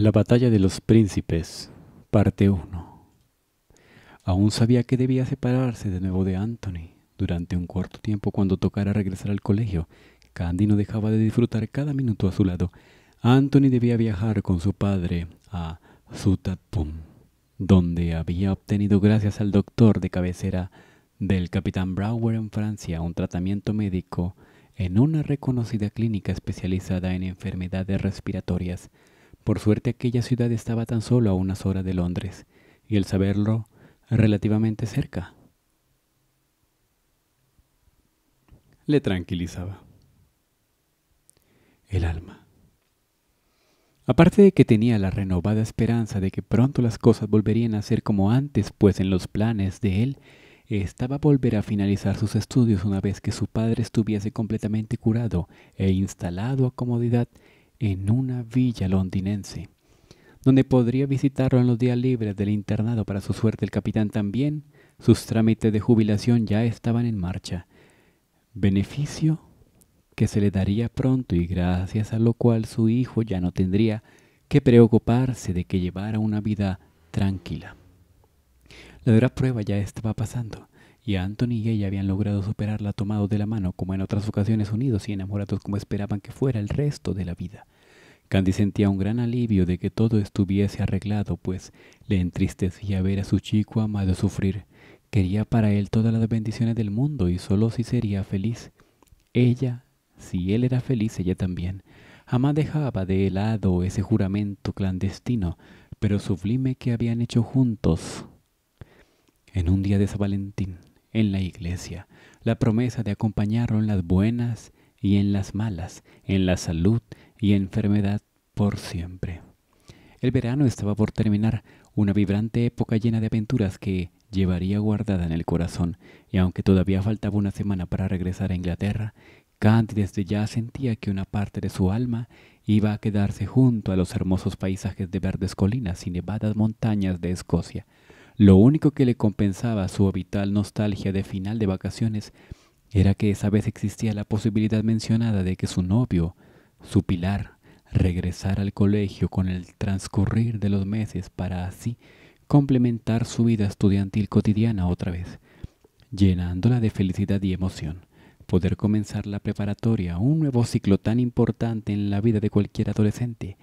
La batalla de los príncipes, parte 1. Aún sabía que debía separarse de nuevo de Anthony. Durante un corto tiempo cuando tocara regresar al colegio, Candy no dejaba de disfrutar cada minuto a su lado. Anthony debía viajar con su padre a Sutatpum, donde había obtenido gracias al doctor de cabecera del capitán Brower en Francia un tratamiento médico en una reconocida clínica especializada en enfermedades respiratorias. Por suerte aquella ciudad estaba tan solo a unas horas de Londres, y el saberlo relativamente cerca. Le tranquilizaba el alma. Aparte de que tenía la renovada esperanza de que pronto las cosas volverían a ser como antes, pues en los planes de él estaba volver a finalizar sus estudios una vez que su padre estuviese completamente curado e instalado a comodidad en una villa londinense, donde podría visitarlo en los días libres del internado. Para su suerte, el capitán también. Sus trámites de jubilación ya estaban en marcha. Beneficio que se le daría pronto y gracias a lo cual su hijo ya no tendría que preocuparse de que llevara una vida tranquila. La dura prueba ya estaba pasando y Anthony y ella habían logrado superarla tomados de la mano como en otras ocasiones unidos y enamorados como esperaban que fuera el resto de la vida. Candy sentía un gran alivio de que todo estuviese arreglado, pues le entristecía ver a su chico amado sufrir. Quería para él todas las bendiciones del mundo y solo si sería feliz. Ella, si él era feliz, ella también. Jamás dejaba de lado ese juramento clandestino, pero sublime que habían hecho juntos en un día de San Valentín en la iglesia, la promesa de acompañarlo en las buenas y en las malas, en la salud y enfermedad por siempre. El verano estaba por terminar, una vibrante época llena de aventuras que llevaría guardada en el corazón, y aunque todavía faltaba una semana para regresar a Inglaterra, Kant desde ya sentía que una parte de su alma iba a quedarse junto a los hermosos paisajes de verdes colinas y nevadas montañas de Escocia, lo único que le compensaba su vital nostalgia de final de vacaciones era que esa vez existía la posibilidad mencionada de que su novio, su pilar, regresara al colegio con el transcurrir de los meses para así complementar su vida estudiantil cotidiana otra vez, llenándola de felicidad y emoción. Poder comenzar la preparatoria, un nuevo ciclo tan importante en la vida de cualquier adolescente,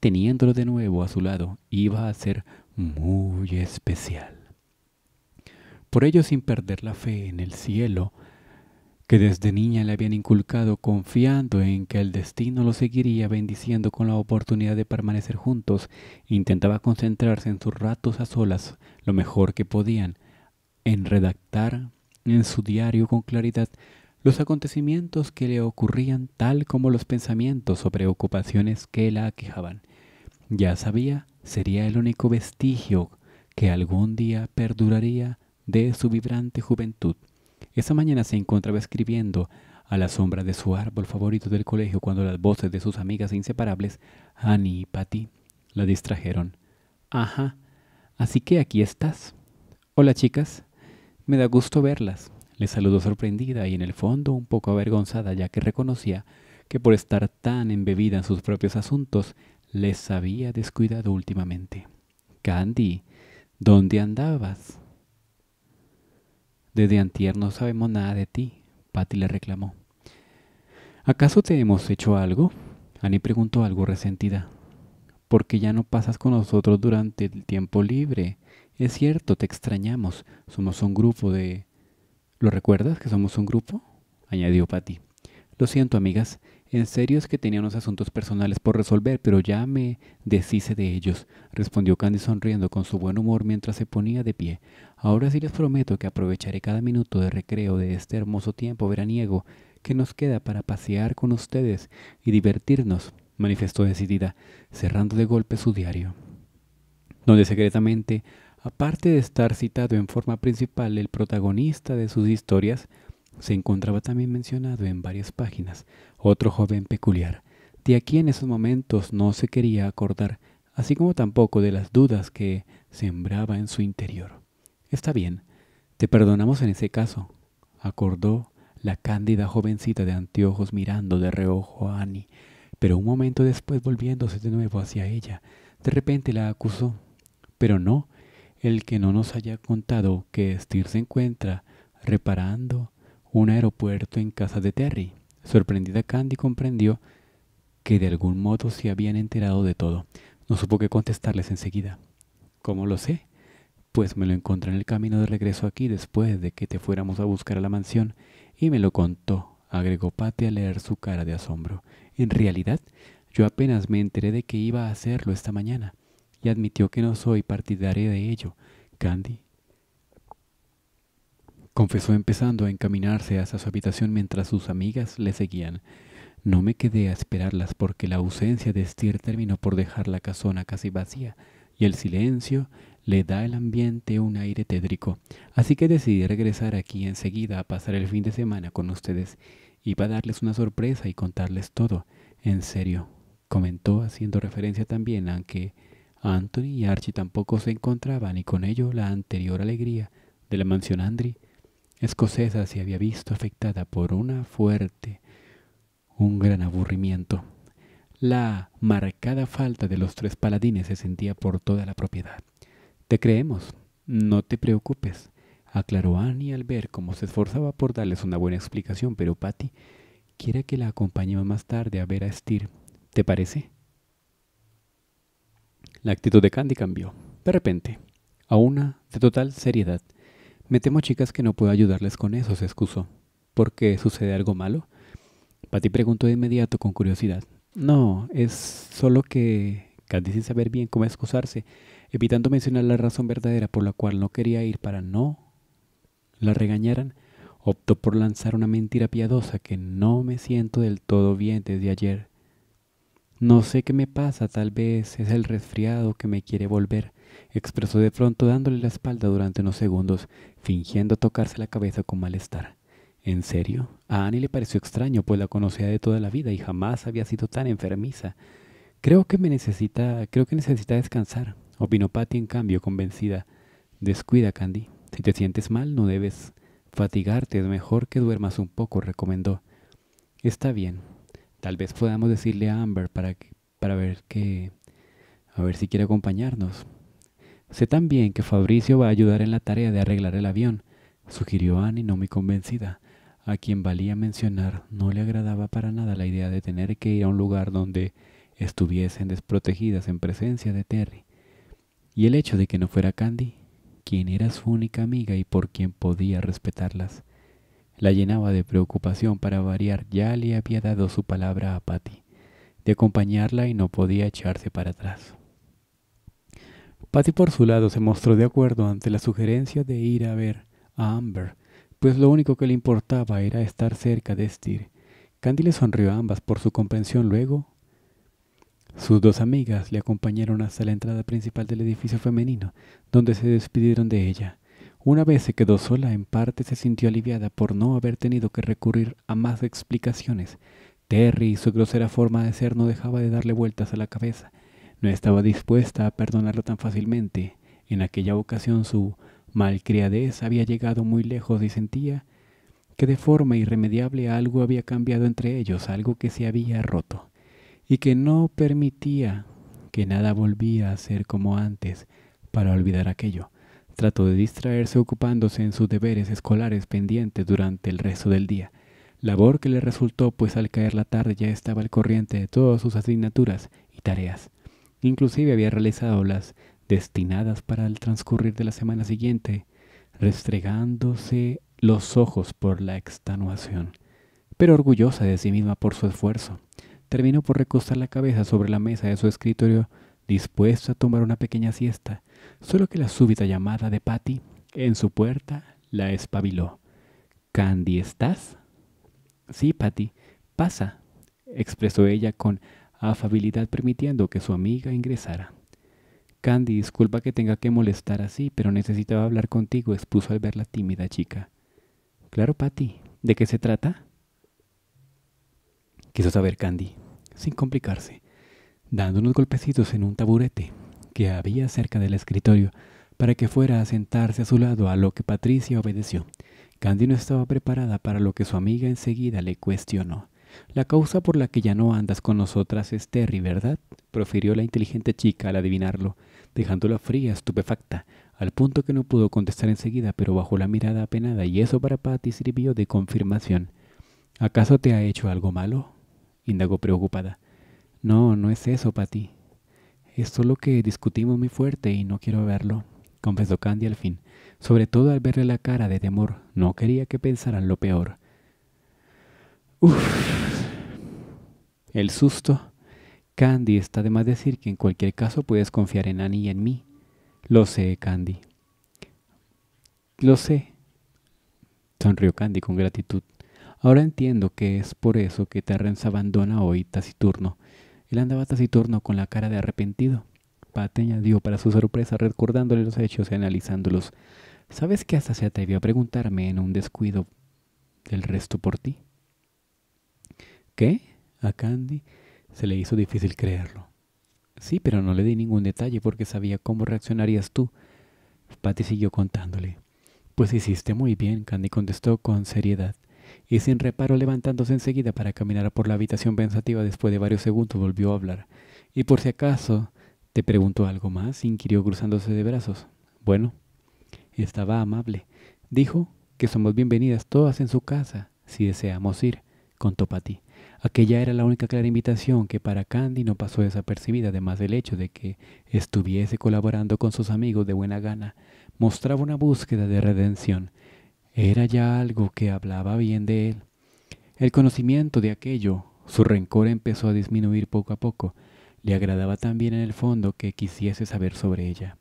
teniéndolo de nuevo a su lado, iba a ser muy especial. Por ello, sin perder la fe en el cielo, que desde niña le habían inculcado confiando en que el destino lo seguiría bendiciendo con la oportunidad de permanecer juntos, intentaba concentrarse en sus ratos a solas lo mejor que podían, en redactar en su diario con claridad los acontecimientos que le ocurrían tal como los pensamientos o preocupaciones que la aquejaban. Ya sabía sería el único vestigio que algún día perduraría de su vibrante juventud. Esa mañana se encontraba escribiendo a la sombra de su árbol favorito del colegio cuando las voces de sus amigas inseparables, Annie y Patty, la distrajeron. Ajá, así que aquí estás. Hola chicas, me da gusto verlas. Le saludó sorprendida y en el fondo un poco avergonzada ya que reconocía que por estar tan embebida en sus propios asuntos les había descuidado últimamente. Candy, ¿dónde andabas? Desde antier no sabemos nada de ti, Patty le reclamó. ¿Acaso te hemos hecho algo? Annie preguntó algo resentida. Porque ya no pasas con nosotros durante el tiempo libre. Es cierto, te extrañamos. Somos un grupo de... ¿Lo recuerdas que somos un grupo? añadió Patty. Lo siento, amigas, en serio es que tenía unos asuntos personales por resolver, pero ya me deshice de ellos, respondió Candy sonriendo con su buen humor mientras se ponía de pie. Ahora sí les prometo que aprovecharé cada minuto de recreo de este hermoso tiempo veraniego que nos queda para pasear con ustedes y divertirnos, manifestó decidida, cerrando de golpe su diario, donde secretamente Aparte de estar citado en forma principal el protagonista de sus historias, se encontraba también mencionado en varias páginas otro joven peculiar, de aquí en esos momentos no se quería acordar, así como tampoco de las dudas que sembraba en su interior. Está bien, te perdonamos en ese caso, acordó la cándida jovencita de anteojos mirando de reojo a Annie, pero un momento después volviéndose de nuevo hacia ella, de repente la acusó. Pero no, el que no nos haya contado que Estir se encuentra reparando un aeropuerto en casa de Terry. Sorprendida, Candy comprendió que de algún modo se habían enterado de todo. No supo qué contestarles enseguida. ¿Cómo lo sé? Pues me lo encontré en el camino de regreso aquí después de que te fuéramos a buscar a la mansión y me lo contó, agregó Patty al leer su cara de asombro. En realidad, yo apenas me enteré de que iba a hacerlo esta mañana y admitió que no soy partidaria de ello. Candy, confesó empezando a encaminarse hacia su habitación mientras sus amigas le seguían. No me quedé a esperarlas porque la ausencia de Stier terminó por dejar la casona casi vacía y el silencio le da al ambiente un aire tétrico, así que decidí regresar aquí enseguida a pasar el fin de semana con ustedes. Iba a darles una sorpresa y contarles todo, en serio, comentó haciendo referencia también a que Anthony y Archie tampoco se encontraban y con ello la anterior alegría de la mansión Andri escocesa se había visto afectada por una fuerte, un gran aburrimiento. La marcada falta de los tres paladines se sentía por toda la propiedad. Te creemos, no te preocupes, aclaró Annie al ver cómo se esforzaba por darles una buena explicación, pero Patty quiere que la acompañemos más tarde a ver a Stir. ¿Te parece? La actitud de Candy cambió, de repente, a una de total seriedad. Me temo, chicas, que no puedo ayudarles con eso, se excusó. ¿Por qué sucede algo malo? Patty preguntó de inmediato con curiosidad. No, es solo que, casi sin saber bien cómo excusarse, evitando mencionar la razón verdadera por la cual no quería ir para no la regañaran, optó por lanzar una mentira piadosa que no me siento del todo bien desde ayer. No sé qué me pasa, tal vez es el resfriado que me quiere volver expresó de pronto dándole la espalda durante unos segundos, fingiendo tocarse la cabeza con malestar. En serio, a Annie le pareció extraño, pues la conocía de toda la vida y jamás había sido tan enfermiza. Creo que me necesita, creo que necesita descansar, opinó Patty en cambio, convencida. Descuida, Candy. Si te sientes mal, no debes fatigarte, es mejor que duermas un poco, recomendó. Está bien. Tal vez podamos decirle a Amber para, que, para ver qué a ver si quiere acompañarnos. Sé también que Fabricio va a ayudar en la tarea de arreglar el avión, sugirió Annie no muy convencida. A quien valía mencionar no le agradaba para nada la idea de tener que ir a un lugar donde estuviesen desprotegidas en presencia de Terry. Y el hecho de que no fuera Candy, quien era su única amiga y por quien podía respetarlas, la llenaba de preocupación para variar. Ya le había dado su palabra a Patty de acompañarla y no podía echarse para atrás. Patty por su lado se mostró de acuerdo ante la sugerencia de ir a ver a Amber, pues lo único que le importaba era estar cerca de Stir. Candy le sonrió a ambas por su comprensión luego. Sus dos amigas le acompañaron hasta la entrada principal del edificio femenino, donde se despidieron de ella. Una vez se quedó sola, en parte se sintió aliviada por no haber tenido que recurrir a más explicaciones. Terry y su grosera forma de ser no dejaba de darle vueltas a la cabeza, no estaba dispuesta a perdonarlo tan fácilmente. En aquella ocasión su malcriadez había llegado muy lejos y sentía que de forma irremediable algo había cambiado entre ellos, algo que se había roto, y que no permitía que nada volvía a ser como antes para olvidar aquello. Trató de distraerse ocupándose en sus deberes escolares pendientes durante el resto del día, labor que le resultó pues al caer la tarde ya estaba al corriente de todas sus asignaturas y tareas. Inclusive había realizado las destinadas para el transcurrir de la semana siguiente, restregándose los ojos por la extenuación, pero orgullosa de sí misma por su esfuerzo. Terminó por recostar la cabeza sobre la mesa de su escritorio, dispuesta a tomar una pequeña siesta, solo que la súbita llamada de Patty en su puerta la espabiló. Candy, ¿estás? Sí, Patty, pasa, expresó ella con afabilidad permitiendo que su amiga ingresara. Candy, disculpa que tenga que molestar así, pero necesitaba hablar contigo, expuso al ver la tímida chica. Claro, Patty. ¿De qué se trata? Quiso saber Candy, sin complicarse, dando unos golpecitos en un taburete que había cerca del escritorio para que fuera a sentarse a su lado, a lo que Patricia obedeció. Candy no estaba preparada para lo que su amiga enseguida le cuestionó. La causa por la que ya no andas con nosotras es Terry, ¿verdad? profirió la inteligente chica al adivinarlo, dejándola fría, estupefacta, al punto que no pudo contestar enseguida, pero bajó la mirada apenada y eso para Patty sirvió de confirmación. ¿Acaso te ha hecho algo malo? indagó preocupada. No, no es eso, Patty. Es solo que discutimos muy fuerte y no quiero verlo, confesó Candy al fin, sobre todo al verle la cara de temor. No quería que pensaran lo peor. Uff, el susto. Candy, está de más decir que en cualquier caso puedes confiar en Annie y en mí. Lo sé, Candy. Lo sé. Sonrió Candy con gratitud. Ahora entiendo que es por eso que Terrence abandona hoy taciturno. Él andaba taciturno con la cara de arrepentido. Pat añadió para su sorpresa recordándole los hechos y analizándolos. ¿Sabes que hasta se atrevió a preguntarme en un descuido del resto por ti? ¿Qué? A Candy se le hizo difícil creerlo. Sí, pero no le di ningún detalle porque sabía cómo reaccionarías tú. Patty siguió contándole. Pues hiciste muy bien, Candy contestó con seriedad, y sin reparo levantándose enseguida para caminar por la habitación pensativa después de varios segundos volvió a hablar. Y por si acaso, te preguntó algo más, inquirió cruzándose de brazos. Bueno, estaba amable. Dijo que somos bienvenidas todas en su casa, si deseamos ir, contó Patty. Aquella era la única clara invitación que para Candy no pasó desapercibida, además del hecho de que estuviese colaborando con sus amigos de buena gana, mostraba una búsqueda de redención. Era ya algo que hablaba bien de él. El conocimiento de aquello, su rencor empezó a disminuir poco a poco. Le agradaba también en el fondo que quisiese saber sobre ella.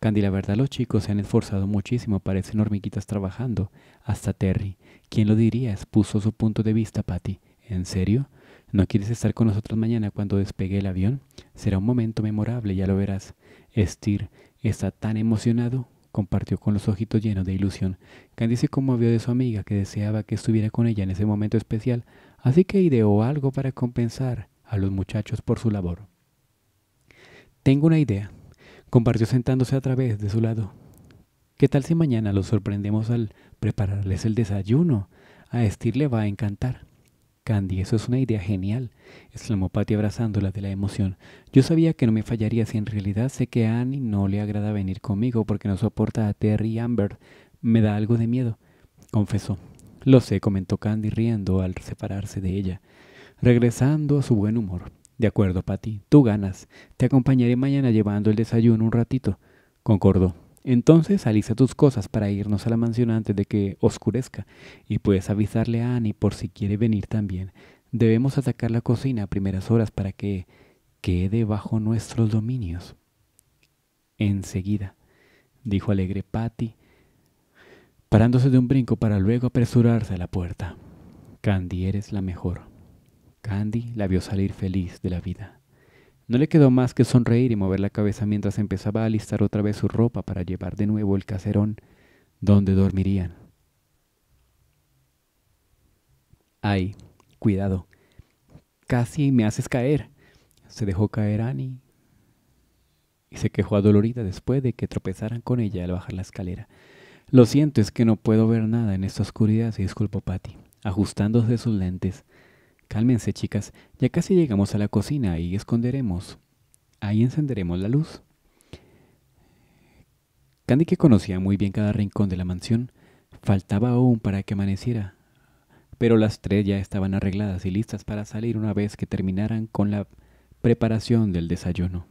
Candy, la verdad, los chicos se han esforzado muchísimo, parecen hormiguitas trabajando. Hasta Terry, quien lo diría, expuso su punto de vista, Patty. ¿En serio? ¿No quieres estar con nosotros mañana cuando despegue el avión? Será un momento memorable, ya lo verás. Estir está tan emocionado, compartió con los ojitos llenos de ilusión. Candy se conmovió de su amiga que deseaba que estuviera con ella en ese momento especial, así que ideó algo para compensar a los muchachos por su labor. Tengo una idea, compartió sentándose a través de su lado. ¿Qué tal si mañana los sorprendemos al prepararles el desayuno? A Estir le va a encantar. Candy, eso es una idea genial, exclamó Patty abrazándola de la emoción. Yo sabía que no me fallaría si en realidad sé que a Annie no le agrada venir conmigo porque no soporta a Terry Amber. Me da algo de miedo, confesó. Lo sé, comentó Candy riendo al separarse de ella, regresando a su buen humor. De acuerdo, Patty, tú ganas. Te acompañaré mañana llevando el desayuno un ratito, concordó. Entonces alisa tus cosas para irnos a la mansión antes de que oscurezca y puedes avisarle a Annie por si quiere venir también. Debemos atacar la cocina a primeras horas para que quede bajo nuestros dominios. Enseguida, dijo alegre Patty, parándose de un brinco para luego apresurarse a la puerta. Candy, eres la mejor. Candy la vio salir feliz de la vida. No le quedó más que sonreír y mover la cabeza mientras empezaba a alistar otra vez su ropa para llevar de nuevo el caserón donde dormirían. Ay, cuidado. Casi me haces caer. Se dejó caer Annie y se quejó adolorida después de que tropezaran con ella al bajar la escalera. Lo siento, es que no puedo ver nada en esta oscuridad, se disculpó Patty, ajustándose sus lentes. Cálmense, chicas, ya casi llegamos a la cocina y esconderemos. Ahí encenderemos la luz. Candy, que conocía muy bien cada rincón de la mansión, faltaba aún para que amaneciera, pero las tres ya estaban arregladas y listas para salir una vez que terminaran con la preparación del desayuno.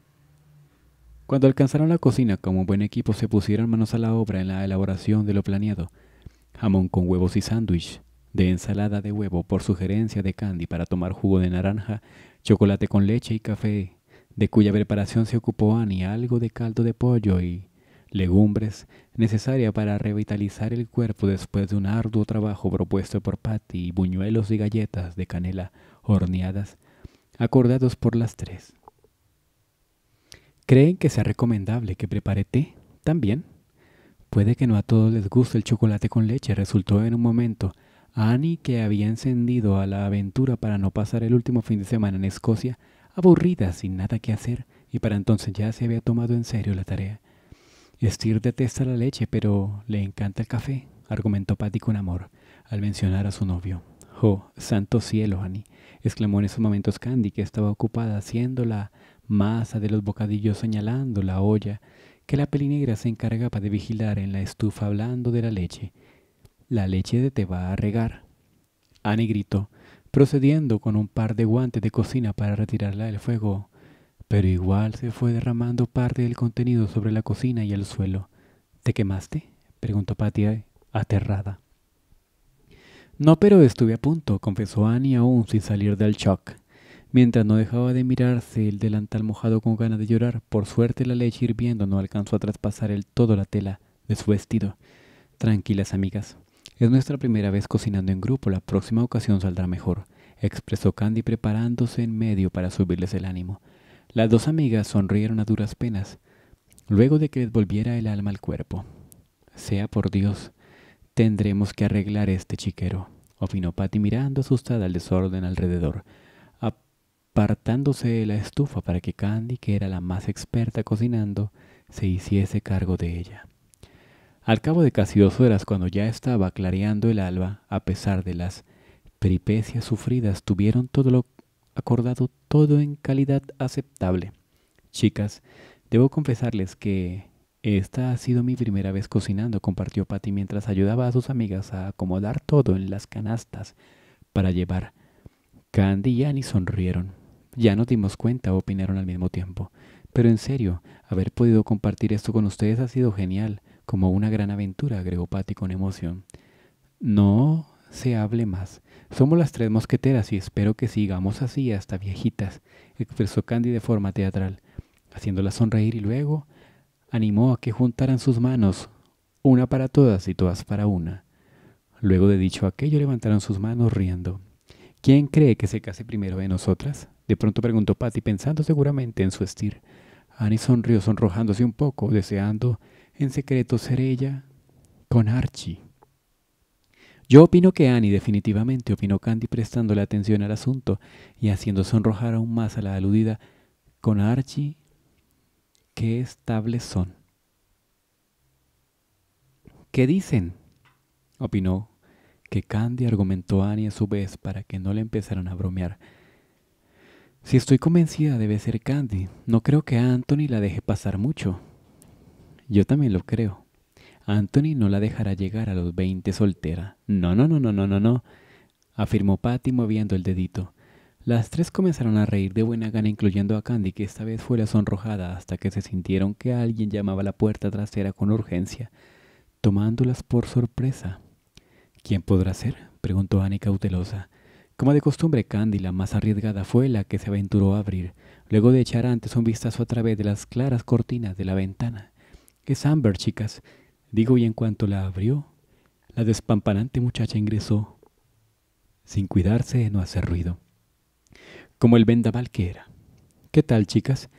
Cuando alcanzaron la cocina como buen equipo se pusieron manos a la obra en la elaboración de lo planeado, jamón con huevos y sándwich, de ensalada de huevo por sugerencia de Candy para tomar jugo de naranja, chocolate con leche y café, de cuya preparación se ocupó Annie, algo de caldo de pollo y legumbres necesaria para revitalizar el cuerpo después de un arduo trabajo propuesto por Patty y buñuelos y galletas de canela horneadas, acordados por las tres. ¿Creen que sea recomendable que prepare té? También. Puede que no a todos les guste el chocolate con leche, resultó en un momento Annie, que había encendido a la aventura para no pasar el último fin de semana en Escocia, aburrida, sin nada que hacer, y para entonces ya se había tomado en serio la tarea. Steer detesta la leche, pero le encanta el café, argumentó Patty con amor, al mencionar a su novio. ¡Oh, santo cielo, Annie! exclamó en esos momentos Candy, que estaba ocupada haciendo la masa de los bocadillos señalando la olla que la pelinegra se encargaba de vigilar en la estufa hablando de la leche la leche te va a regar. Annie gritó, procediendo con un par de guantes de cocina para retirarla del fuego, pero igual se fue derramando parte del contenido sobre la cocina y el suelo. ¿Te quemaste? preguntó Patty, eh, aterrada. No, pero estuve a punto, confesó Annie aún sin salir del shock. Mientras no dejaba de mirarse el delantal mojado con ganas de llorar, por suerte la leche hirviendo no alcanzó a traspasar el todo la tela de su vestido. Tranquilas, amigas, es nuestra primera vez cocinando en grupo, la próxima ocasión saldrá mejor, expresó Candy preparándose en medio para subirles el ánimo. Las dos amigas sonrieron a duras penas, luego de que les volviera el alma al cuerpo. Sea por Dios, tendremos que arreglar este chiquero, opinó Patty mirando asustada al desorden alrededor, apartándose de la estufa para que Candy, que era la más experta cocinando, se hiciese cargo de ella. Al cabo de casi dos horas, cuando ya estaba clareando el alba, a pesar de las peripecias sufridas, tuvieron todo lo acordado, todo en calidad aceptable. Chicas, debo confesarles que esta ha sido mi primera vez cocinando, compartió Patty mientras ayudaba a sus amigas a acomodar todo en las canastas para llevar. Candy y Annie sonrieron. Ya nos dimos cuenta, opinaron al mismo tiempo. Pero en serio, haber podido compartir esto con ustedes ha sido genial como una gran aventura, agregó Patty con emoción. No se hable más. Somos las tres mosqueteras y espero que sigamos así hasta viejitas, expresó Candy de forma teatral, haciéndola sonreír y luego animó a que juntaran sus manos, una para todas y todas para una. Luego de dicho aquello levantaron sus manos riendo. ¿Quién cree que se case primero de nosotras? De pronto preguntó Patty, pensando seguramente en su estir. Annie sonrió sonrojándose un poco, deseando en secreto ser ella con Archie. Yo opino que Annie definitivamente, opinó Candy la atención al asunto y haciendo sonrojar aún más a la aludida, con Archie, qué estables son. ¿Qué dicen? opinó, que Candy argumentó Annie a su vez para que no le empezaran a bromear. Si estoy convencida debe ser Candy, no creo que Anthony la deje pasar mucho. Yo también lo creo. Anthony no la dejará llegar a los veinte soltera. No, no, no, no, no, no, no, afirmó Patty moviendo el dedito. Las tres comenzaron a reír de buena gana, incluyendo a Candy, que esta vez fue la sonrojada hasta que se sintieron que alguien llamaba a la puerta trasera con urgencia, tomándolas por sorpresa. ¿Quién podrá ser? preguntó Annie cautelosa. Como de costumbre, Candy, la más arriesgada, fue la que se aventuró a abrir, luego de echar antes un vistazo a través de las claras cortinas de la ventana. Es Amber, chicas, digo y en cuanto la abrió, la despampanante muchacha ingresó, sin cuidarse de no hacer ruido, como el vendaval que era. ¿Qué tal, chicas?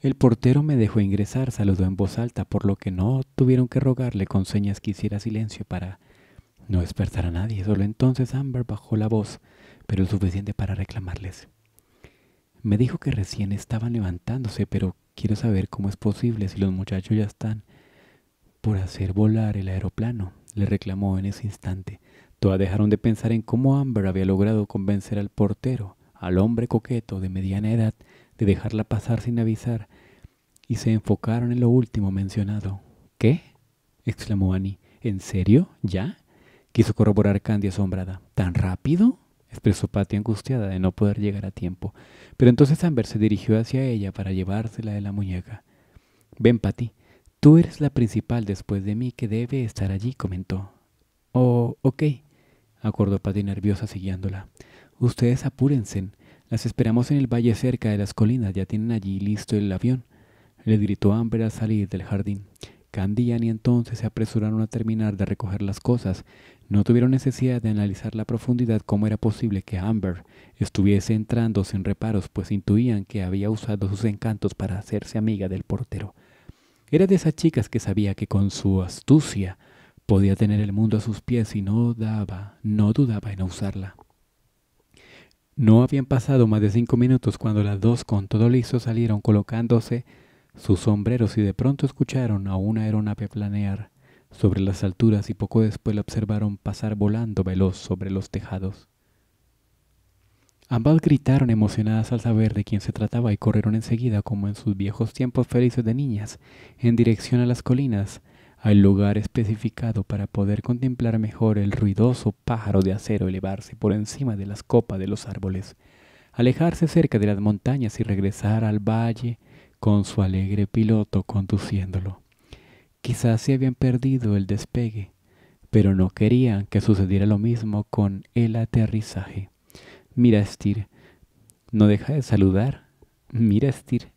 El portero me dejó ingresar, saludó en voz alta, por lo que no tuvieron que rogarle con señas que hiciera silencio para no despertar a nadie. Solo entonces Amber bajó la voz, pero suficiente para reclamarles. Me dijo que recién estaban levantándose, pero quiero saber cómo es posible si los muchachos ya están por hacer volar el aeroplano, le reclamó en ese instante. Todas dejaron de pensar en cómo Amber había logrado convencer al portero, al hombre coqueto de mediana edad, de dejarla pasar sin avisar, y se enfocaron en lo último mencionado. ¿Qué? exclamó Annie. ¿En serio? ¿Ya? quiso corroborar Candy asombrada. ¿Tan rápido? expresó Patty angustiada de no poder llegar a tiempo. Pero entonces Amber se dirigió hacia ella para llevársela de la muñeca. Ven, Patty, tú eres la principal después de mí que debe estar allí, comentó. Oh, ok, acordó Patty nerviosa siguiéndola. Ustedes apúrense. Las esperamos en el valle cerca de las colinas. Ya tienen allí listo el avión. Le gritó Amber al salir del jardín. Candy y Annie entonces se apresuraron a terminar de recoger las cosas no tuvieron necesidad de analizar la profundidad cómo era posible que Amber estuviese entrando sin reparos, pues intuían que había usado sus encantos para hacerse amiga del portero. Era de esas chicas que sabía que con su astucia podía tener el mundo a sus pies y no daba, no dudaba en usarla. No habían pasado más de cinco minutos cuando las dos con todo listo salieron colocándose sus sombreros y de pronto escucharon a una aeronave planear sobre las alturas y poco después la observaron pasar volando veloz sobre los tejados. Ambas gritaron emocionadas al saber de quién se trataba y corrieron enseguida, como en sus viejos tiempos felices de niñas, en dirección a las colinas, al lugar especificado para poder contemplar mejor el ruidoso pájaro de acero elevarse por encima de las copas de los árboles, alejarse cerca de las montañas y regresar al valle con su alegre piloto conduciéndolo. Quizás se habían perdido el despegue, pero no querían que sucediera lo mismo con el aterrizaje. Mira, Stir, no deja de saludar. Mira, Stir,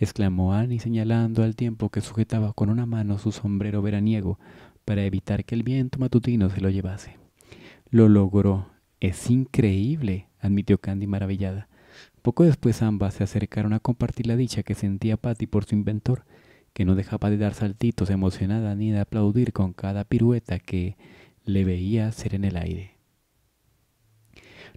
exclamó Annie señalando al tiempo que sujetaba con una mano su sombrero veraniego para evitar que el viento matutino se lo llevase. Lo logró. Es increíble, admitió Candy maravillada. Poco después ambas se acercaron a compartir la dicha que sentía Patty por su inventor, que no dejaba de dar saltitos emocionada ni de aplaudir con cada pirueta que le veía hacer en el aire.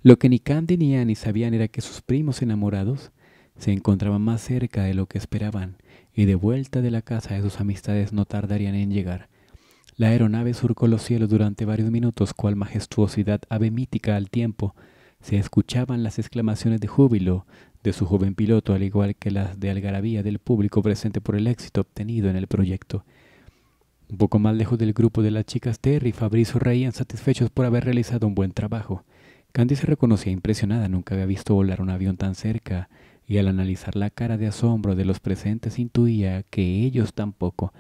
Lo que ni Candy ni Annie sabían era que sus primos enamorados se encontraban más cerca de lo que esperaban y de vuelta de la casa de sus amistades no tardarían en llegar. La aeronave surcó los cielos durante varios minutos, cual majestuosidad ave mítica al tiempo. Se escuchaban las exclamaciones de júbilo de su joven piloto, al igual que las de algarabía del público presente por el éxito obtenido en el proyecto. Un poco más lejos del grupo de las chicas, Terry y Fabrizio reían satisfechos por haber realizado un buen trabajo. Candy se reconocía impresionada, nunca había visto volar un avión tan cerca, y al analizar la cara de asombro de los presentes intuía que ellos tampoco.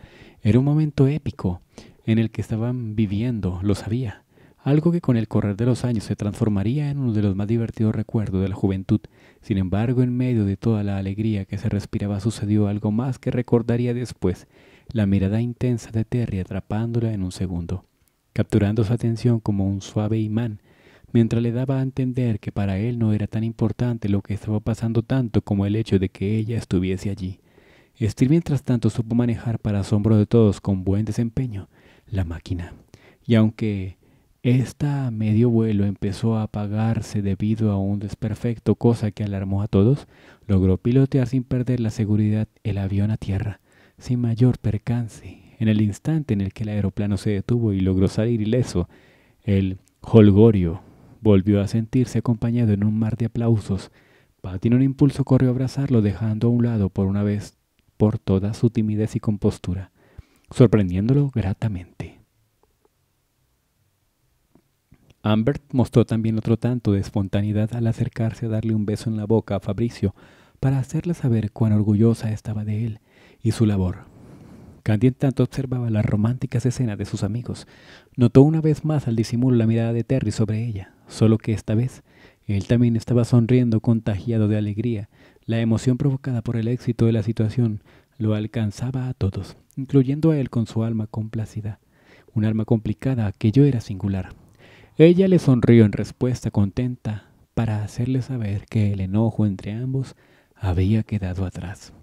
Era un momento épico en el que estaban viviendo, lo sabía algo que con el correr de los años se transformaría en uno de los más divertidos recuerdos de la juventud. Sin embargo, en medio de toda la alegría que se respiraba sucedió algo más que recordaría después, la mirada intensa de Terry atrapándola en un segundo, capturando su atención como un suave imán, mientras le daba a entender que para él no era tan importante lo que estaba pasando tanto como el hecho de que ella estuviese allí. Steve mientras tanto supo manejar para asombro de todos con buen desempeño la máquina, y aunque esta medio vuelo empezó a apagarse debido a un desperfecto, cosa que alarmó a todos. Logró pilotear sin perder la seguridad el avión a tierra, sin mayor percance. En el instante en el que el aeroplano se detuvo y logró salir ileso, el holgorio volvió a sentirse acompañado en un mar de aplausos. Patty en un impulso corrió a abrazarlo, dejando a un lado por una vez por toda su timidez y compostura, sorprendiéndolo gratamente. Amber mostró también otro tanto de espontaneidad al acercarse a darle un beso en la boca a Fabricio para hacerle saber cuán orgullosa estaba de él y su labor. Candy en tanto observaba las románticas escenas de sus amigos. Notó una vez más al disimulo la mirada de Terry sobre ella, solo que esta vez él también estaba sonriendo contagiado de alegría. La emoción provocada por el éxito de la situación lo alcanzaba a todos, incluyendo a él con su alma complacida. Un alma complicada que yo era singular. Ella le sonrió en respuesta contenta para hacerle saber que el enojo entre ambos había quedado atrás.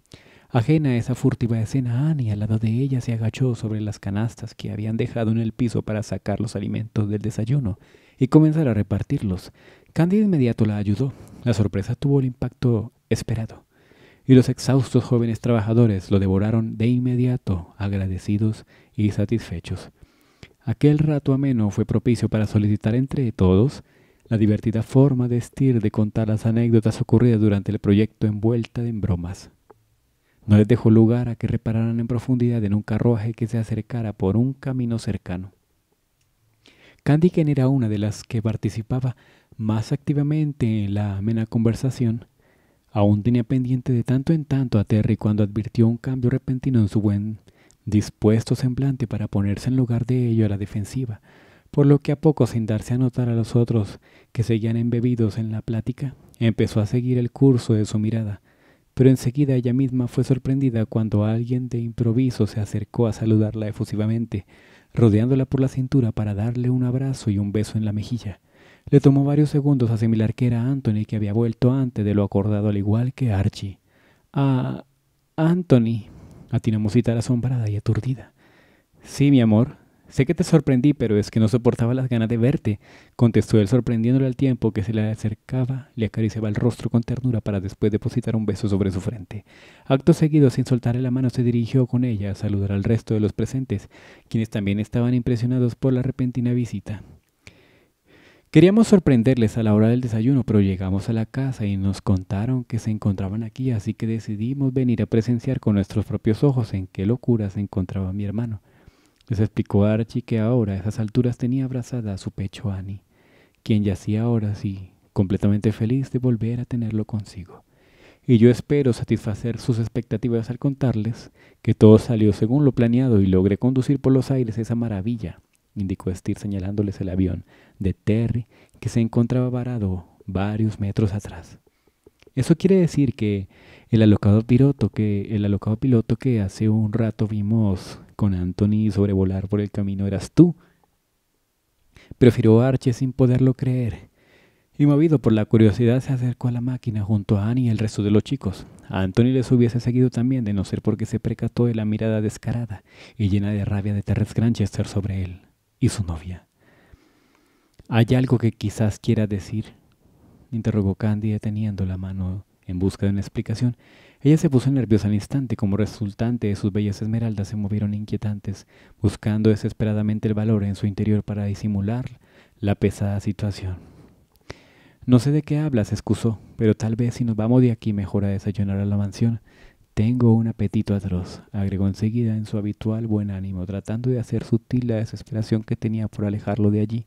Ajena a esa furtiva escena, Annie al lado de ella se agachó sobre las canastas que habían dejado en el piso para sacar los alimentos del desayuno y comenzar a repartirlos. Candy de inmediato la ayudó. La sorpresa tuvo el impacto esperado. Y los exhaustos jóvenes trabajadores lo devoraron de inmediato, agradecidos y satisfechos. Aquel rato ameno fue propicio para solicitar entre todos la divertida forma de estir de contar las anécdotas ocurridas durante el proyecto envuelta en bromas. No les dejó lugar a que repararan en profundidad en un carruaje que se acercara por un camino cercano. Candy era una de las que participaba más activamente en la amena conversación. Aún tenía pendiente de tanto en tanto a Terry cuando advirtió un cambio repentino en su buen dispuesto semblante para ponerse en lugar de ello a la defensiva, por lo que a poco sin darse a notar a los otros que seguían embebidos en la plática, empezó a seguir el curso de su mirada, pero enseguida ella misma fue sorprendida cuando alguien de improviso se acercó a saludarla efusivamente, rodeándola por la cintura para darle un abrazo y un beso en la mejilla. Le tomó varios segundos asimilar que era Anthony que había vuelto antes de lo acordado al igual que Archie. Ah, Anthony, atinó Musitar asombrada y aturdida. Sí, mi amor, sé que te sorprendí, pero es que no soportaba las ganas de verte, contestó él sorprendiéndole al tiempo que se le acercaba, le acariciaba el rostro con ternura para después depositar un beso sobre su frente. Acto seguido, sin soltarle la mano, se dirigió con ella a saludar al resto de los presentes, quienes también estaban impresionados por la repentina visita. Queríamos sorprenderles a la hora del desayuno, pero llegamos a la casa y nos contaron que se encontraban aquí, así que decidimos venir a presenciar con nuestros propios ojos en qué locura se encontraba mi hermano. Les explicó Archie que ahora a esas alturas tenía abrazada a su pecho a Annie, quien yacía ahora sí, completamente feliz de volver a tenerlo consigo. Y yo espero satisfacer sus expectativas al contarles que todo salió según lo planeado y logré conducir por los aires esa maravilla indicó Steer señalándoles el avión de Terry que se encontraba varado varios metros atrás. Eso quiere decir que el alocado piloto que, el alocado piloto que hace un rato vimos con Anthony sobrevolar por el camino eras tú. Prefirió Archie sin poderlo creer. Y movido por la curiosidad se acercó a la máquina junto a Annie y el resto de los chicos. A Anthony les hubiese seguido también de no ser porque se precató de la mirada descarada y llena de rabia de Terrence Granchester sobre él y su novia. ¿Hay algo que quizás quiera decir? interrogó Candy deteniendo la mano en busca de una explicación. Ella se puso nerviosa al instante, como resultante de sus bellas esmeraldas se movieron inquietantes, buscando desesperadamente el valor en su interior para disimular la pesada situación. No sé de qué hablas, excusó, pero tal vez si nos vamos de aquí mejor a desayunar a la mansión. Tengo un apetito atroz, agregó enseguida en su habitual buen ánimo, tratando de hacer sutil la desesperación que tenía por alejarlo de allí.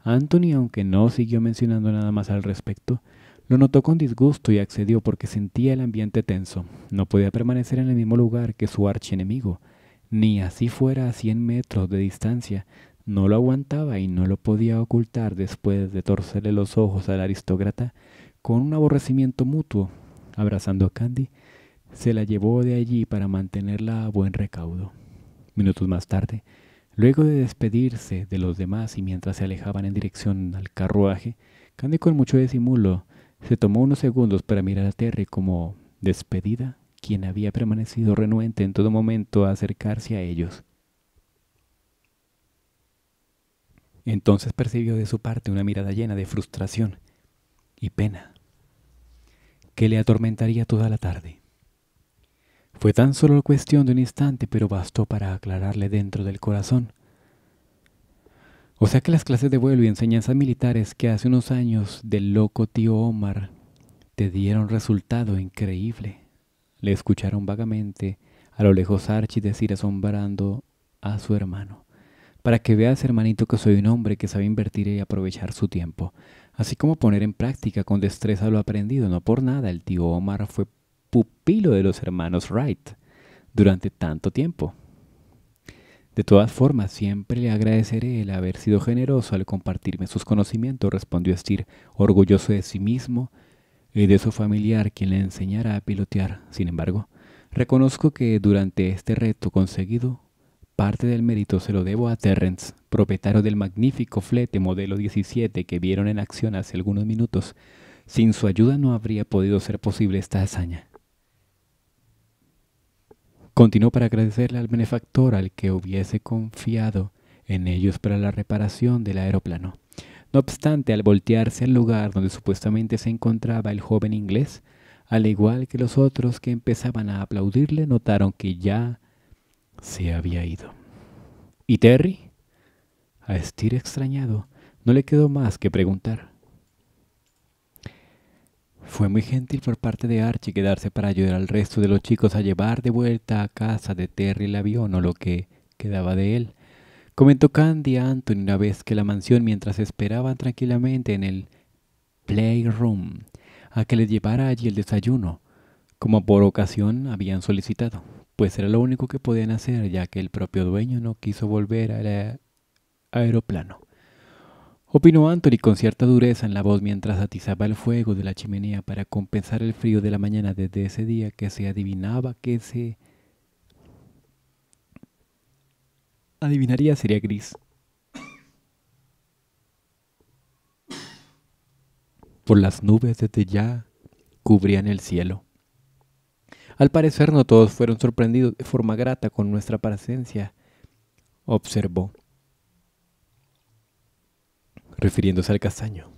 Anthony, aunque no siguió mencionando nada más al respecto, lo notó con disgusto y accedió porque sentía el ambiente tenso. No podía permanecer en el mismo lugar que su archienemigo, ni así fuera a cien metros de distancia. No lo aguantaba y no lo podía ocultar después de torcerle los ojos al aristócrata con un aborrecimiento mutuo. Abrazando a Candy, se la llevó de allí para mantenerla a buen recaudo. Minutos más tarde, luego de despedirse de los demás y mientras se alejaban en dirección al carruaje, Candy con mucho disimulo se tomó unos segundos para mirar a Terry como despedida, quien había permanecido renuente en todo momento a acercarse a ellos. Entonces percibió de su parte una mirada llena de frustración y pena que le atormentaría toda la tarde. Fue tan solo cuestión de un instante, pero bastó para aclararle dentro del corazón. O sea que las clases de vuelo y enseñanzas militares que hace unos años del loco tío Omar te dieron resultado increíble. Le escucharon vagamente a lo lejos Archie decir asombrando a su hermano. Para que veas, hermanito, que soy un hombre que sabe invertir y aprovechar su tiempo, así como poner en práctica con destreza lo aprendido. No por nada el tío Omar fue pupilo de los hermanos Wright durante tanto tiempo. De todas formas, siempre le agradeceré el haber sido generoso al compartirme sus conocimientos, respondió Steer, orgulloso de sí mismo y de su familiar quien le enseñara a pilotear. Sin embargo, reconozco que durante este reto conseguido, parte del mérito se lo debo a Terrence, propietario del magnífico flete modelo 17 que vieron en acción hace algunos minutos. Sin su ayuda no habría podido ser posible esta hazaña. Continuó para agradecerle al benefactor al que hubiese confiado en ellos para la reparación del aeroplano. No obstante, al voltearse al lugar donde supuestamente se encontraba el joven inglés, al igual que los otros que empezaban a aplaudirle, notaron que ya se había ido. ¿Y Terry? A estir extrañado, no le quedó más que preguntar. Fue muy gentil por parte de Archie quedarse para ayudar al resto de los chicos a llevar de vuelta a casa de Terry el avión o lo que quedaba de él. Comentó Candy a Anthony una vez que la mansión mientras esperaban tranquilamente en el playroom a que les llevara allí el desayuno, como por ocasión habían solicitado, pues era lo único que podían hacer ya que el propio dueño no quiso volver al aeroplano. Opinó Anthony con cierta dureza en la voz mientras atizaba el fuego de la chimenea para compensar el frío de la mañana desde ese día que se adivinaba que se... Adivinaría sería gris. Por las nubes desde ya cubrían el cielo. Al parecer no todos fueron sorprendidos de forma grata con nuestra presencia, observó refiriéndose al castaño,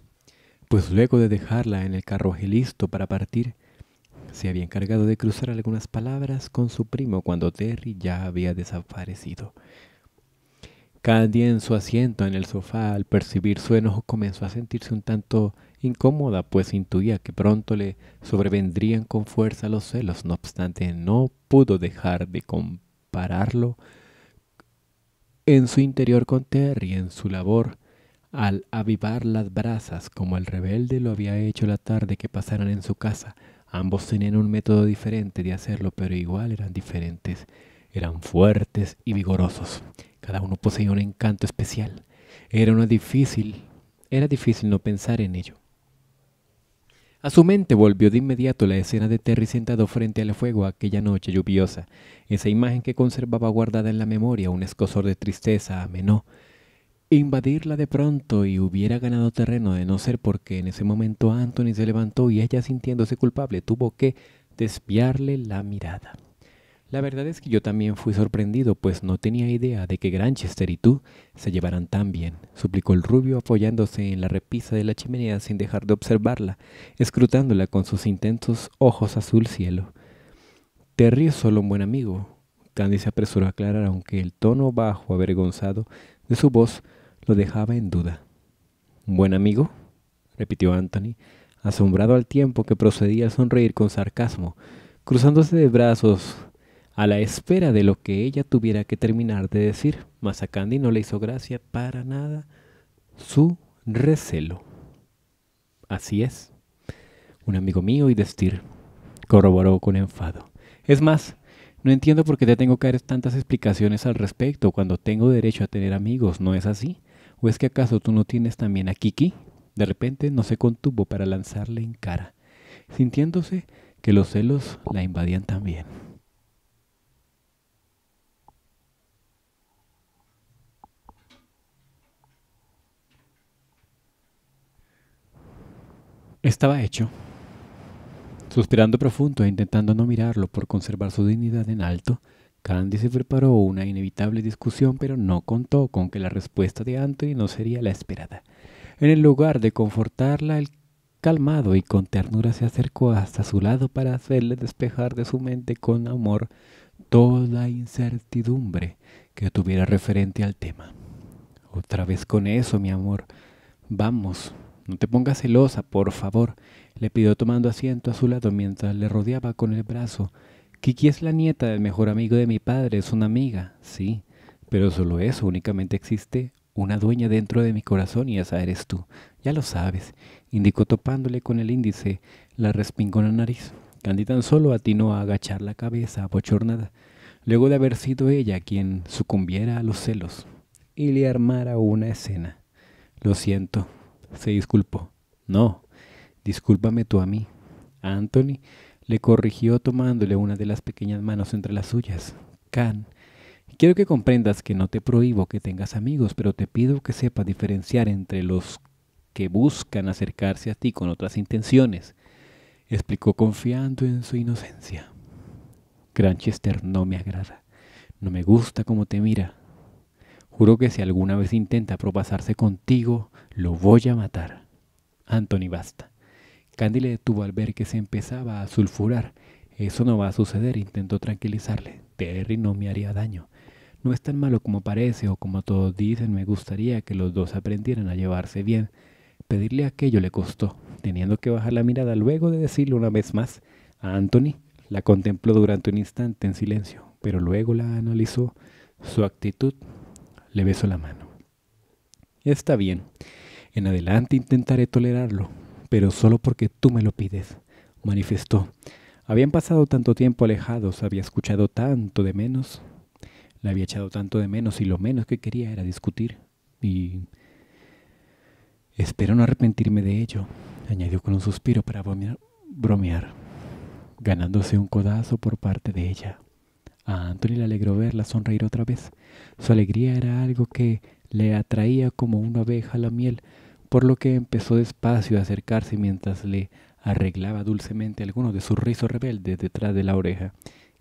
pues luego de dejarla en el carroje listo para partir, se había encargado de cruzar algunas palabras con su primo cuando Terry ya había desaparecido. Candy en su asiento en el sofá, al percibir su enojo, comenzó a sentirse un tanto incómoda, pues intuía que pronto le sobrevendrían con fuerza los celos. No obstante, no pudo dejar de compararlo en su interior con Terry, en su labor al avivar las brasas como el rebelde lo había hecho la tarde que pasaran en su casa. Ambos tenían un método diferente de hacerlo, pero igual eran diferentes. Eran fuertes y vigorosos. Cada uno poseía un encanto especial. Era una difícil, era difícil no pensar en ello. A su mente volvió de inmediato la escena de Terry sentado frente al fuego aquella noche lluviosa, esa imagen que conservaba guardada en la memoria un escosor de tristeza amenó invadirla de pronto y hubiera ganado terreno de no ser porque en ese momento Anthony se levantó y ella sintiéndose culpable tuvo que desviarle la mirada. La verdad es que yo también fui sorprendido, pues no tenía idea de que Granchester y tú se llevaran tan bien, suplicó el rubio apoyándose en la repisa de la chimenea sin dejar de observarla, escrutándola con sus intentos ojos azul cielo. Te ríes solo un buen amigo. Candy se apresuró a aclarar, aunque el tono bajo avergonzado de su voz lo dejaba en duda. ¿Un buen amigo? repitió Anthony, asombrado al tiempo que procedía a sonreír con sarcasmo, cruzándose de brazos a la espera de lo que ella tuviera que terminar de decir, mas a Candy no le hizo gracia para nada su recelo. Así es, un amigo mío y de Stir, corroboró con enfado. Es más, no entiendo por qué te tengo que dar tantas explicaciones al respecto cuando tengo derecho a tener amigos, ¿no es así? ¿O es que acaso tú no tienes también a Kiki? De repente no se contuvo para lanzarle en cara, sintiéndose que los celos la invadían también. Estaba hecho. Suspirando profundo e intentando no mirarlo por conservar su dignidad en alto, Candy se preparó una inevitable discusión, pero no contó con que la respuesta de Anthony no sería la esperada. En el lugar de confortarla, el calmado y con ternura se acercó hasta su lado para hacerle despejar de su mente con amor toda incertidumbre que tuviera referente al tema. Otra vez con eso, mi amor. Vamos, no te pongas celosa, por favor, le pidió tomando asiento a su lado mientras le rodeaba con el brazo Kiki es la nieta del mejor amigo de mi padre, es una amiga, sí, pero solo eso, únicamente existe una dueña dentro de mi corazón y esa eres tú, ya lo sabes, indicó topándole con el índice la la nariz. Candy tan solo atinó a agachar la cabeza bochornada, luego de haber sido ella quien sucumbiera a los celos y le armara una escena. Lo siento, se disculpó. No, discúlpame tú a mí. Anthony le corrigió tomándole una de las pequeñas manos entre las suyas. Can, quiero que comprendas que no te prohíbo que tengas amigos, pero te pido que sepas diferenciar entre los que buscan acercarse a ti con otras intenciones, explicó confiando en su inocencia. Granchester no me agrada. No me gusta cómo te mira. Juro que si alguna vez intenta propasarse contigo, lo voy a matar. Anthony, basta. Candy le detuvo al ver que se empezaba a sulfurar. Eso no va a suceder, intentó tranquilizarle. Terry no me haría daño. No es tan malo como parece o como todos dicen, me gustaría que los dos aprendieran a llevarse bien. Pedirle aquello le costó, teniendo que bajar la mirada luego de decirlo una vez más a Anthony. La contempló durante un instante en silencio, pero luego la analizó. Su actitud le besó la mano. Está bien. En adelante intentaré tolerarlo pero solo porque tú me lo pides, manifestó. Habían pasado tanto tiempo alejados, había escuchado tanto de menos, la había echado tanto de menos y lo menos que quería era discutir. Y espero no arrepentirme de ello, añadió con un suspiro para bromear, ganándose un codazo por parte de ella. A Anthony le alegró verla sonreír otra vez. Su alegría era algo que le atraía como una abeja a la miel, por lo que empezó despacio a acercarse mientras le arreglaba dulcemente algunos de sus rizos rebeldes detrás de la oreja,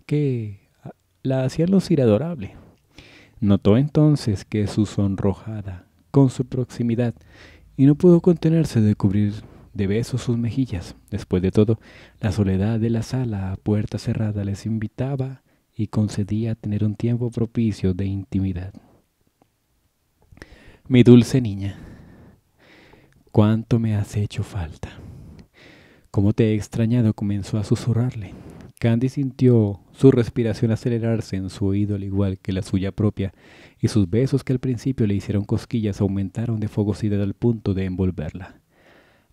que ah, la hacían lucir adorable. Notó entonces que su sonrojada con su proximidad y no pudo contenerse de cubrir de besos sus mejillas. Después de todo, la soledad de la sala a puerta cerrada les invitaba y concedía tener un tiempo propicio de intimidad. Mi dulce niña, cuánto me has hecho falta. Cómo te he extrañado, comenzó a susurrarle. Candy sintió su respiración acelerarse en su oído al igual que la suya propia, y sus besos que al principio le hicieron cosquillas aumentaron de fogosidad al punto de envolverla.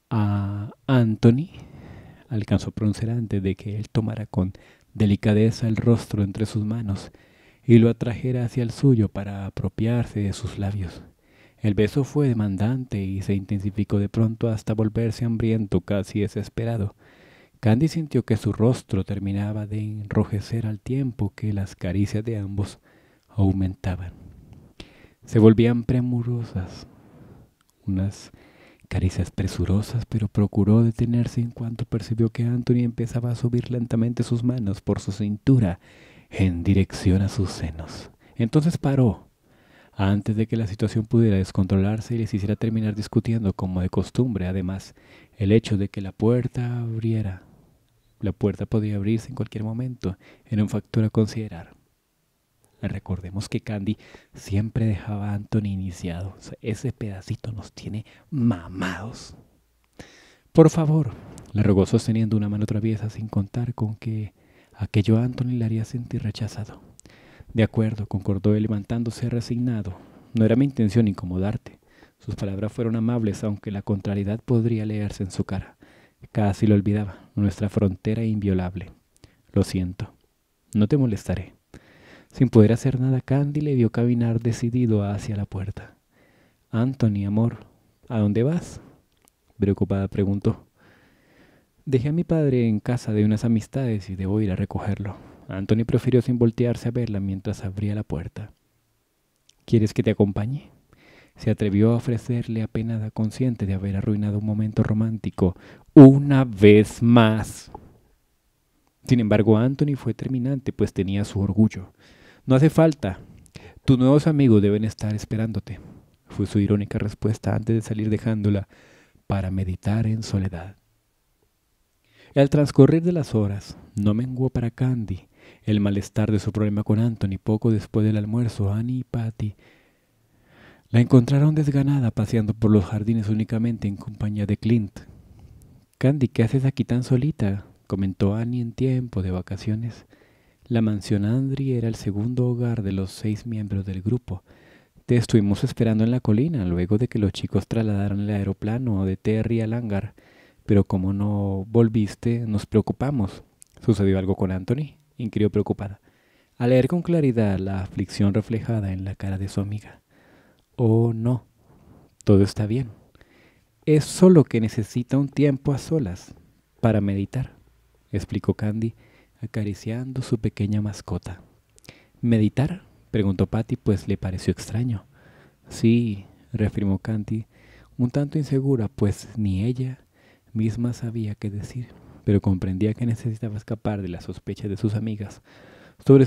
A ah, Anthony alcanzó a pronunciar antes de que él tomara con delicadeza el rostro entre sus manos y lo atrajera hacia el suyo para apropiarse de sus labios. El beso fue demandante y se intensificó de pronto hasta volverse hambriento, casi desesperado. Candy sintió que su rostro terminaba de enrojecer al tiempo que las caricias de ambos aumentaban. Se volvían premurosas, unas caricias presurosas, pero procuró detenerse en cuanto percibió que Anthony empezaba a subir lentamente sus manos por su cintura en dirección a sus senos. Entonces paró antes de que la situación pudiera descontrolarse y les hiciera terminar discutiendo como de costumbre. Además, el hecho de que la puerta abriera, la puerta podía abrirse en cualquier momento, era un factor a considerar. Recordemos que Candy siempre dejaba a Anthony iniciado. ese pedacito nos tiene mamados. Por favor, le rogó sosteniendo una mano traviesa sin contar con que aquello a Anthony le haría sentir rechazado. De acuerdo, concordó él levantándose resignado. No era mi intención incomodarte. Sus palabras fueron amables, aunque la contrariedad podría leerse en su cara. Casi lo olvidaba, nuestra frontera inviolable. Lo siento. No te molestaré. Sin poder hacer nada, Candy le vio caminar decidido hacia la puerta. Anthony, amor, ¿a dónde vas? Preocupada preguntó. Dejé a mi padre en casa de unas amistades y debo ir a recogerlo. Anthony prefirió sin voltearse a verla mientras abría la puerta. ¿Quieres que te acompañe? Se atrevió a ofrecerle penada consciente de haber arruinado un momento romántico una vez más. Sin embargo, Anthony fue terminante, pues tenía su orgullo. No hace falta. Tus nuevos amigos deben estar esperándote. Fue su irónica respuesta antes de salir dejándola para meditar en soledad. Al transcurrir de las horas, no menguó para Candy el malestar de su problema con Anthony. Poco después del almuerzo, Annie y Patty la encontraron desganada paseando por los jardines únicamente en compañía de Clint. Candy, ¿qué haces aquí tan solita? comentó Annie en tiempo de vacaciones. La mansión Andri era el segundo hogar de los seis miembros del grupo. Te estuvimos esperando en la colina luego de que los chicos trasladaran el aeroplano de Terry al hangar, pero como no volviste, nos preocupamos. ¿Sucedió algo con Anthony? inquirió preocupada, al leer con claridad la aflicción reflejada en la cara de su amiga. Oh, no, todo está bien. Es solo que necesita un tiempo a solas para meditar, explicó Candy, acariciando su pequeña mascota. ¿Meditar? preguntó Patty, pues le pareció extraño. Sí, reafirmó Candy, un tanto insegura, pues ni ella misma sabía qué decir pero comprendía que necesitaba escapar de las sospechas de sus amigas sobre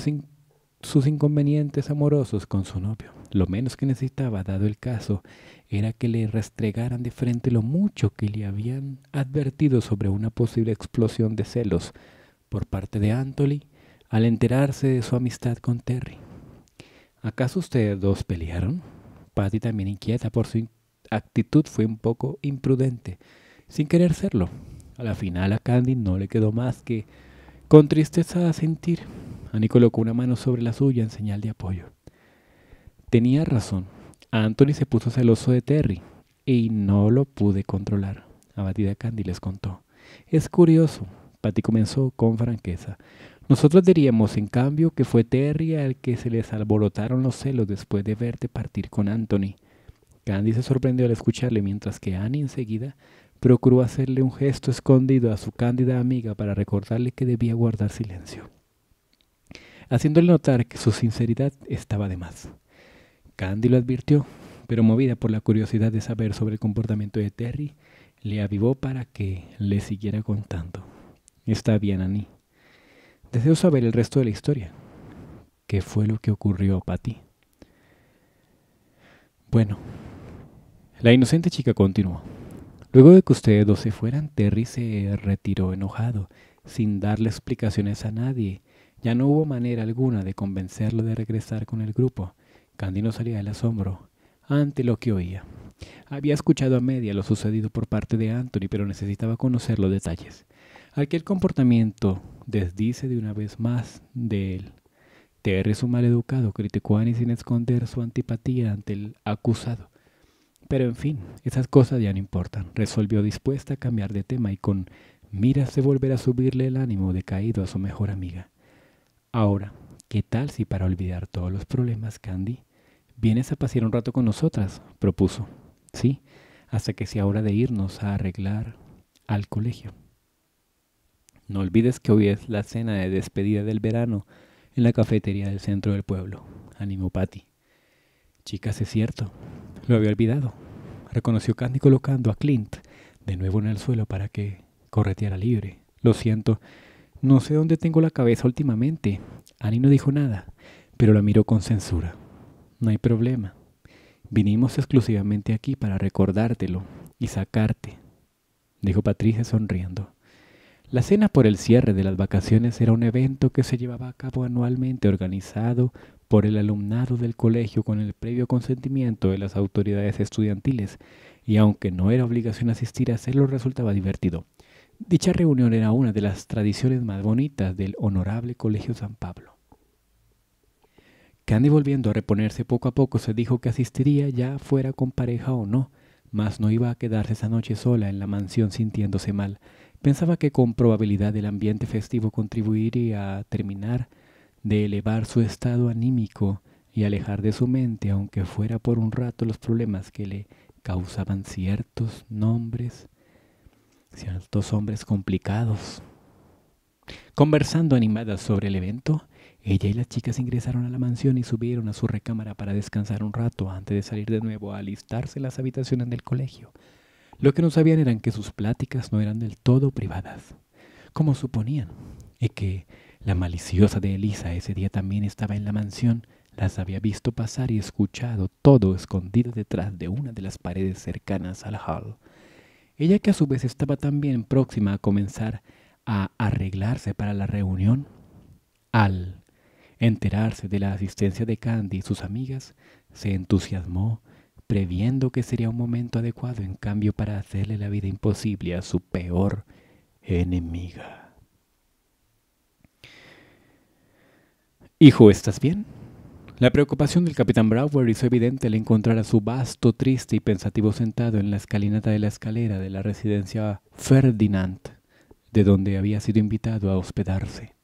sus inconvenientes amorosos con su novio. Lo menos que necesitaba, dado el caso, era que le restregaran de frente lo mucho que le habían advertido sobre una posible explosión de celos por parte de Anthony al enterarse de su amistad con Terry. ¿Acaso ustedes dos pelearon? Patty, también inquieta por su actitud, fue un poco imprudente, sin querer serlo. A la final a Candy no le quedó más que, con tristeza a sentir, Annie colocó una mano sobre la suya en señal de apoyo. Tenía razón. Anthony se puso celoso de Terry y no lo pude controlar. Abatida Candy les contó. Es curioso, Patty comenzó con franqueza. Nosotros diríamos, en cambio, que fue Terry al que se les alborotaron los celos después de verte partir con Anthony. Candy se sorprendió al escucharle, mientras que Annie enseguida procuró hacerle un gesto escondido a su cándida amiga para recordarle que debía guardar silencio, haciéndole notar que su sinceridad estaba de más. Candy lo advirtió, pero movida por la curiosidad de saber sobre el comportamiento de Terry, le avivó para que le siguiera contando. Está bien, Annie. Deseo saber el resto de la historia. ¿Qué fue lo que ocurrió, Patty? Bueno, la inocente chica continuó. Luego de que ustedes dos se fueran, Terry se retiró enojado, sin darle explicaciones a nadie. Ya no hubo manera alguna de convencerlo de regresar con el grupo. Candy no salía del asombro ante lo que oía. Había escuchado a media lo sucedido por parte de Anthony, pero necesitaba conocer los detalles. Aquel comportamiento desdice de una vez más de él. Terry, su maleducado, criticó a Annie sin esconder su antipatía ante el acusado. Pero en fin, esas cosas ya no importan. Resolvió dispuesta a cambiar de tema y con miras de volver a subirle el ánimo decaído a su mejor amiga. Ahora, ¿qué tal si para olvidar todos los problemas, Candy, vienes a pasear un rato con nosotras? propuso. Sí, hasta que sea hora de irnos a arreglar al colegio. No olvides que hoy es la cena de despedida del verano en la cafetería del centro del pueblo. Ánimo, Patty. Chicas, es cierto. Lo había olvidado. Reconoció Candy colocando a Clint de nuevo en el suelo para que correteara libre. Lo siento, no sé dónde tengo la cabeza últimamente. Annie no dijo nada, pero la miró con censura. No hay problema. Vinimos exclusivamente aquí para recordártelo y sacarte, dijo Patricia sonriendo. La cena por el cierre de las vacaciones era un evento que se llevaba a cabo anualmente organizado por el alumnado del colegio con el previo consentimiento de las autoridades estudiantiles, y aunque no era obligación asistir a hacerlo, resultaba divertido. Dicha reunión era una de las tradiciones más bonitas del honorable Colegio San Pablo. Candy volviendo a reponerse poco a poco se dijo que asistiría ya fuera con pareja o no, mas no iba a quedarse esa noche sola en la mansión sintiéndose mal. Pensaba que con probabilidad el ambiente festivo contribuiría a terminar de elevar su estado anímico y alejar de su mente, aunque fuera por un rato, los problemas que le causaban ciertos nombres, ciertos hombres complicados. Conversando animadas sobre el evento, ella y las chicas ingresaron a la mansión y subieron a su recámara para descansar un rato antes de salir de nuevo a alistarse en las habitaciones del colegio. Lo que no sabían eran que sus pláticas no eran del todo privadas, como suponían, y que la maliciosa de Elisa ese día también estaba en la mansión. Las había visto pasar y escuchado todo escondido detrás de una de las paredes cercanas al hall. Ella que a su vez estaba también próxima a comenzar a arreglarse para la reunión. Al enterarse de la asistencia de Candy y sus amigas, se entusiasmó, previendo que sería un momento adecuado en cambio para hacerle la vida imposible a su peor enemiga. Hijo, ¿estás bien? La preocupación del capitán Brower hizo evidente al encontrar a su vasto, triste y pensativo sentado en la escalinata de la escalera de la residencia Ferdinand, de donde había sido invitado a hospedarse.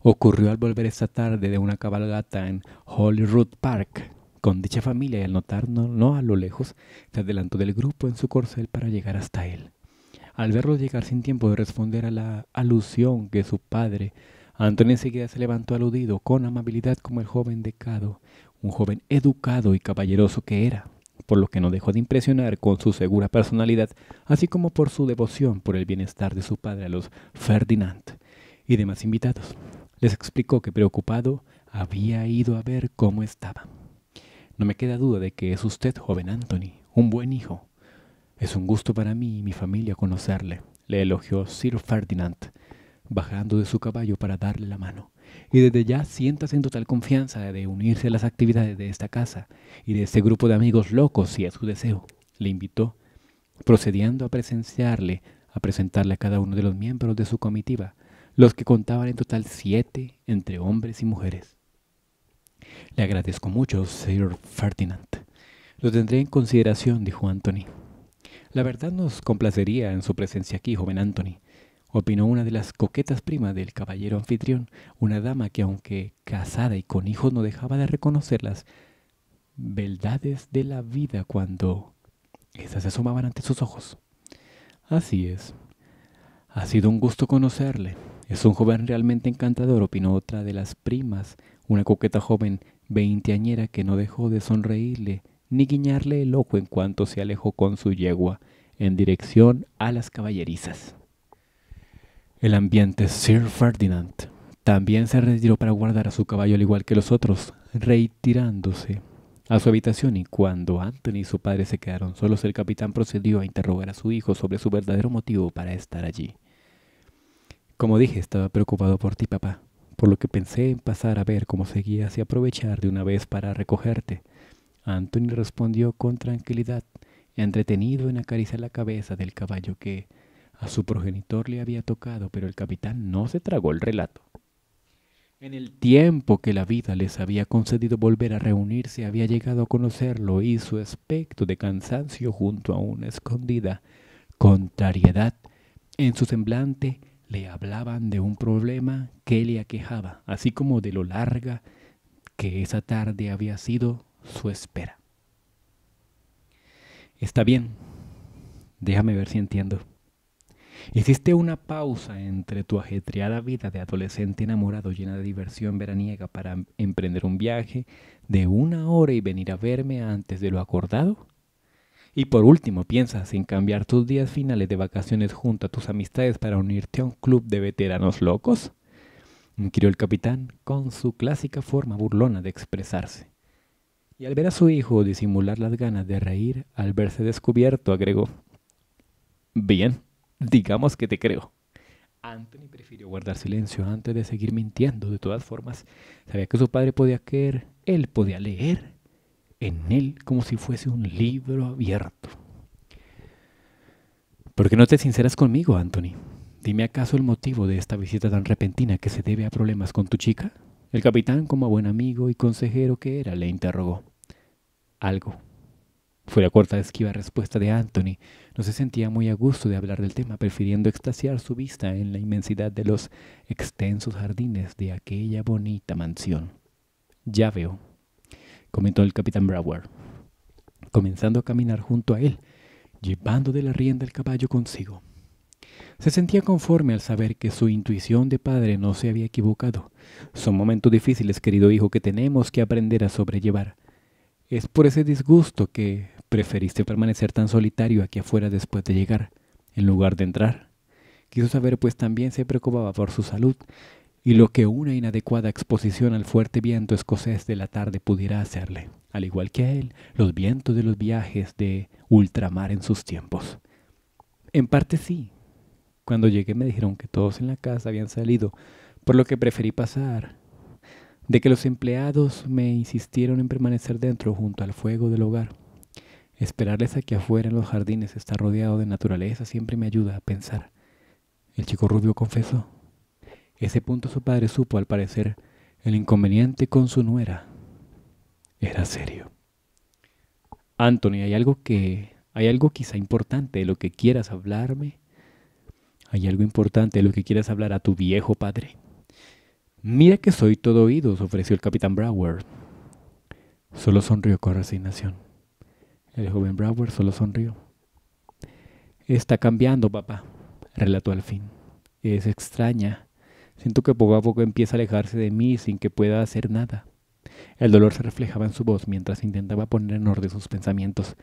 Ocurrió al volver esta tarde de una cabalgata en Holyrood Park con dicha familia y al notar no a lo lejos, se adelantó del grupo en su corcel para llegar hasta él. Al verlo llegar sin tiempo de responder a la alusión que su padre, Antonio enseguida se levantó aludido con amabilidad como el joven decado, un joven educado y caballeroso que era, por lo que no dejó de impresionar con su segura personalidad, así como por su devoción por el bienestar de su padre a los Ferdinand y demás invitados. Les explicó que preocupado había ido a ver cómo estaba. No me queda duda de que es usted, joven Anthony, un buen hijo, es un gusto para mí y mi familia conocerle, le elogió Sir Ferdinand, bajando de su caballo para darle la mano. Y desde ya siéntase en total confianza de unirse a las actividades de esta casa y de este grupo de amigos locos si es su deseo, le invitó, procediendo a presenciarle, a presentarle a cada uno de los miembros de su comitiva, los que contaban en total siete entre hombres y mujeres. Le agradezco mucho, Sir Ferdinand. Lo tendré en consideración, dijo Anthony. La verdad nos complacería en su presencia aquí, joven Anthony, opinó una de las coquetas primas del caballero anfitrión, una dama que aunque casada y con hijos no dejaba de reconocer las beldades de la vida cuando esas se asomaban ante sus ojos. Así es. Ha sido un gusto conocerle. Es un joven realmente encantador, opinó otra de las primas, una coqueta joven veinteañera que no dejó de sonreírle ni guiñarle el ojo en cuanto se alejó con su yegua en dirección a las caballerizas. El ambiente Sir Ferdinand también se retiró para guardar a su caballo al igual que los otros, retirándose a su habitación y cuando Anthony y su padre se quedaron solos, el capitán procedió a interrogar a su hijo sobre su verdadero motivo para estar allí. Como dije, estaba preocupado por ti, papá, por lo que pensé en pasar a ver cómo seguías y aprovechar de una vez para recogerte. Anthony respondió con tranquilidad, entretenido en acariciar la cabeza del caballo que a su progenitor le había tocado, pero el capitán no se tragó el relato. En el tiempo que la vida les había concedido volver a reunirse, había llegado a conocerlo y su aspecto de cansancio junto a una escondida contrariedad en su semblante le hablaban de un problema que le aquejaba, así como de lo larga que esa tarde había sido su espera. Está bien, déjame ver si entiendo. Hiciste una pausa entre tu ajetreada vida de adolescente enamorado llena de diversión veraniega para emprender un viaje de una hora y venir a verme antes de lo acordado. Y por último, piensas en cambiar tus días finales de vacaciones junto a tus amistades para unirte a un club de veteranos locos. Inquirió el capitán con su clásica forma burlona de expresarse. Y al ver a su hijo disimular las ganas de reír al verse descubierto, agregó, Bien, digamos que te creo. Anthony prefirió guardar silencio antes de seguir mintiendo. De todas formas, sabía que su padre podía creer, él podía leer en él como si fuese un libro abierto. ¿Por qué no te sinceras conmigo, Anthony? Dime acaso el motivo de esta visita tan repentina que se debe a problemas con tu chica. El capitán, como buen amigo y consejero que era, le interrogó. Algo. Fue la corta esquiva respuesta de Anthony. No se sentía muy a gusto de hablar del tema, prefiriendo extasiar su vista en la inmensidad de los extensos jardines de aquella bonita mansión. Ya veo, comentó el capitán Brower, comenzando a caminar junto a él, llevando de la rienda el caballo consigo. Se sentía conforme al saber que su intuición de padre no se había equivocado. Son momentos difíciles, querido hijo, que tenemos que aprender a sobrellevar. Es por ese disgusto que preferiste permanecer tan solitario aquí afuera después de llegar, en lugar de entrar. Quiso saber, pues también se preocupaba por su salud, y lo que una inadecuada exposición al fuerte viento escocés de la tarde pudiera hacerle, al igual que a él, los vientos de los viajes de ultramar en sus tiempos. En parte sí, cuando llegué me dijeron que todos en la casa habían salido, por lo que preferí pasar, de que los empleados me insistieron en permanecer dentro junto al fuego del hogar. Esperarles aquí afuera en los jardines, está rodeado de naturaleza, siempre me ayuda a pensar. El chico rubio confesó. Ese punto su padre supo, al parecer, el inconveniente con su nuera. Era serio. Anthony, hay algo que. hay algo quizá importante de lo que quieras hablarme. Hay algo importante de lo que quieras hablar a tu viejo padre. Mira que soy todo oídos, ofreció el capitán Brower. Solo sonrió con resignación. El joven Brower solo sonrió. Está cambiando, papá, relató al fin. Es extraña. Siento que poco a poco empieza a alejarse de mí sin que pueda hacer nada. El dolor se reflejaba en su voz mientras intentaba poner en orden sus pensamientos,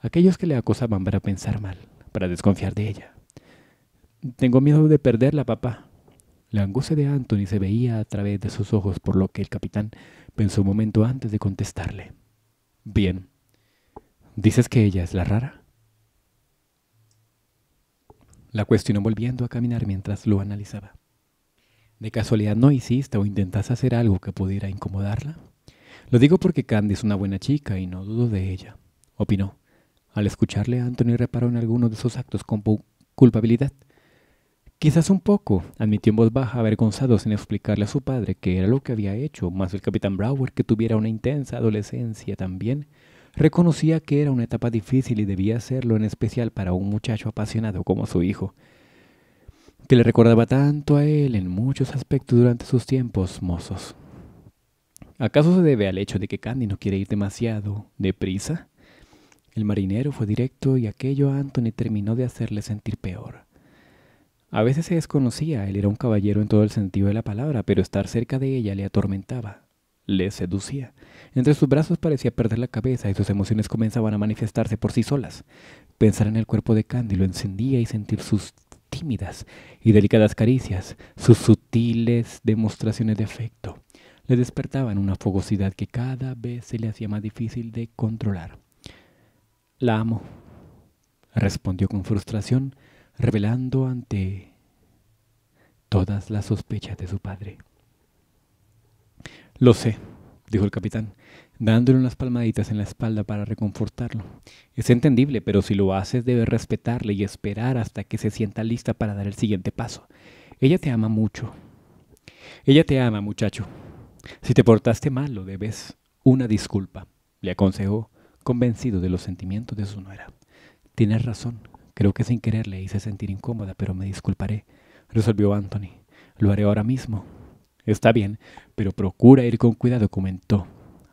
aquellos que le acosaban para pensar mal, para desconfiar de ella. Tengo miedo de perderla, papá. La angustia de Anthony se veía a través de sus ojos, por lo que el capitán pensó un momento antes de contestarle. Bien. ¿Dices que ella es la rara? La cuestionó volviendo a caminar mientras lo analizaba. ¿De casualidad no hiciste o intentaste hacer algo que pudiera incomodarla? Lo digo porque Candy es una buena chica y no dudo de ella, opinó. Al escucharle, Anthony reparó en algunos de sus actos con culpabilidad Quizás un poco, admitió en voz baja, avergonzado sin explicarle a su padre que era lo que había hecho, más el capitán Brower, que tuviera una intensa adolescencia también, reconocía que era una etapa difícil y debía hacerlo en especial para un muchacho apasionado como su hijo, que le recordaba tanto a él en muchos aspectos durante sus tiempos mozos. ¿Acaso se debe al hecho de que Candy no quiere ir demasiado deprisa? El marinero fue directo y aquello a Anthony terminó de hacerle sentir peor. A veces se desconocía, él era un caballero en todo el sentido de la palabra, pero estar cerca de ella le atormentaba, le seducía. Entre sus brazos parecía perder la cabeza y sus emociones comenzaban a manifestarse por sí solas. Pensar en el cuerpo de Candy lo encendía y sentir sus tímidas y delicadas caricias, sus sutiles demostraciones de afecto, le despertaban una fogosidad que cada vez se le hacía más difícil de controlar. La amo, respondió con frustración revelando ante todas las sospechas de su padre. Lo sé, dijo el capitán, dándole unas palmaditas en la espalda para reconfortarlo. Es entendible, pero si lo haces debes respetarle y esperar hasta que se sienta lista para dar el siguiente paso. Ella te ama mucho. Ella te ama, muchacho. Si te portaste mal, lo debes una disculpa, le aconsejó, convencido de los sentimientos de su nuera. Tienes razón, Creo que sin querer le hice sentir incómoda, pero me disculparé, resolvió Anthony. Lo haré ahora mismo. Está bien, pero procura ir con cuidado, comentó.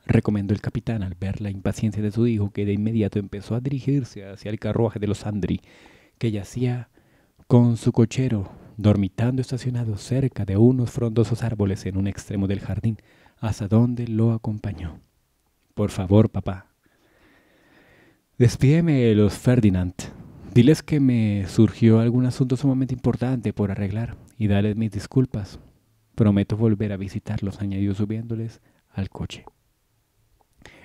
Recomendó el capitán al ver la impaciencia de su hijo, que de inmediato empezó a dirigirse hacia el carruaje de los Andri, que yacía con su cochero, dormitando estacionado cerca de unos frondosos árboles en un extremo del jardín, hasta donde lo acompañó. Por favor, papá. Despídeme los Ferdinand, Diles que me surgió algún asunto sumamente importante por arreglar y darles mis disculpas. Prometo volver a visitarlos, añadió subiéndoles al coche.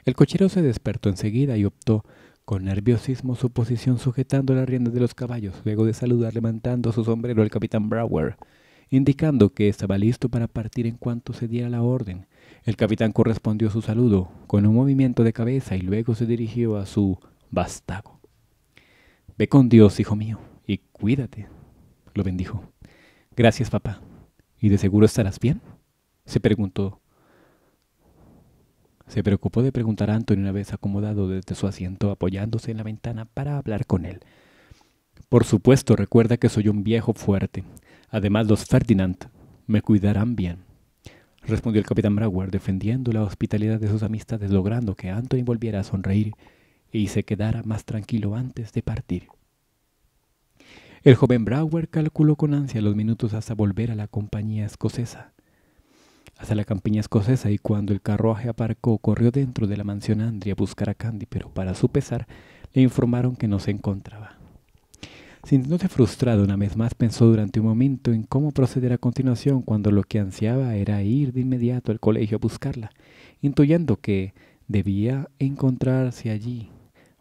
El cochero se despertó enseguida y optó con nerviosismo su posición sujetando las riendas de los caballos, luego de saludar levantando su sombrero al capitán Brower, indicando que estaba listo para partir en cuanto se diera la orden. El capitán correspondió su saludo con un movimiento de cabeza y luego se dirigió a su vástago. Ve con Dios, hijo mío, y cuídate. Lo bendijo. Gracias, papá. ¿Y de seguro estarás bien? Se preguntó. Se preocupó de preguntar a Anthony una vez acomodado desde su asiento, apoyándose en la ventana para hablar con él. Por supuesto, recuerda que soy un viejo fuerte. Además, los Ferdinand me cuidarán bien. Respondió el capitán Broward, defendiendo la hospitalidad de sus amistades, logrando que Anthony volviera a sonreír y se quedara más tranquilo antes de partir. El joven Brower calculó con ansia los minutos hasta volver a la compañía escocesa. Hasta la campiña escocesa y cuando el carruaje aparcó corrió dentro de la mansión Andrea a buscar a Candy, pero para su pesar le informaron que no se encontraba. Sintiéndose frustrado una vez más pensó durante un momento en cómo proceder a continuación cuando lo que ansiaba era ir de inmediato al colegio a buscarla, intuyendo que debía encontrarse allí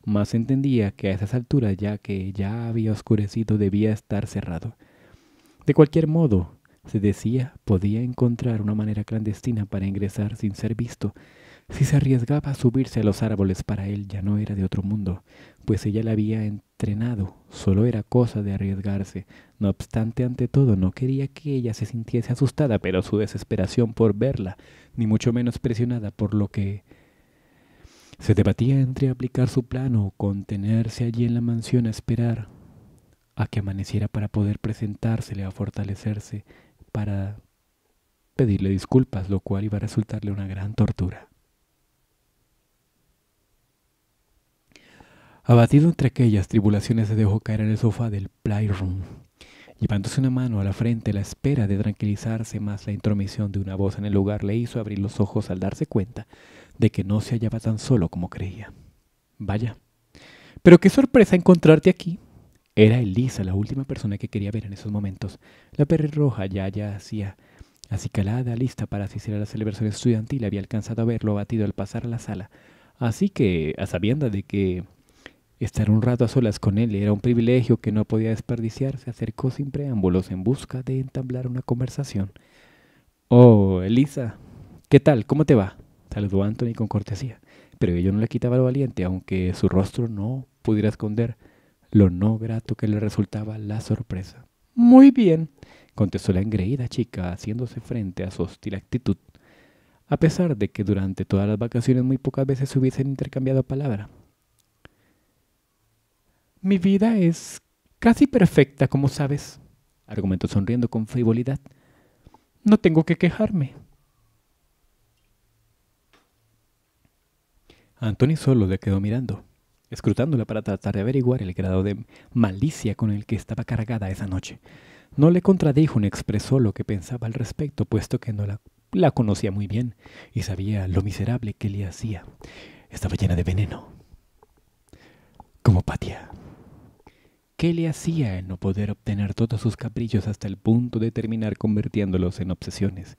más entendía que a esas alturas, ya que ya había oscurecido, debía estar cerrado. De cualquier modo, se decía, podía encontrar una manera clandestina para ingresar sin ser visto. Si se arriesgaba a subirse a los árboles, para él ya no era de otro mundo, pues ella la había entrenado, solo era cosa de arriesgarse. No obstante, ante todo, no quería que ella se sintiese asustada, pero su desesperación por verla, ni mucho menos presionada por lo que se debatía entre aplicar su plano o contenerse allí en la mansión a esperar a que amaneciera para poder presentársele a fortalecerse para pedirle disculpas, lo cual iba a resultarle una gran tortura. Abatido entre aquellas tribulaciones se dejó caer en el sofá del playroom, llevándose una mano a la frente la espera de tranquilizarse, más la intromisión de una voz en el lugar le hizo abrir los ojos al darse cuenta de que no se hallaba tan solo como creía. Vaya. Pero qué sorpresa encontrarte aquí. Era Elisa, la última persona que quería ver en esos momentos. La roja ya ya hacía acicalada, lista para asistir a la celebración estudiantil, había alcanzado a verlo abatido al pasar a la sala. Así que, a sabienda de que estar un rato a solas con él era un privilegio que no podía desperdiciar, se acercó sin preámbulos en busca de entablar una conversación. Oh, Elisa, ¿qué tal? ¿Cómo te va? saludó Anthony con cortesía, pero ello no le quitaba lo valiente, aunque su rostro no pudiera esconder lo no grato que le resultaba la sorpresa. Muy bien, contestó la engreída chica, haciéndose frente a su hostil actitud, a pesar de que durante todas las vacaciones muy pocas veces se hubiesen intercambiado palabra. Mi vida es casi perfecta, como sabes, argumentó sonriendo con frivolidad. No tengo que quejarme. Antonio solo le quedó mirando, escrutándola para tratar de averiguar el grado de malicia con el que estaba cargada esa noche. No le contradijo ni expresó lo que pensaba al respecto, puesto que no la, conocía muy bien y sabía lo miserable que le hacía. Estaba llena de veneno. Como Patia. ¿Qué le hacía el no poder obtener todos sus caprichos hasta el punto de terminar convirtiéndolos en obsesiones?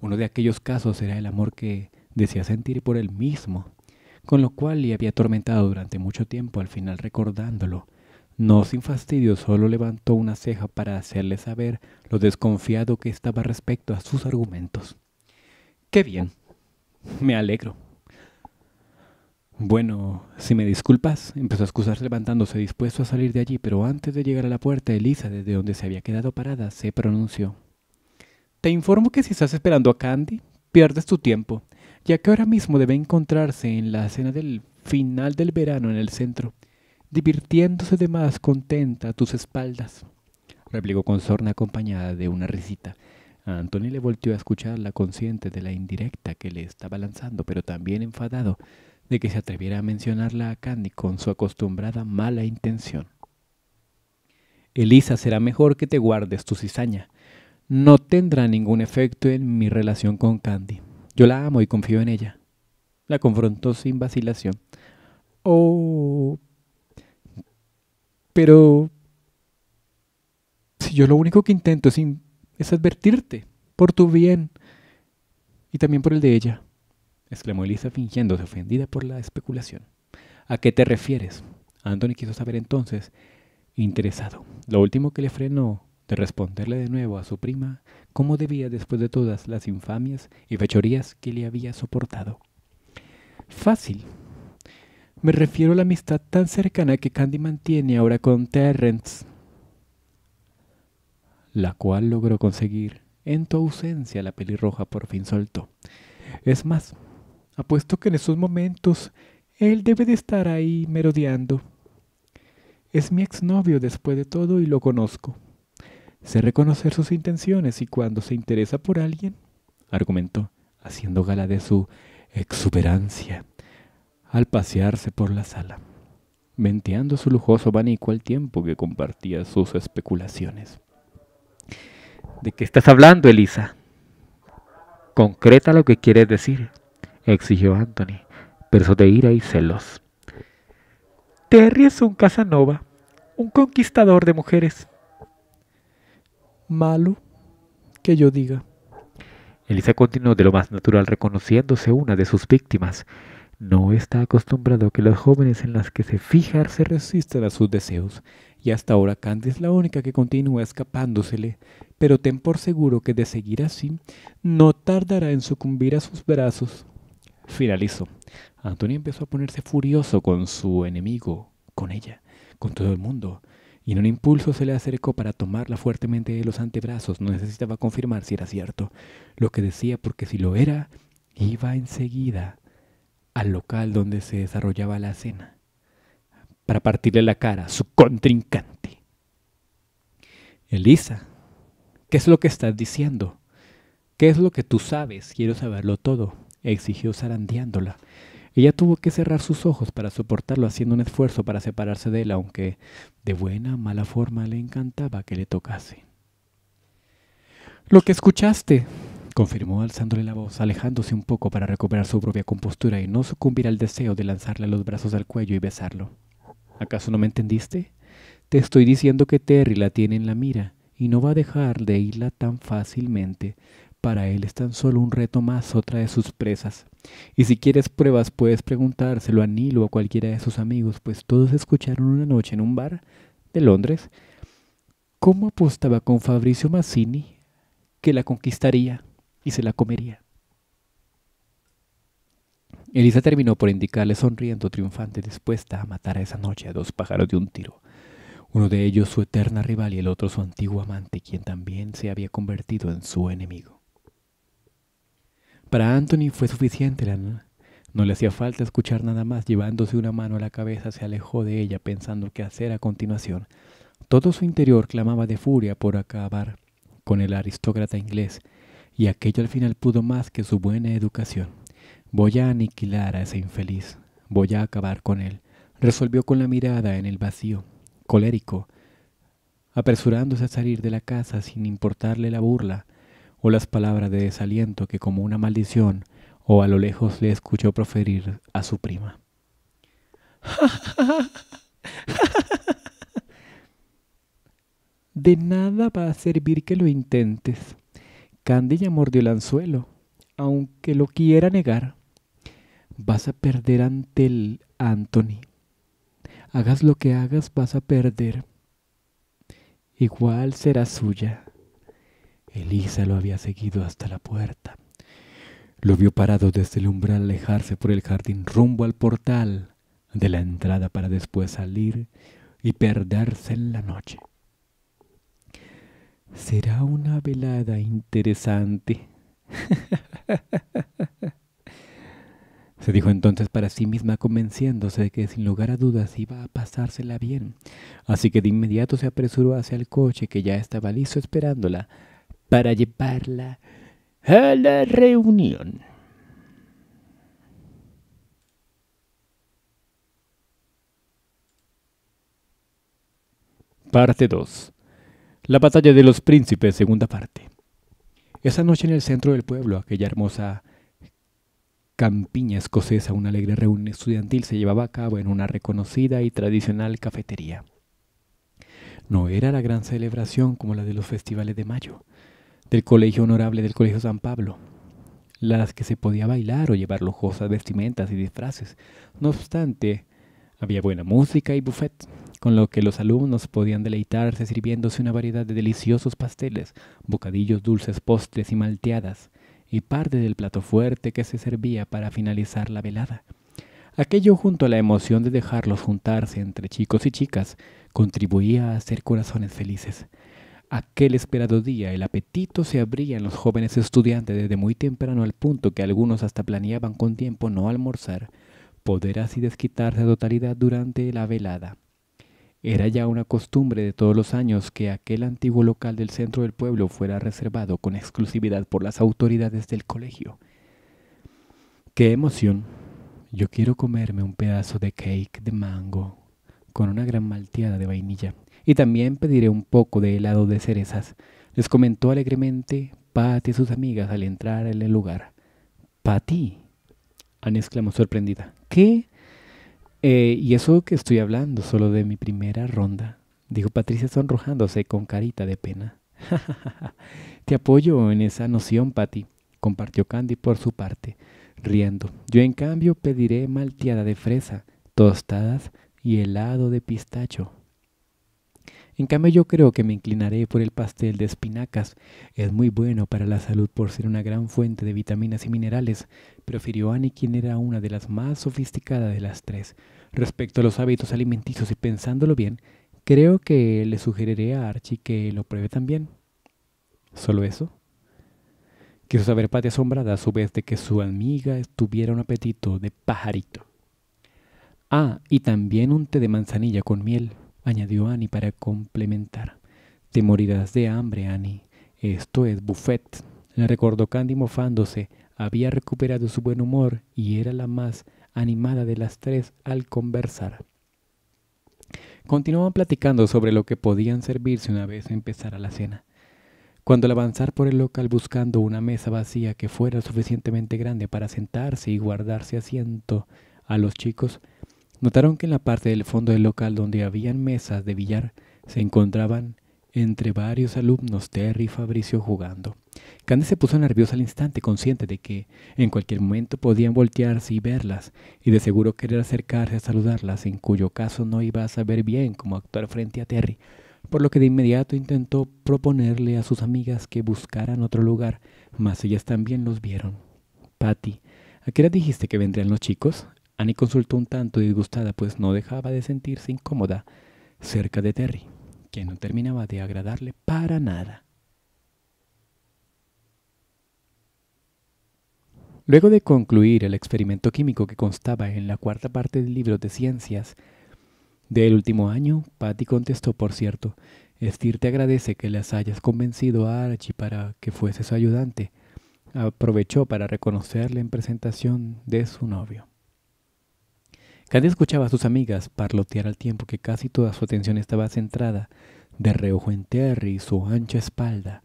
Uno de aquellos casos era el amor que decía sentir por él mismo, con lo cual le había atormentado durante mucho tiempo, al final recordándolo. No sin fastidio, solo levantó una ceja para hacerle saber lo desconfiado que estaba respecto a sus argumentos. Qué bien. Me alegro. Bueno, si me disculpas, empezó a excusarse levantándose dispuesto a salir de allí, pero antes de llegar a la puerta, Elisa, desde donde se había quedado parada, se pronunció. Te informo que si estás esperando a Candy, pierdes tu tiempo ya que ahora mismo debe encontrarse en la cena del final del verano en el centro, divirtiéndose de más contenta a tus espaldas, replicó con sorna acompañada de una risita. Antonio le volteó a escucharla consciente de la indirecta que le estaba lanzando, pero también enfadado de que se atreviera a mencionarla a Candy con su acostumbrada mala intención. Elisa, será mejor que te guardes tu cizaña. No tendrá ningún efecto en mi relación con Candy. Yo la amo y confío en ella. La confrontó sin vacilación. Oh, pero si yo lo único que intento es, es advertirte por tu bien y también por el de ella, exclamó Elisa fingiéndose ofendida por la especulación. ¿A qué te refieres? Anthony quiso saber entonces, interesado. Lo último que le frenó de responderle de nuevo a su prima como debía después de todas las infamias y fechorías que le había soportado. Fácil. Me refiero a la amistad tan cercana que Candy mantiene ahora con Terrence, la cual logró conseguir en tu ausencia la pelirroja por fin soltó. Es más, apuesto que en esos momentos él debe de estar ahí merodeando. Es mi exnovio después de todo y lo conozco. Sé reconocer sus intenciones y cuando se interesa por alguien, argumentó, haciendo gala de su exuberancia al pasearse por la sala, menteando su lujoso abanico al tiempo que compartía sus especulaciones. ¿De qué estás hablando, Elisa? Concreta lo que quieres decir, exigió Anthony, preso de ira y celos. Terry es un Casanova, un conquistador de mujeres malo que yo diga. Elisa continuó de lo más natural reconociéndose una de sus víctimas. No está acostumbrado a que los jóvenes en las que se fija se resistan a sus deseos, y hasta ahora Candy es la única que continúa escapándosele, pero ten por seguro que de seguir así, no tardará en sucumbir a sus brazos. Finalizó. Antonio empezó a ponerse furioso con su enemigo, con ella, con todo el mundo y en un impulso se le acercó para tomarla fuertemente de los antebrazos. No necesitaba confirmar si era cierto lo que decía, porque si lo era, iba enseguida al local donde se desarrollaba la cena, para partirle la cara a su contrincante. Elisa, ¿qué es lo que estás diciendo? ¿Qué es lo que tú sabes? Quiero saberlo todo, exigió zarandeándola. Ella tuvo que cerrar sus ojos para soportarlo, haciendo un esfuerzo para separarse de él, aunque de buena o mala forma le encantaba que le tocase. Lo que escuchaste, confirmó alzándole la voz, alejándose un poco para recuperar su propia compostura y no sucumbir al deseo de lanzarle los brazos al cuello y besarlo. ¿Acaso no me entendiste? Te estoy diciendo que Terry la tiene en la mira y no va a dejar de irla tan fácilmente para él es tan solo un reto más, otra de sus presas. Y si quieres pruebas, puedes preguntárselo a Nilo o a cualquiera de sus amigos, pues todos escucharon una noche en un bar de Londres cómo apostaba con Fabricio Mazzini que la conquistaría y se la comería. Elisa terminó por indicarle sonriendo, triunfante, dispuesta a matar a esa noche a dos pájaros de un tiro. Uno de ellos su eterna rival y el otro su antiguo amante, quien también se había convertido en su enemigo. Para Anthony fue suficiente la No le hacía falta escuchar nada más. Llevándose una mano a la cabeza, se alejó de ella pensando qué hacer a continuación. Todo su interior clamaba de furia por acabar con el aristócrata inglés, y aquello al final pudo más que su buena educación. Voy a aniquilar a ese infeliz. Voy a acabar con él. Resolvió con la mirada en el vacío, colérico, apresurándose a salir de la casa sin importarle la burla o las palabras de desaliento que como una maldición o a lo lejos le escuchó proferir a su prima. De nada va a servir que lo intentes. Candilla mordió el anzuelo, aunque lo quiera negar. Vas a perder ante el Anthony. Hagas lo que hagas, vas a perder. Igual será suya. Elisa lo había seguido hasta la puerta. Lo vio parado desde el umbral alejarse por el jardín rumbo al portal de la entrada para después salir y perderse en la noche. Será una velada interesante. Se dijo entonces para sí misma convenciéndose de que sin lugar a dudas iba a pasársela bien, así que de inmediato se apresuró hacia el coche que ya estaba listo esperándola para llevarla a la reunión. Parte 2. La batalla de los príncipes, segunda parte. Esa noche en el centro del pueblo, aquella hermosa campiña escocesa, una alegre reunión estudiantil se llevaba a cabo en una reconocida y tradicional cafetería. No era la gran celebración como la de los festivales de mayo, del Colegio Honorable del Colegio San Pablo, las que se podía bailar o llevar lujosas vestimentas y disfraces. No obstante, había buena música y buffet, con lo que los alumnos podían deleitarse sirviéndose una variedad de deliciosos pasteles, bocadillos, dulces, postres y malteadas, y parte del plato fuerte que se servía para finalizar la velada. Aquello junto a la emoción de dejarlos juntarse entre chicos y chicas contribuía a hacer corazones felices. Aquel esperado día el apetito se abría en los jóvenes estudiantes desde muy temprano al punto que algunos hasta planeaban con tiempo no almorzar, poder así desquitarse a totalidad durante la velada. Era ya una costumbre de todos los años que aquel antiguo local del centro del pueblo fuera reservado con exclusividad por las autoridades del colegio. ¡Qué emoción! Yo quiero comerme un pedazo de cake de mango con una gran malteada de vainilla y también pediré un poco de helado de cerezas, les comentó alegremente Patty y sus amigas al entrar en el lugar. Patty, Anne exclamó sorprendida. ¿Qué? Eh, y eso que estoy hablando solo de mi primera ronda, dijo Patricia sonrojándose con carita de pena. Te apoyo en esa noción, Patty, compartió Candy por su parte, riendo. Yo en cambio pediré malteada de fresa, tostadas y helado de pistacho. En cambio yo creo que me inclinaré por el pastel de espinacas. Es muy bueno para la salud por ser una gran fuente de vitaminas y minerales, prefirió Annie quien era una de las más sofisticadas de las tres. Respecto a los hábitos alimenticios y pensándolo bien, creo que le sugeriré a Archie que lo pruebe también. ¿Solo eso? Quiso saber Patty asombrada a su vez de que su amiga tuviera un apetito de pajarito. Ah, y también un té de manzanilla con miel añadió Annie para complementar. Te morirás de hambre, Annie. Esto es buffet. Le recordó Candy mofándose. Había recuperado su buen humor y era la más animada de las tres al conversar. Continuaban platicando sobre lo que podían servirse una vez empezara la cena. Cuando al avanzar por el local buscando una mesa vacía que fuera suficientemente grande para sentarse y guardarse asiento a los chicos, Notaron que en la parte del fondo del local donde habían mesas de billar se encontraban entre varios alumnos Terry y Fabricio jugando. Candy se puso nerviosa al instante, consciente de que en cualquier momento podían voltearse y verlas, y de seguro querer acercarse a saludarlas, en cuyo caso no iba a saber bien cómo actuar frente a Terry, por lo que de inmediato intentó proponerle a sus amigas que buscaran otro lugar, mas ellas también los vieron. Patty, ¿a qué hora dijiste que vendrían los chicos? Annie consultó un tanto disgustada, pues no dejaba de sentirse incómoda cerca de Terry, quien no terminaba de agradarle para nada. Luego de concluir el experimento químico que constaba en la cuarta parte del libro de ciencias del último año, Patty contestó, por cierto, Estir te agradece que las hayas convencido a Archie para que fuese su ayudante. Aprovechó para reconocerle en presentación de su novio. Candy escuchaba a sus amigas parlotear al tiempo que casi toda su atención estaba centrada de reojo en Terry y su ancha espalda,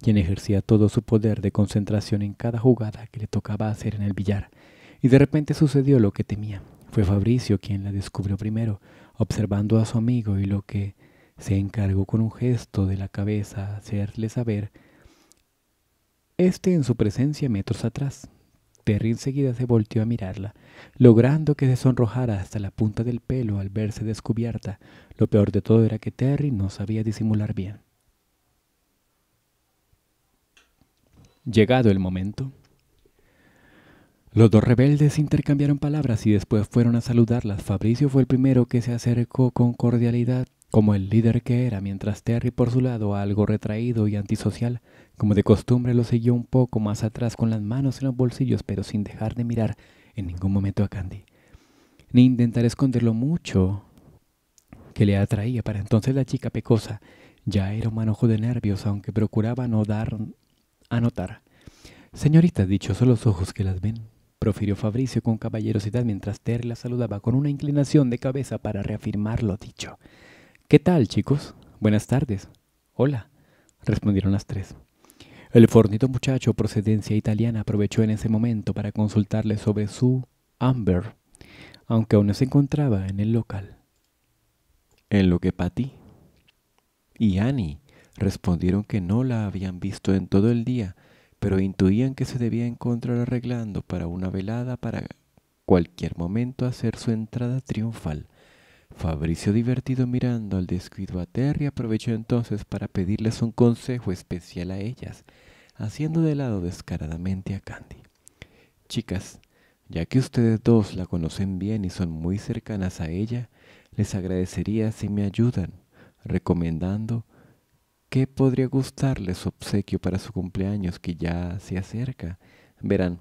quien ejercía todo su poder de concentración en cada jugada que le tocaba hacer en el billar. Y de repente sucedió lo que temía. Fue Fabricio quien la descubrió primero, observando a su amigo y lo que se encargó con un gesto de la cabeza hacerle saber este en su presencia metros atrás. Terry enseguida se volteó a mirarla, logrando que se sonrojara hasta la punta del pelo al verse descubierta. Lo peor de todo era que Terry no sabía disimular bien. Llegado el momento, los dos rebeldes intercambiaron palabras y después fueron a saludarlas. Fabricio fue el primero que se acercó con cordialidad como el líder que era, mientras Terry por su lado, algo retraído y antisocial, como de costumbre lo siguió un poco más atrás con las manos en los bolsillos, pero sin dejar de mirar en ningún momento a Candy, ni intentar esconder lo mucho que le atraía. Para entonces la chica pecosa ya era un manojo de nervios, aunque procuraba no dar a notar. Señorita, dichosos los ojos que las ven, profirió Fabricio con caballerosidad mientras Terry la saludaba con una inclinación de cabeza para reafirmar lo dicho. ¿Qué tal, chicos? Buenas tardes. Hola, respondieron las tres. El fornito muchacho procedencia italiana aprovechó en ese momento para consultarle sobre su Amber, aunque aún no se encontraba en el local. En lo que Patty y Annie respondieron que no la habían visto en todo el día, pero intuían que se debía encontrar arreglando para una velada para cualquier momento hacer su entrada triunfal Fabricio, divertido mirando al descuido a Terry, aprovechó entonces para pedirles un consejo especial a ellas, haciendo de lado descaradamente a Candy. Chicas, ya que ustedes dos la conocen bien y son muy cercanas a ella, les agradecería si me ayudan, recomendando qué podría gustarles obsequio para su cumpleaños que ya se acerca. Verán,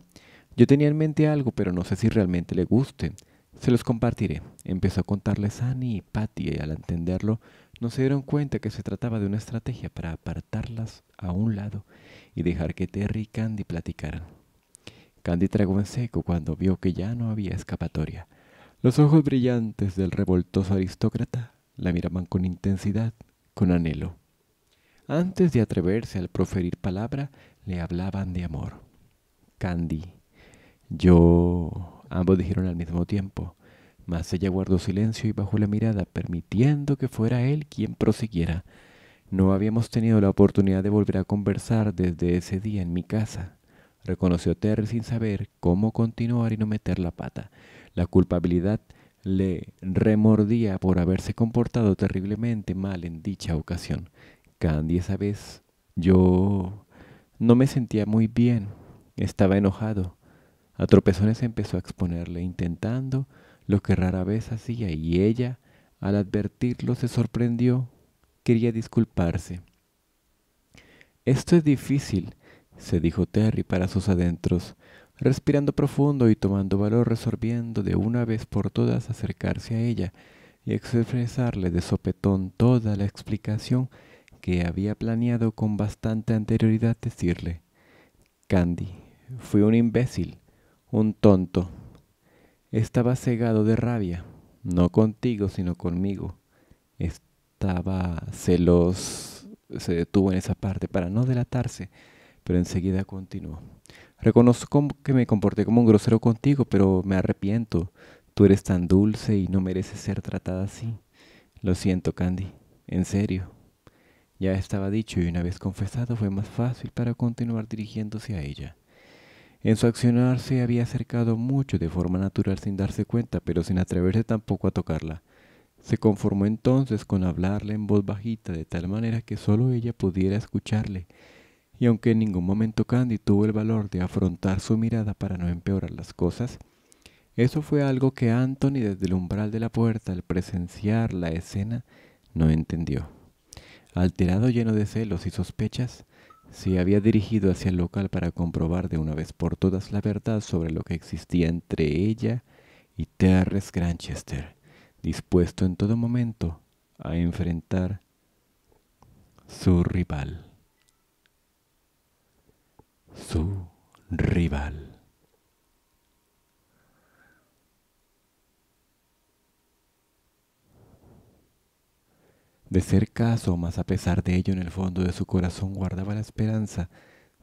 yo tenía en mente algo, pero no sé si realmente le guste. Se los compartiré. Empezó a contarles Annie y Patty y al entenderlo no se dieron cuenta que se trataba de una estrategia para apartarlas a un lado y dejar que Terry y Candy platicaran. Candy tragó en seco cuando vio que ya no había escapatoria. Los ojos brillantes del revoltoso aristócrata la miraban con intensidad, con anhelo. Antes de atreverse al proferir palabra, le hablaban de amor. Candy, yo Ambos dijeron al mismo tiempo, mas ella guardó silencio y bajó la mirada, permitiendo que fuera él quien prosiguiera. No habíamos tenido la oportunidad de volver a conversar desde ese día en mi casa. Reconoció Terry sin saber cómo continuar y no meter la pata. La culpabilidad le remordía por haberse comportado terriblemente mal en dicha ocasión. Candy esa vez yo no me sentía muy bien. Estaba enojado. A tropezones empezó a exponerle, intentando lo que rara vez hacía, y ella, al advertirlo, se sorprendió. Quería disculparse. Esto es difícil, se dijo Terry para sus adentros, respirando profundo y tomando valor, resolviendo de una vez por todas acercarse a ella y expresarle de sopetón toda la explicación que había planeado con bastante anterioridad decirle. Candy, fui un imbécil un tonto. Estaba cegado de rabia, no contigo, sino conmigo. Estaba celos, se detuvo en esa parte para no delatarse, pero enseguida continuó. Reconozco que me comporté como un grosero contigo, pero me arrepiento. Tú eres tan dulce y no mereces ser tratada así. Lo siento, Candy, en serio. Ya estaba dicho y una vez confesado fue más fácil para continuar dirigiéndose a ella. En su accionar se había acercado mucho de forma natural sin darse cuenta, pero sin atreverse tampoco a tocarla. Se conformó entonces con hablarle en voz bajita, de tal manera que solo ella pudiera escucharle, y aunque en ningún momento Candy tuvo el valor de afrontar su mirada para no empeorar las cosas, eso fue algo que Anthony desde el umbral de la puerta al presenciar la escena no entendió. Alterado lleno de celos y sospechas, se había dirigido hacia el local para comprobar de una vez por todas la verdad sobre lo que existía entre ella y Terrence Granchester, dispuesto en todo momento a enfrentar su rival. Su rival. De ser caso, más a pesar de ello, en el fondo de su corazón guardaba la esperanza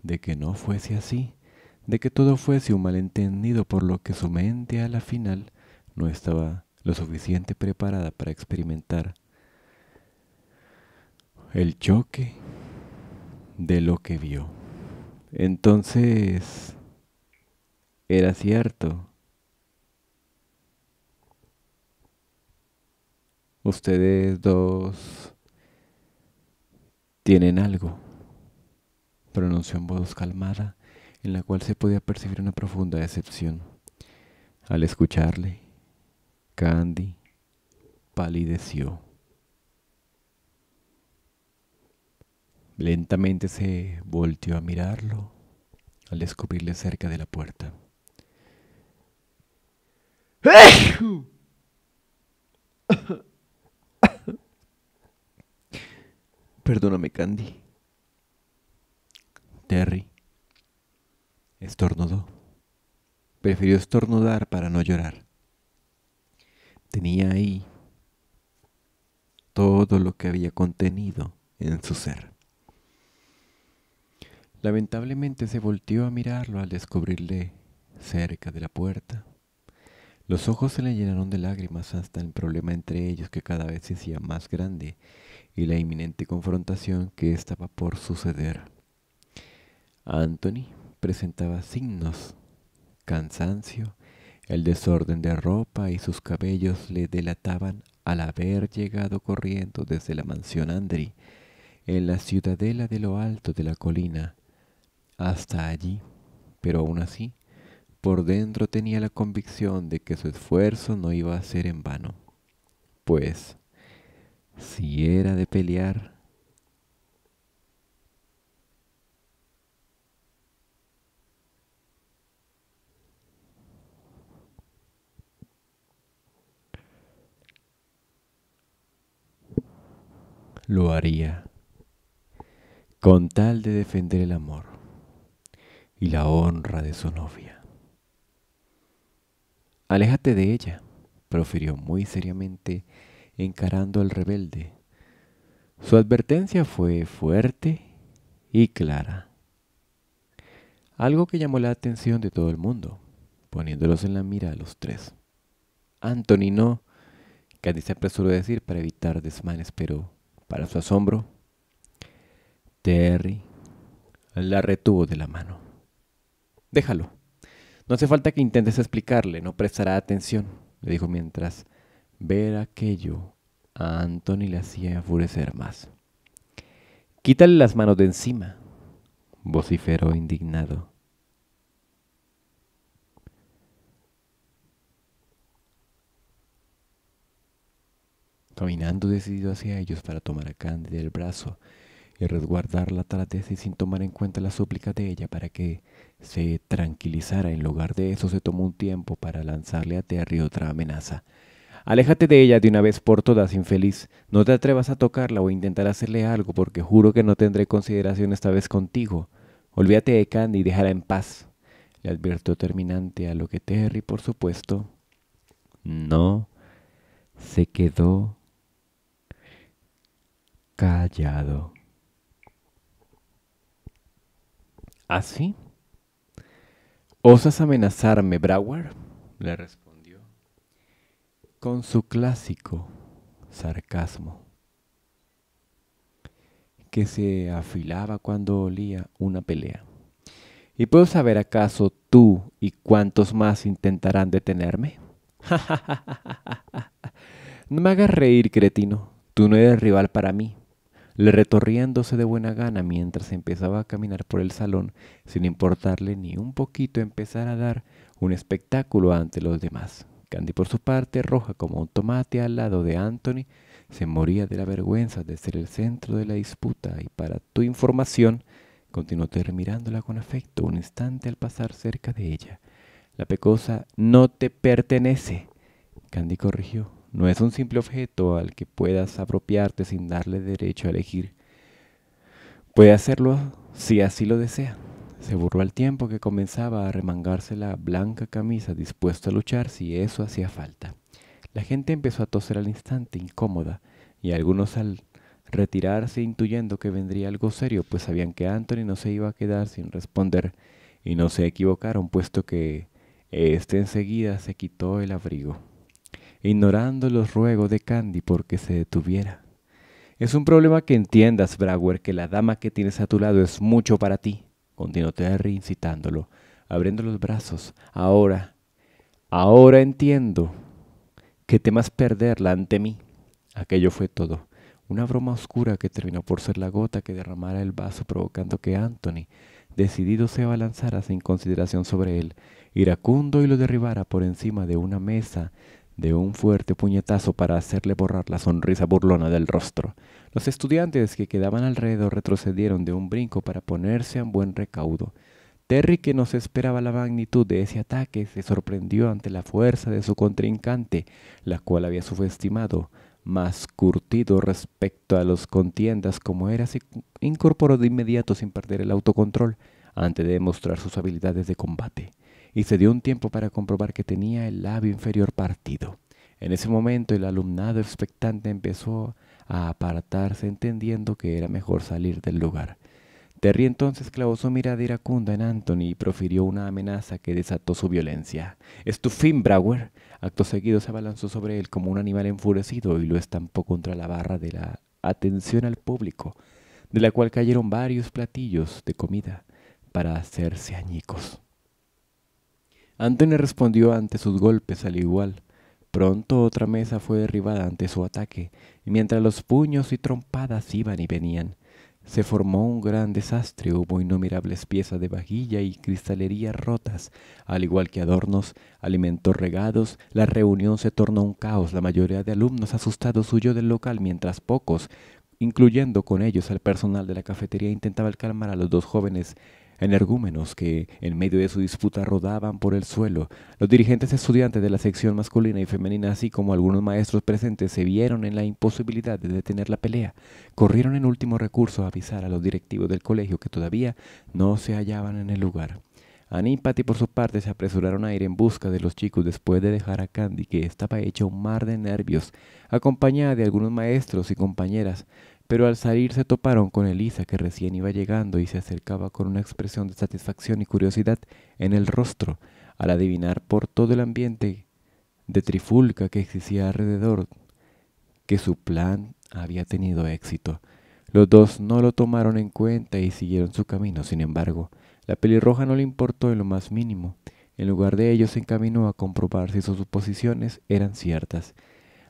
de que no fuese así, de que todo fuese un malentendido, por lo que su mente a la final no estaba lo suficiente preparada para experimentar el choque de lo que vio. Entonces, era cierto ustedes dos tienen algo, pronunció en voz calmada, en la cual se podía percibir una profunda decepción. Al escucharle, Candy palideció. Lentamente se volteó a mirarlo al descubrirle cerca de la puerta. Perdóname, Candy. Terry estornudó. Prefirió estornudar para no llorar. Tenía ahí todo lo que había contenido en su ser. Lamentablemente se volteó a mirarlo al descubrirle cerca de la puerta. Los ojos se le llenaron de lágrimas hasta el problema entre ellos que cada vez se hacía más grande y la inminente confrontación que estaba por suceder. Anthony presentaba signos, cansancio, el desorden de ropa y sus cabellos le delataban al haber llegado corriendo desde la mansión Andri, en la ciudadela de lo alto de la colina, hasta allí, pero aún así, por dentro tenía la convicción de que su esfuerzo no iba a ser en vano, pues si era de pelear, lo haría con tal de defender el amor y la honra de su novia. Aléjate de ella, profirió muy seriamente encarando al rebelde. Su advertencia fue fuerte y clara. Algo que llamó la atención de todo el mundo, poniéndolos en la mira a los tres. Anthony no, Candy se apresuró a decir para evitar desmanes, pero para su asombro, Terry la retuvo de la mano. Déjalo. No hace falta que intentes explicarle, no prestará atención, le dijo mientras Ver aquello a Anthony le hacía enfurecer más. Quítale las manos de encima, vociferó indignado. Caminando decidido hacia ellos para tomar a Candy del brazo y resguardarla la de y sin tomar en cuenta la súplica de ella para que se tranquilizara. En lugar de eso se tomó un tiempo para lanzarle a Terry otra amenaza. Aléjate de ella de una vez por todas, infeliz. No te atrevas a tocarla o intentar hacerle algo, porque juro que no tendré consideración esta vez contigo. Olvídate de Candy y déjala en paz. Le advirtió terminante, a lo que Terry, por supuesto, no se quedó callado. ¿Así? ¿Ah, ¿Osas amenazarme, Broward? Le respondió con su clásico sarcasmo, que se afilaba cuando olía una pelea. ¿Y puedo saber acaso tú y cuántos más intentarán detenerme? no me hagas reír, cretino. Tú no eres rival para mí. Le retorriéndose de buena gana mientras empezaba a caminar por el salón, sin importarle ni un poquito empezar a dar un espectáculo ante los demás. Candy, por su parte, roja como un tomate al lado de Anthony, se moría de la vergüenza de ser el centro de la disputa y para tu información, continuó terminándola mirándola con afecto un instante al pasar cerca de ella. La pecosa no te pertenece. Candy corrigió. No es un simple objeto al que puedas apropiarte sin darle derecho a elegir. Puede hacerlo si así lo desea. Se burló al tiempo que comenzaba a remangarse la blanca camisa dispuesto a luchar si eso hacía falta. La gente empezó a toser al instante, incómoda, y algunos al retirarse intuyendo que vendría algo serio, pues sabían que Anthony no se iba a quedar sin responder, y no se equivocaron, puesto que éste enseguida se quitó el abrigo, ignorando los ruegos de Candy porque se detuviera. Es un problema que entiendas, Brower, que la dama que tienes a tu lado es mucho para ti continuó Terry incitándolo, abriendo los brazos. Ahora, ahora entiendo que temas perderla ante mí. Aquello fue todo. Una broma oscura que terminó por ser la gota que derramara el vaso provocando que Anthony, decidido, se abalanzara sin consideración sobre él, iracundo y lo derribara por encima de una mesa de un fuerte puñetazo para hacerle borrar la sonrisa burlona del rostro. Los estudiantes que quedaban alrededor retrocedieron de un brinco para ponerse en buen recaudo. Terry, que no se esperaba la magnitud de ese ataque, se sorprendió ante la fuerza de su contrincante, la cual había subestimado, más curtido respecto a los contiendas como era, se incorporó de inmediato sin perder el autocontrol antes de demostrar sus habilidades de combate, y se dio un tiempo para comprobar que tenía el labio inferior partido. En ese momento el alumnado expectante empezó a apartarse entendiendo que era mejor salir del lugar. Terry entonces clavó su mirada iracunda en Anthony y profirió una amenaza que desató su violencia. ¡Es tu fin, Brower! Acto seguido se abalanzó sobre él como un animal enfurecido y lo estampó contra la barra de la atención al público, de la cual cayeron varios platillos de comida para hacerse añicos. Anthony respondió ante sus golpes al igual. Pronto otra mesa fue derribada ante su ataque mientras los puños y trompadas iban y venían, se formó un gran desastre, hubo innumerables piezas de vajilla y cristalería rotas, al igual que adornos, alimentos regados, la reunión se tornó un caos, la mayoría de alumnos asustados huyó del local mientras pocos, incluyendo con ellos al personal de la cafetería, intentaban calmar a los dos jóvenes energúmenos que, en medio de su disputa, rodaban por el suelo. Los dirigentes estudiantes de la sección masculina y femenina, así como algunos maestros presentes, se vieron en la imposibilidad de detener la pelea. Corrieron en último recurso a avisar a los directivos del colegio que todavía no se hallaban en el lugar. Annie por su parte, se apresuraron a ir en busca de los chicos después de dejar a Candy, que estaba hecha un mar de nervios, acompañada de algunos maestros y compañeras pero al salir se toparon con Elisa que recién iba llegando y se acercaba con una expresión de satisfacción y curiosidad en el rostro al adivinar por todo el ambiente de trifulca que existía alrededor que su plan había tenido éxito. Los dos no lo tomaron en cuenta y siguieron su camino. Sin embargo, la pelirroja no le importó en lo más mínimo. En lugar de ello se encaminó a comprobar si sus suposiciones eran ciertas.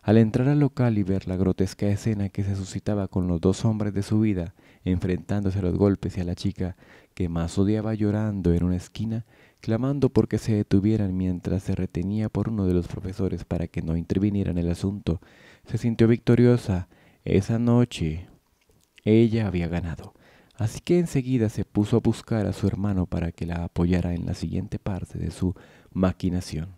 Al entrar al local y ver la grotesca escena que se suscitaba con los dos hombres de su vida, enfrentándose a los golpes y a la chica que más odiaba llorando en una esquina, clamando porque se detuvieran mientras se retenía por uno de los profesores para que no interviniera en el asunto, se sintió victoriosa. Esa noche ella había ganado. Así que enseguida se puso a buscar a su hermano para que la apoyara en la siguiente parte de su maquinación.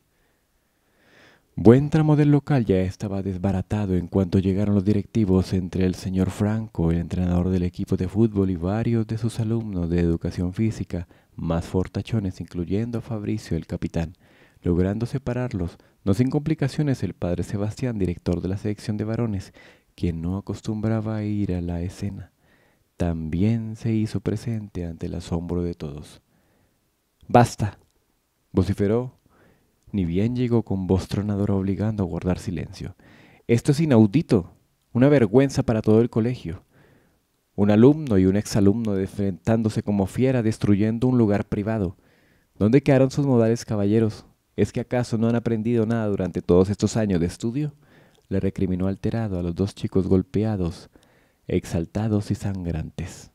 Buen tramo del local ya estaba desbaratado en cuanto llegaron los directivos entre el señor Franco, el entrenador del equipo de fútbol y varios de sus alumnos de educación física, más fortachones incluyendo a Fabricio el capitán. Logrando separarlos, no sin complicaciones, el padre Sebastián, director de la sección de varones, quien no acostumbraba a ir a la escena, también se hizo presente ante el asombro de todos. ¡Basta! vociferó ni bien llegó con voz tronadora obligando a guardar silencio. Esto es inaudito, una vergüenza para todo el colegio. Un alumno y un exalumno enfrentándose como fiera destruyendo un lugar privado. ¿Dónde quedaron sus modales caballeros? ¿Es que acaso no han aprendido nada durante todos estos años de estudio? Le recriminó alterado a los dos chicos golpeados, exaltados y sangrantes.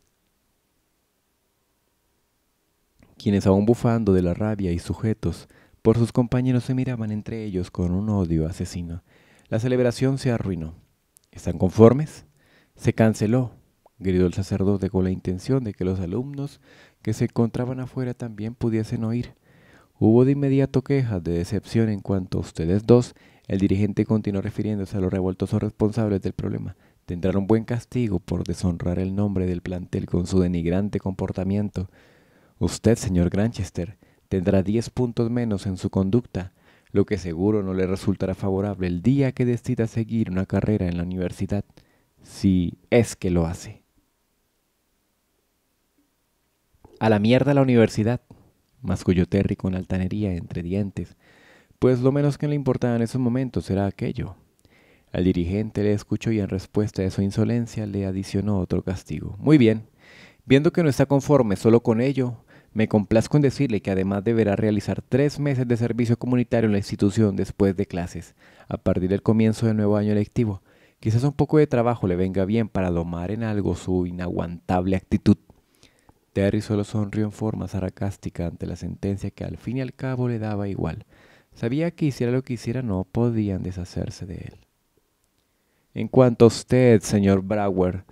Quienes aún bufando de la rabia y sujetos por sus compañeros se miraban entre ellos con un odio asesino. La celebración se arruinó. ¿Están conformes? Se canceló, gritó el sacerdote con la intención de que los alumnos que se encontraban afuera también pudiesen oír. Hubo de inmediato quejas de decepción en cuanto a ustedes dos. El dirigente continuó refiriéndose a los revoltosos responsables del problema. Tendrán un buen castigo por deshonrar el nombre del plantel con su denigrante comportamiento. Usted, señor Granchester, tendrá 10 puntos menos en su conducta, lo que seguro no le resultará favorable el día que decida seguir una carrera en la universidad, si es que lo hace. A la mierda la universidad, masculló Terry con altanería entre dientes, pues lo menos que le importaba en esos momentos era aquello. Al dirigente le escuchó y en respuesta a su insolencia le adicionó otro castigo. Muy bien, viendo que no está conforme solo con ello, me complazco en decirle que además deberá realizar tres meses de servicio comunitario en la institución después de clases, a partir del comienzo del nuevo año lectivo. Quizás un poco de trabajo le venga bien para domar en algo su inaguantable actitud. Terry solo sonrió en forma sarcástica ante la sentencia que al fin y al cabo le daba igual. Sabía que hiciera lo que hiciera no podían deshacerse de él. En cuanto a usted, señor Brower,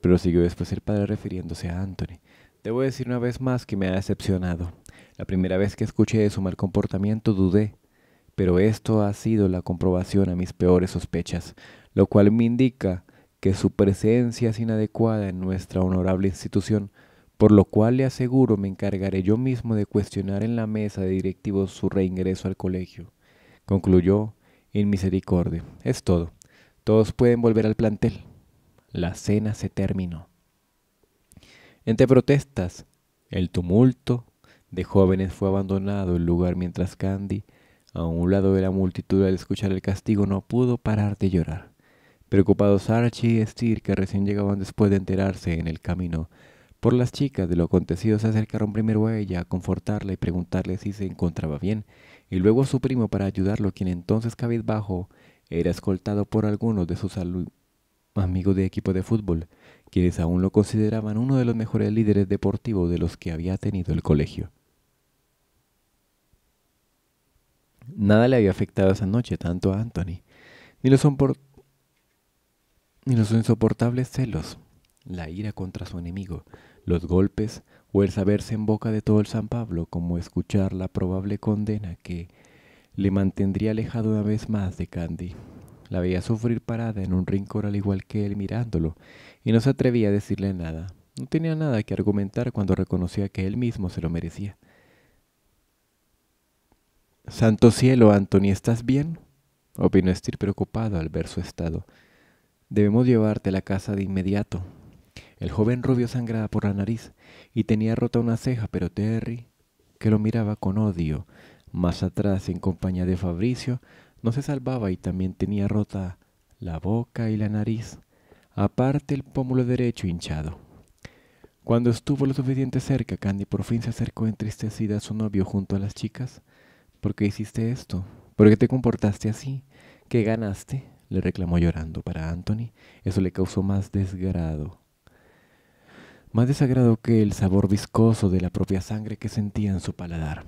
prosiguió después el padre refiriéndose a Anthony, Debo decir una vez más que me ha decepcionado. La primera vez que escuché de su mal comportamiento dudé, pero esto ha sido la comprobación a mis peores sospechas, lo cual me indica que su presencia es inadecuada en nuestra honorable institución, por lo cual le aseguro me encargaré yo mismo de cuestionar en la mesa de directivos su reingreso al colegio. Concluyó en misericordia. Es todo. Todos pueden volver al plantel. La cena se terminó. Entre protestas, el tumulto de jóvenes fue abandonado el lugar mientras Candy, a un lado de la multitud al escuchar el castigo, no pudo parar de llorar. Preocupados Archie y Steer, que recién llegaban después de enterarse en el camino por las chicas de lo acontecido, se acercaron primero a ella a confortarla y preguntarle si se encontraba bien, y luego a su primo para ayudarlo, quien entonces cabizbajo era escoltado por algunos de sus amigos de equipo de fútbol quienes aún lo consideraban uno de los mejores líderes deportivos de los que había tenido el colegio. Nada le había afectado esa noche tanto a Anthony, ni los, ni los insoportables celos, la ira contra su enemigo, los golpes o el saberse en boca de todo el San Pablo como escuchar la probable condena que le mantendría alejado una vez más de Candy. La veía sufrir parada en un rincón al igual que él mirándolo y no se atrevía a decirle nada. No tenía nada que argumentar cuando reconocía que él mismo se lo merecía. Santo cielo, Anthony, ¿estás bien? opinó estir preocupado al ver su estado. Debemos llevarte a la casa de inmediato. El joven rubio sangraba por la nariz y tenía rota una ceja, pero Terry, que lo miraba con odio, más atrás en compañía de Fabricio, no se salvaba y también tenía rota la boca y la nariz aparte el pómulo derecho hinchado. Cuando estuvo lo suficiente cerca, Candy por fin se acercó entristecida a su novio junto a las chicas. ¿Por qué hiciste esto? ¿Por qué te comportaste así? ¿Qué ganaste? le reclamó llorando. Para Anthony eso le causó más desgrado. Más desagrado que el sabor viscoso de la propia sangre que sentía en su paladar.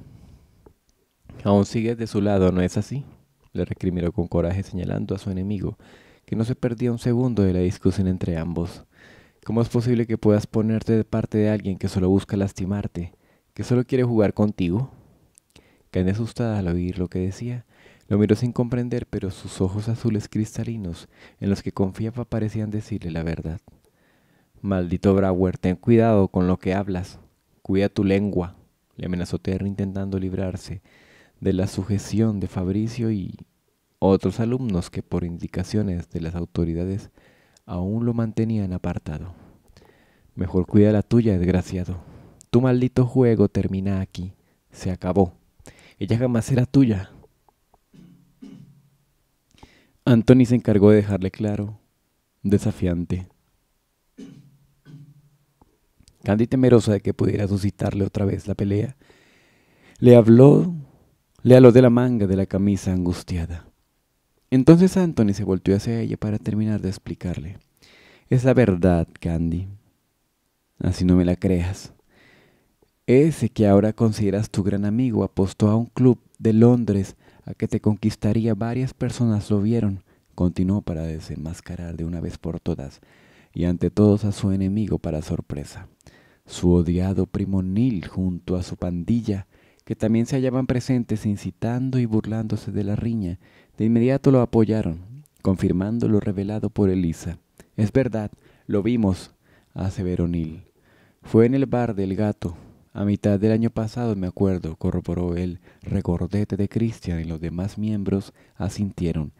Aún sigues de su lado, ¿no es así? le recriminó con coraje señalando a su enemigo, que no se perdía un segundo de la discusión entre ambos. ¿Cómo es posible que puedas ponerte de parte de alguien que solo busca lastimarte, que solo quiere jugar contigo? Candy, asustada al oír lo que decía, lo miró sin comprender, pero sus ojos azules cristalinos, en los que confiaba, parecían decirle la verdad. Maldito Brauer, ten cuidado con lo que hablas. Cuida tu lengua, le amenazó Terry intentando librarse de la sujeción de Fabricio y otros alumnos que por indicaciones de las autoridades aún lo mantenían apartado. Mejor cuida la tuya, desgraciado. Tu maldito juego termina aquí. Se acabó. Ella jamás era tuya. Anthony se encargó de dejarle claro, desafiante. Candy, temerosa de que pudiera suscitarle otra vez la pelea, le habló, le habló de la manga de la camisa angustiada. Entonces Anthony se volteó hacia ella para terminar de explicarle. Es la verdad, Candy. Así no me la creas. Ese que ahora consideras tu gran amigo apostó a un club de Londres a que te conquistaría. Varias personas lo vieron. Continuó para desenmascarar de una vez por todas y ante todos a su enemigo para sorpresa. Su odiado primo Neil junto a su pandilla, que también se hallaban presentes incitando y burlándose de la riña de inmediato lo apoyaron, confirmando lo revelado por Elisa. Es verdad, lo vimos, aseveró Neil. Fue en el bar del gato. A mitad del año pasado, me acuerdo, corroboró el recordete de Christian y los demás miembros asintieron.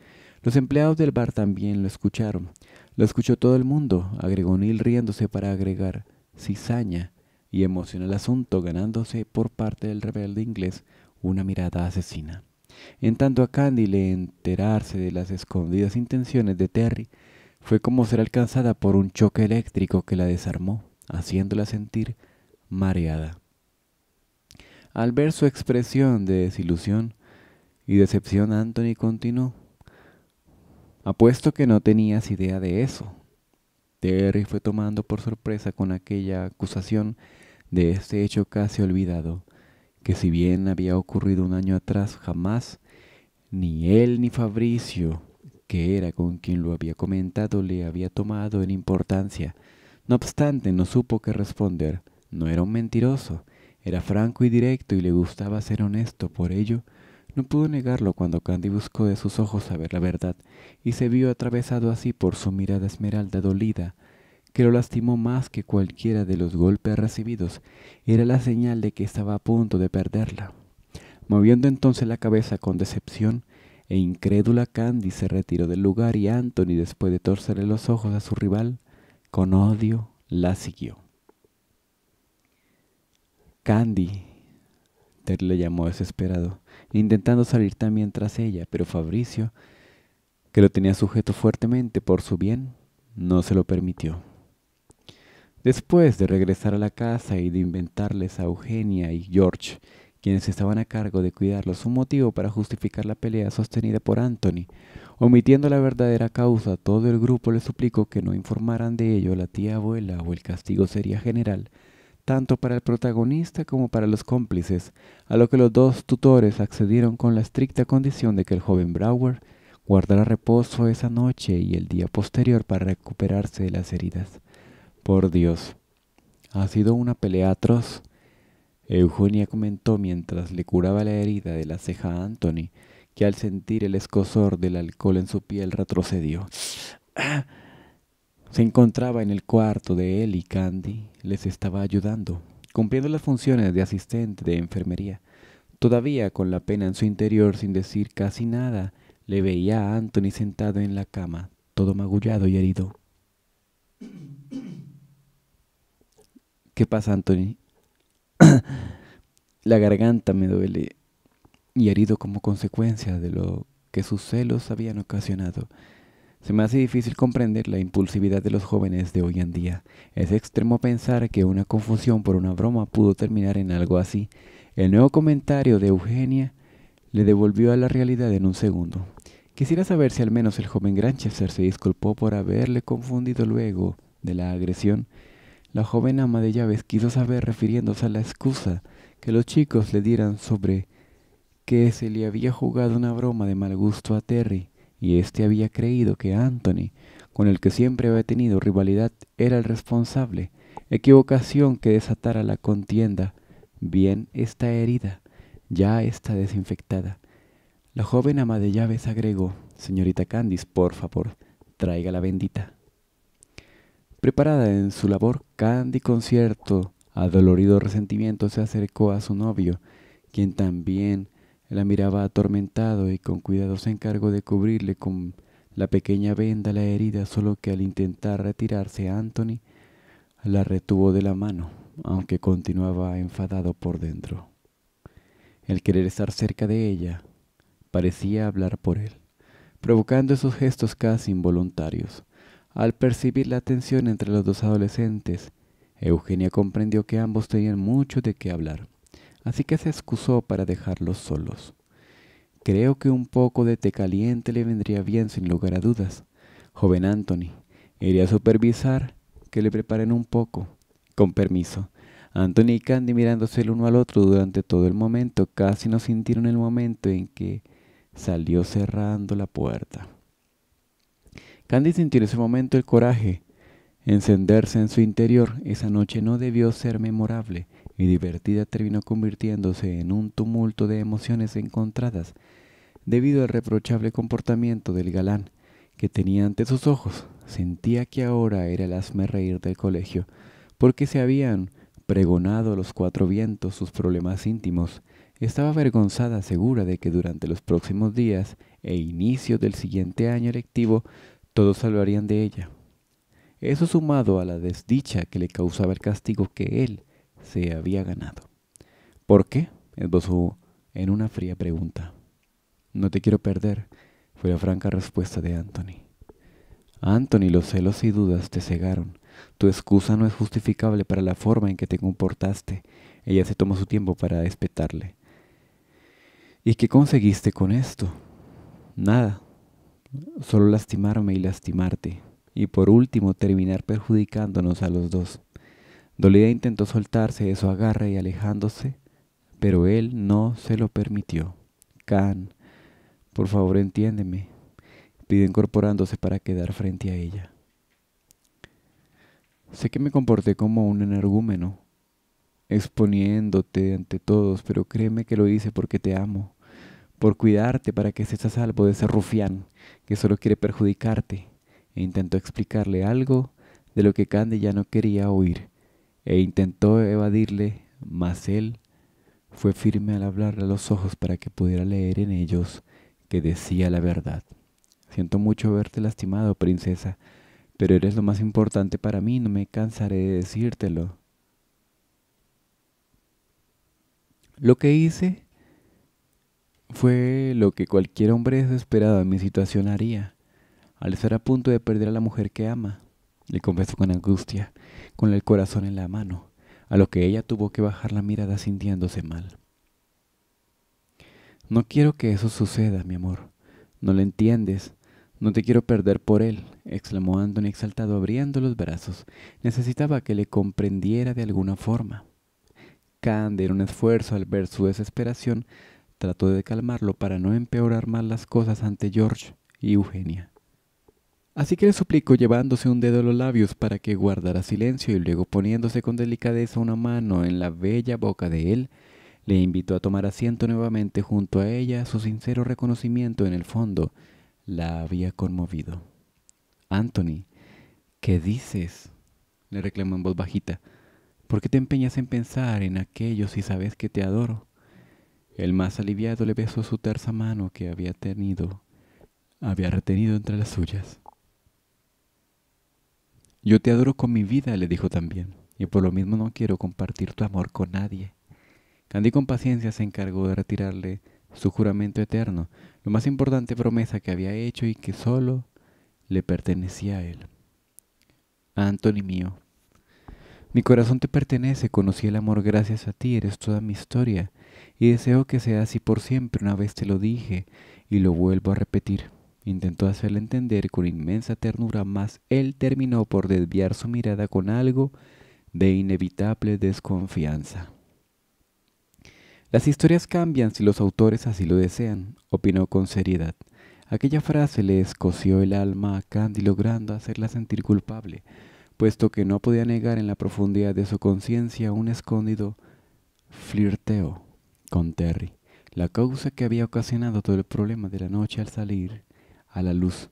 Los empleados del bar también lo escucharon. Lo escuchó todo el mundo, agregó Neil riéndose para agregar cizaña y emocionó el asunto, ganándose por parte del rebelde inglés una mirada asesina. En tanto a Candy le enterarse de las escondidas intenciones de Terry, fue como ser alcanzada por un choque eléctrico que la desarmó, haciéndola sentir mareada. Al ver su expresión de desilusión y decepción, Anthony continuó. Apuesto que no tenías idea de eso. Terry fue tomando por sorpresa con aquella acusación de este hecho casi olvidado que si bien había ocurrido un año atrás, jamás ni él ni Fabricio, que era con quien lo había comentado, le había tomado en importancia. No obstante, no supo qué responder. No era un mentiroso, era franco y directo y le gustaba ser honesto. Por ello, no pudo negarlo cuando Candy buscó de sus ojos saber la verdad y se vio atravesado así por su mirada esmeralda dolida que lo lastimó más que cualquiera de los golpes recibidos, era la señal de que estaba a punto de perderla. Moviendo entonces la cabeza con decepción e incrédula, Candy se retiró del lugar y Anthony, después de torcerle los ojos a su rival, con odio la siguió. Candy, Terry le llamó desesperado, intentando salir también tras ella, pero Fabricio, que lo tenía sujeto fuertemente por su bien, no se lo permitió. Después de regresar a la casa y de inventarles a Eugenia y George, quienes estaban a cargo de cuidarlos, un motivo para justificar la pelea sostenida por Anthony, omitiendo la verdadera causa, todo el grupo le suplicó que no informaran de ello a la tía abuela o el castigo sería general, tanto para el protagonista como para los cómplices, a lo que los dos tutores accedieron con la estricta condición de que el joven Brower guardara reposo esa noche y el día posterior para recuperarse de las heridas. Por Dios, ha sido una pelea atroz. Eugenia comentó mientras le curaba la herida de la ceja a Anthony, que al sentir el escozor del alcohol en su piel retrocedió. Se encontraba en el cuarto de él y Candy les estaba ayudando, cumpliendo las funciones de asistente de enfermería. Todavía con la pena en su interior, sin decir casi nada, le veía a Anthony sentado en la cama, todo magullado y herido. ¿Qué pasa, Anthony? La garganta me duele y herido como consecuencia de lo que sus celos habían ocasionado. Se me hace difícil comprender la impulsividad de los jóvenes de hoy en día. Es extremo pensar que una confusión por una broma pudo terminar en algo así. El nuevo comentario de Eugenia le devolvió a la realidad en un segundo. Quisiera saber si al menos el joven Granchester se disculpó por haberle confundido luego de la agresión la joven ama de llaves quiso saber refiriéndose a la excusa que los chicos le dieran sobre que se le había jugado una broma de mal gusto a Terry y éste había creído que Anthony, con el que siempre había tenido rivalidad, era el responsable, equivocación que desatara la contienda. Bien está herida, ya está desinfectada. La joven ama de llaves agregó, señorita Candice, por favor, traiga la bendita. Preparada en su labor Candy Concierto, adolorido resentimiento, se acercó a su novio, quien también la miraba atormentado y con cuidado se encargó de cubrirle con la pequeña venda la herida, solo que al intentar retirarse Anthony la retuvo de la mano, aunque continuaba enfadado por dentro. El querer estar cerca de ella parecía hablar por él, provocando esos gestos casi involuntarios. Al percibir la tensión entre los dos adolescentes, Eugenia comprendió que ambos tenían mucho de qué hablar, así que se excusó para dejarlos solos. Creo que un poco de té caliente le vendría bien sin lugar a dudas. Joven Anthony, iré a supervisar que le preparen un poco. Con permiso. Anthony y Candy mirándose el uno al otro durante todo el momento, casi no sintieron el momento en que salió cerrando la puerta. Candy sintió en ese momento el coraje encenderse en su interior. Esa noche no debió ser memorable y divertida terminó convirtiéndose en un tumulto de emociones encontradas debido al reprochable comportamiento del galán que tenía ante sus ojos. Sentía que ahora era el asme reír del colegio, porque se habían pregonado los cuatro vientos sus problemas íntimos. Estaba avergonzada, segura de que durante los próximos días e inicio del siguiente año lectivo todos salvarían de ella. Eso sumado a la desdicha que le causaba el castigo que él se había ganado. ¿Por qué? esbozó en una fría pregunta. No te quiero perder, fue la franca respuesta de Anthony. Anthony, los celos y dudas te cegaron. Tu excusa no es justificable para la forma en que te comportaste. Ella se tomó su tiempo para despetarle. ¿Y qué conseguiste con esto? Nada, solo lastimarme y lastimarte, y por último terminar perjudicándonos a los dos. Dolida intentó soltarse de su agarra y alejándose, pero él no se lo permitió. Can, por favor entiéndeme, pidió incorporándose para quedar frente a ella. Sé que me comporté como un energúmeno, exponiéndote ante todos, pero créeme que lo hice porque te amo por cuidarte para que seas a salvo de ese rufián que solo quiere perjudicarte. E intentó explicarle algo de lo que Candy ya no quería oír, e intentó evadirle, mas él fue firme al hablarle a los ojos para que pudiera leer en ellos que decía la verdad. Siento mucho verte lastimado, princesa, pero eres lo más importante para mí, no me cansaré de decírtelo. Lo que hice fue lo que cualquier hombre desesperado en mi situación haría, al estar a punto de perder a la mujer que ama, le confesó con angustia, con el corazón en la mano, a lo que ella tuvo que bajar la mirada sintiéndose mal. No quiero que eso suceda, mi amor. No lo entiendes. No te quiero perder por él, exclamó Anthony exaltado abriendo los brazos. Necesitaba que le comprendiera de alguna forma. Candy era un esfuerzo al ver su desesperación, Trató de calmarlo para no empeorar más las cosas ante George y Eugenia. Así que le suplicó llevándose un dedo a los labios para que guardara silencio y luego poniéndose con delicadeza una mano en la bella boca de él, le invitó a tomar asiento nuevamente junto a ella. Su sincero reconocimiento en el fondo la había conmovido. Anthony, ¿qué dices? le reclamó en voz bajita. ¿Por qué te empeñas en pensar en aquello si sabes que te adoro? El más aliviado le besó su terza mano que había tenido, había retenido entre las suyas. Yo te adoro con mi vida, le dijo también, y por lo mismo no quiero compartir tu amor con nadie. Candy con paciencia se encargó de retirarle su juramento eterno, la más importante promesa que había hecho y que solo le pertenecía a él. Anthony mío, mi corazón te pertenece, conocí el amor gracias a ti, eres toda mi historia, y deseo que sea así por siempre. Una vez te lo dije y lo vuelvo a repetir. Intentó hacerle entender con inmensa ternura, mas él terminó por desviar su mirada con algo de inevitable desconfianza. Las historias cambian si los autores así lo desean, opinó con seriedad. Aquella frase le escoció el alma a Candy logrando hacerla sentir culpable, puesto que no podía negar en la profundidad de su conciencia un escondido flirteo con Terry, la causa que había ocasionado todo el problema de la noche al salir a la luz.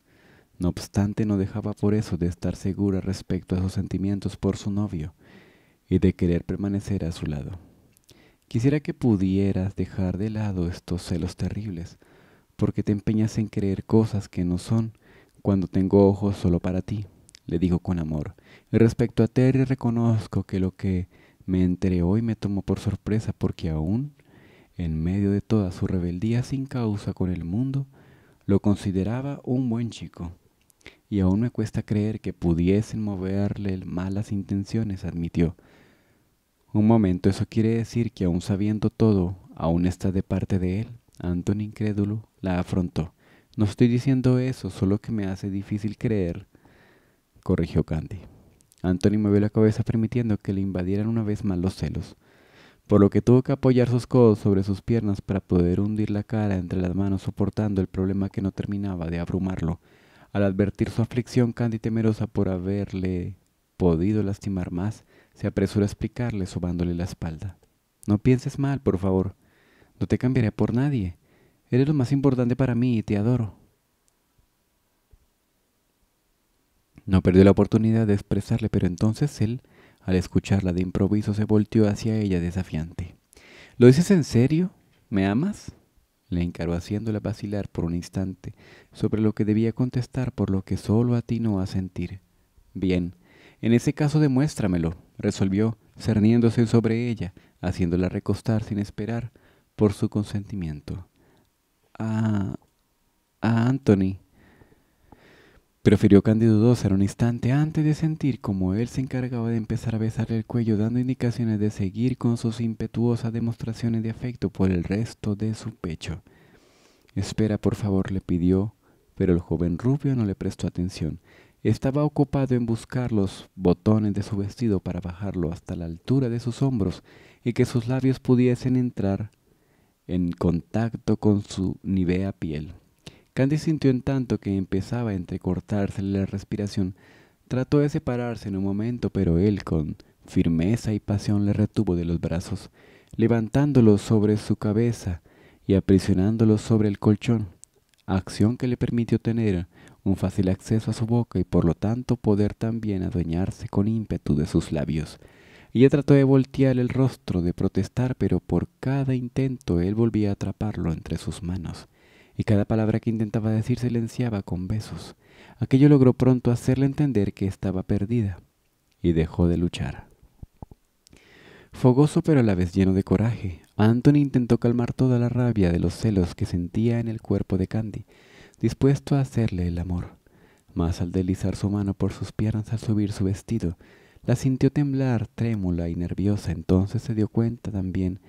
No obstante, no dejaba por eso de estar segura respecto a sus sentimientos por su novio y de querer permanecer a su lado. Quisiera que pudieras dejar de lado estos celos terribles, porque te empeñas en creer cosas que no son cuando tengo ojos solo para ti, le dijo con amor. respecto a Terry reconozco que lo que me enteré hoy me tomó por sorpresa porque aún en medio de toda su rebeldía sin causa con el mundo, lo consideraba un buen chico, y aún me cuesta creer que pudiesen moverle malas intenciones, admitió. Un momento, eso quiere decir que aún sabiendo todo, aún está de parte de él. Anton incrédulo la afrontó. No estoy diciendo eso, solo que me hace difícil creer, corrigió Candy. Anthony movió la cabeza permitiendo que le invadieran una vez más los celos por lo que tuvo que apoyar sus codos sobre sus piernas para poder hundir la cara entre las manos soportando el problema que no terminaba de abrumarlo. Al advertir su aflicción, Candy, temerosa por haberle podido lastimar más, se apresuró a explicarle subándole la espalda. No pienses mal, por favor. No te cambiaré por nadie. Eres lo más importante para mí y te adoro. No perdió la oportunidad de expresarle, pero entonces él al escucharla de improviso se volteó hacia ella desafiante. ¿Lo dices en serio? ¿Me amas? Le encaró haciéndola vacilar por un instante sobre lo que debía contestar por lo que solo atinó a sentir. Bien, en ese caso demuéstramelo, resolvió, cerniéndose sobre ella, haciéndola recostar sin esperar por su consentimiento. —A... Ah, a ah, Anthony, Prefirió Cándido ser un instante antes de sentir como él se encargaba de empezar a besarle el cuello, dando indicaciones de seguir con sus impetuosas demostraciones de afecto por el resto de su pecho. Espera, por favor, le pidió, pero el joven rubio no le prestó atención. Estaba ocupado en buscar los botones de su vestido para bajarlo hasta la altura de sus hombros y que sus labios pudiesen entrar en contacto con su nivea piel. Candy sintió en tanto que empezaba a entrecortarse la respiración. Trató de separarse en un momento, pero él con firmeza y pasión le retuvo de los brazos, levantándolo sobre su cabeza y aprisionándolo sobre el colchón, acción que le permitió tener un fácil acceso a su boca y por lo tanto poder también adueñarse con ímpetu de sus labios. Ella trató de voltear el rostro, de protestar, pero por cada intento él volvía a atraparlo entre sus manos y cada palabra que intentaba decir silenciaba con besos. Aquello logró pronto hacerle entender que estaba perdida, y dejó de luchar. Fogoso pero a la vez lleno de coraje, Anthony intentó calmar toda la rabia de los celos que sentía en el cuerpo de Candy, dispuesto a hacerle el amor. Mas al deslizar su mano por sus piernas al subir su vestido, la sintió temblar, trémula y nerviosa. Entonces se dio cuenta también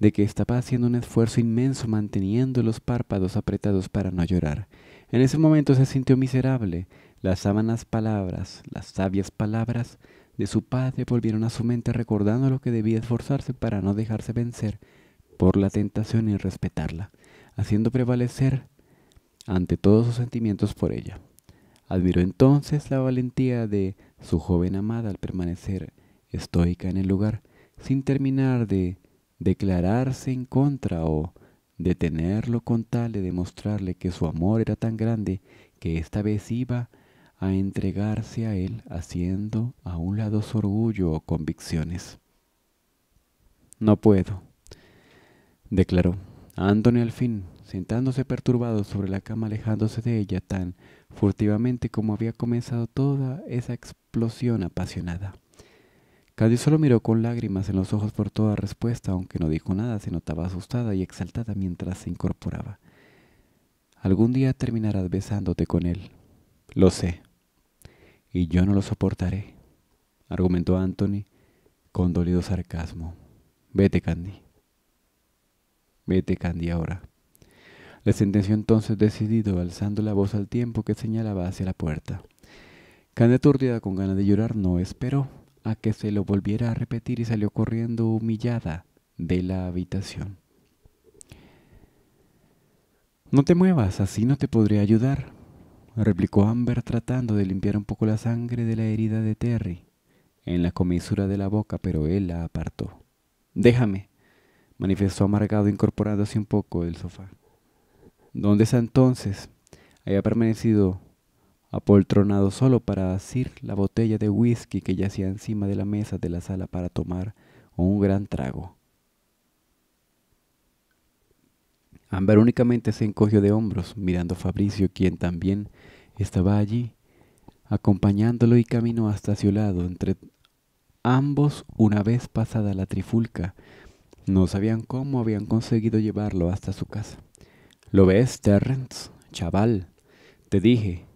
de que estaba haciendo un esfuerzo inmenso manteniendo los párpados apretados para no llorar. En ese momento se sintió miserable. Las sábanas palabras, las sabias palabras de su padre volvieron a su mente recordando lo que debía esforzarse para no dejarse vencer por la tentación y respetarla, haciendo prevalecer ante todos sus sentimientos por ella. Admiró entonces la valentía de su joven amada al permanecer estoica en el lugar, sin terminar de declararse en contra o detenerlo con tal de demostrarle que su amor era tan grande que esta vez iba a entregarse a él haciendo a un lado su orgullo o convicciones. No puedo, declaró Anthony al fin, sentándose perturbado sobre la cama alejándose de ella tan furtivamente como había comenzado toda esa explosión apasionada. Candy solo miró con lágrimas en los ojos por toda respuesta, aunque no dijo nada, se notaba asustada y exaltada mientras se incorporaba. Algún día terminarás besándote con él. Lo sé. Y yo no lo soportaré, argumentó Anthony con dolido sarcasmo. Vete, Candy. Vete, Candy, ahora. Le sentenció entonces decidido, alzando la voz al tiempo que señalaba hacia la puerta. Candy, aturdida con ganas de llorar, no esperó a que se lo volviera a repetir y salió corriendo humillada de la habitación. No te muevas, así no te podré ayudar, replicó Amber tratando de limpiar un poco la sangre de la herida de Terry en la comisura de la boca, pero él la apartó. Déjame, manifestó amargado incorporándose un poco del sofá. ¿Dónde está entonces? Había permanecido apoltronado solo para asir la botella de whisky que yacía encima de la mesa de la sala para tomar un gran trago. Amber únicamente se encogió de hombros, mirando a Fabricio, quien también estaba allí, acompañándolo y caminó hasta su lado. Entre ambos, una vez pasada la trifulca, no sabían cómo habían conseguido llevarlo hasta su casa. ¿Lo ves, Terrence? Chaval, te dije,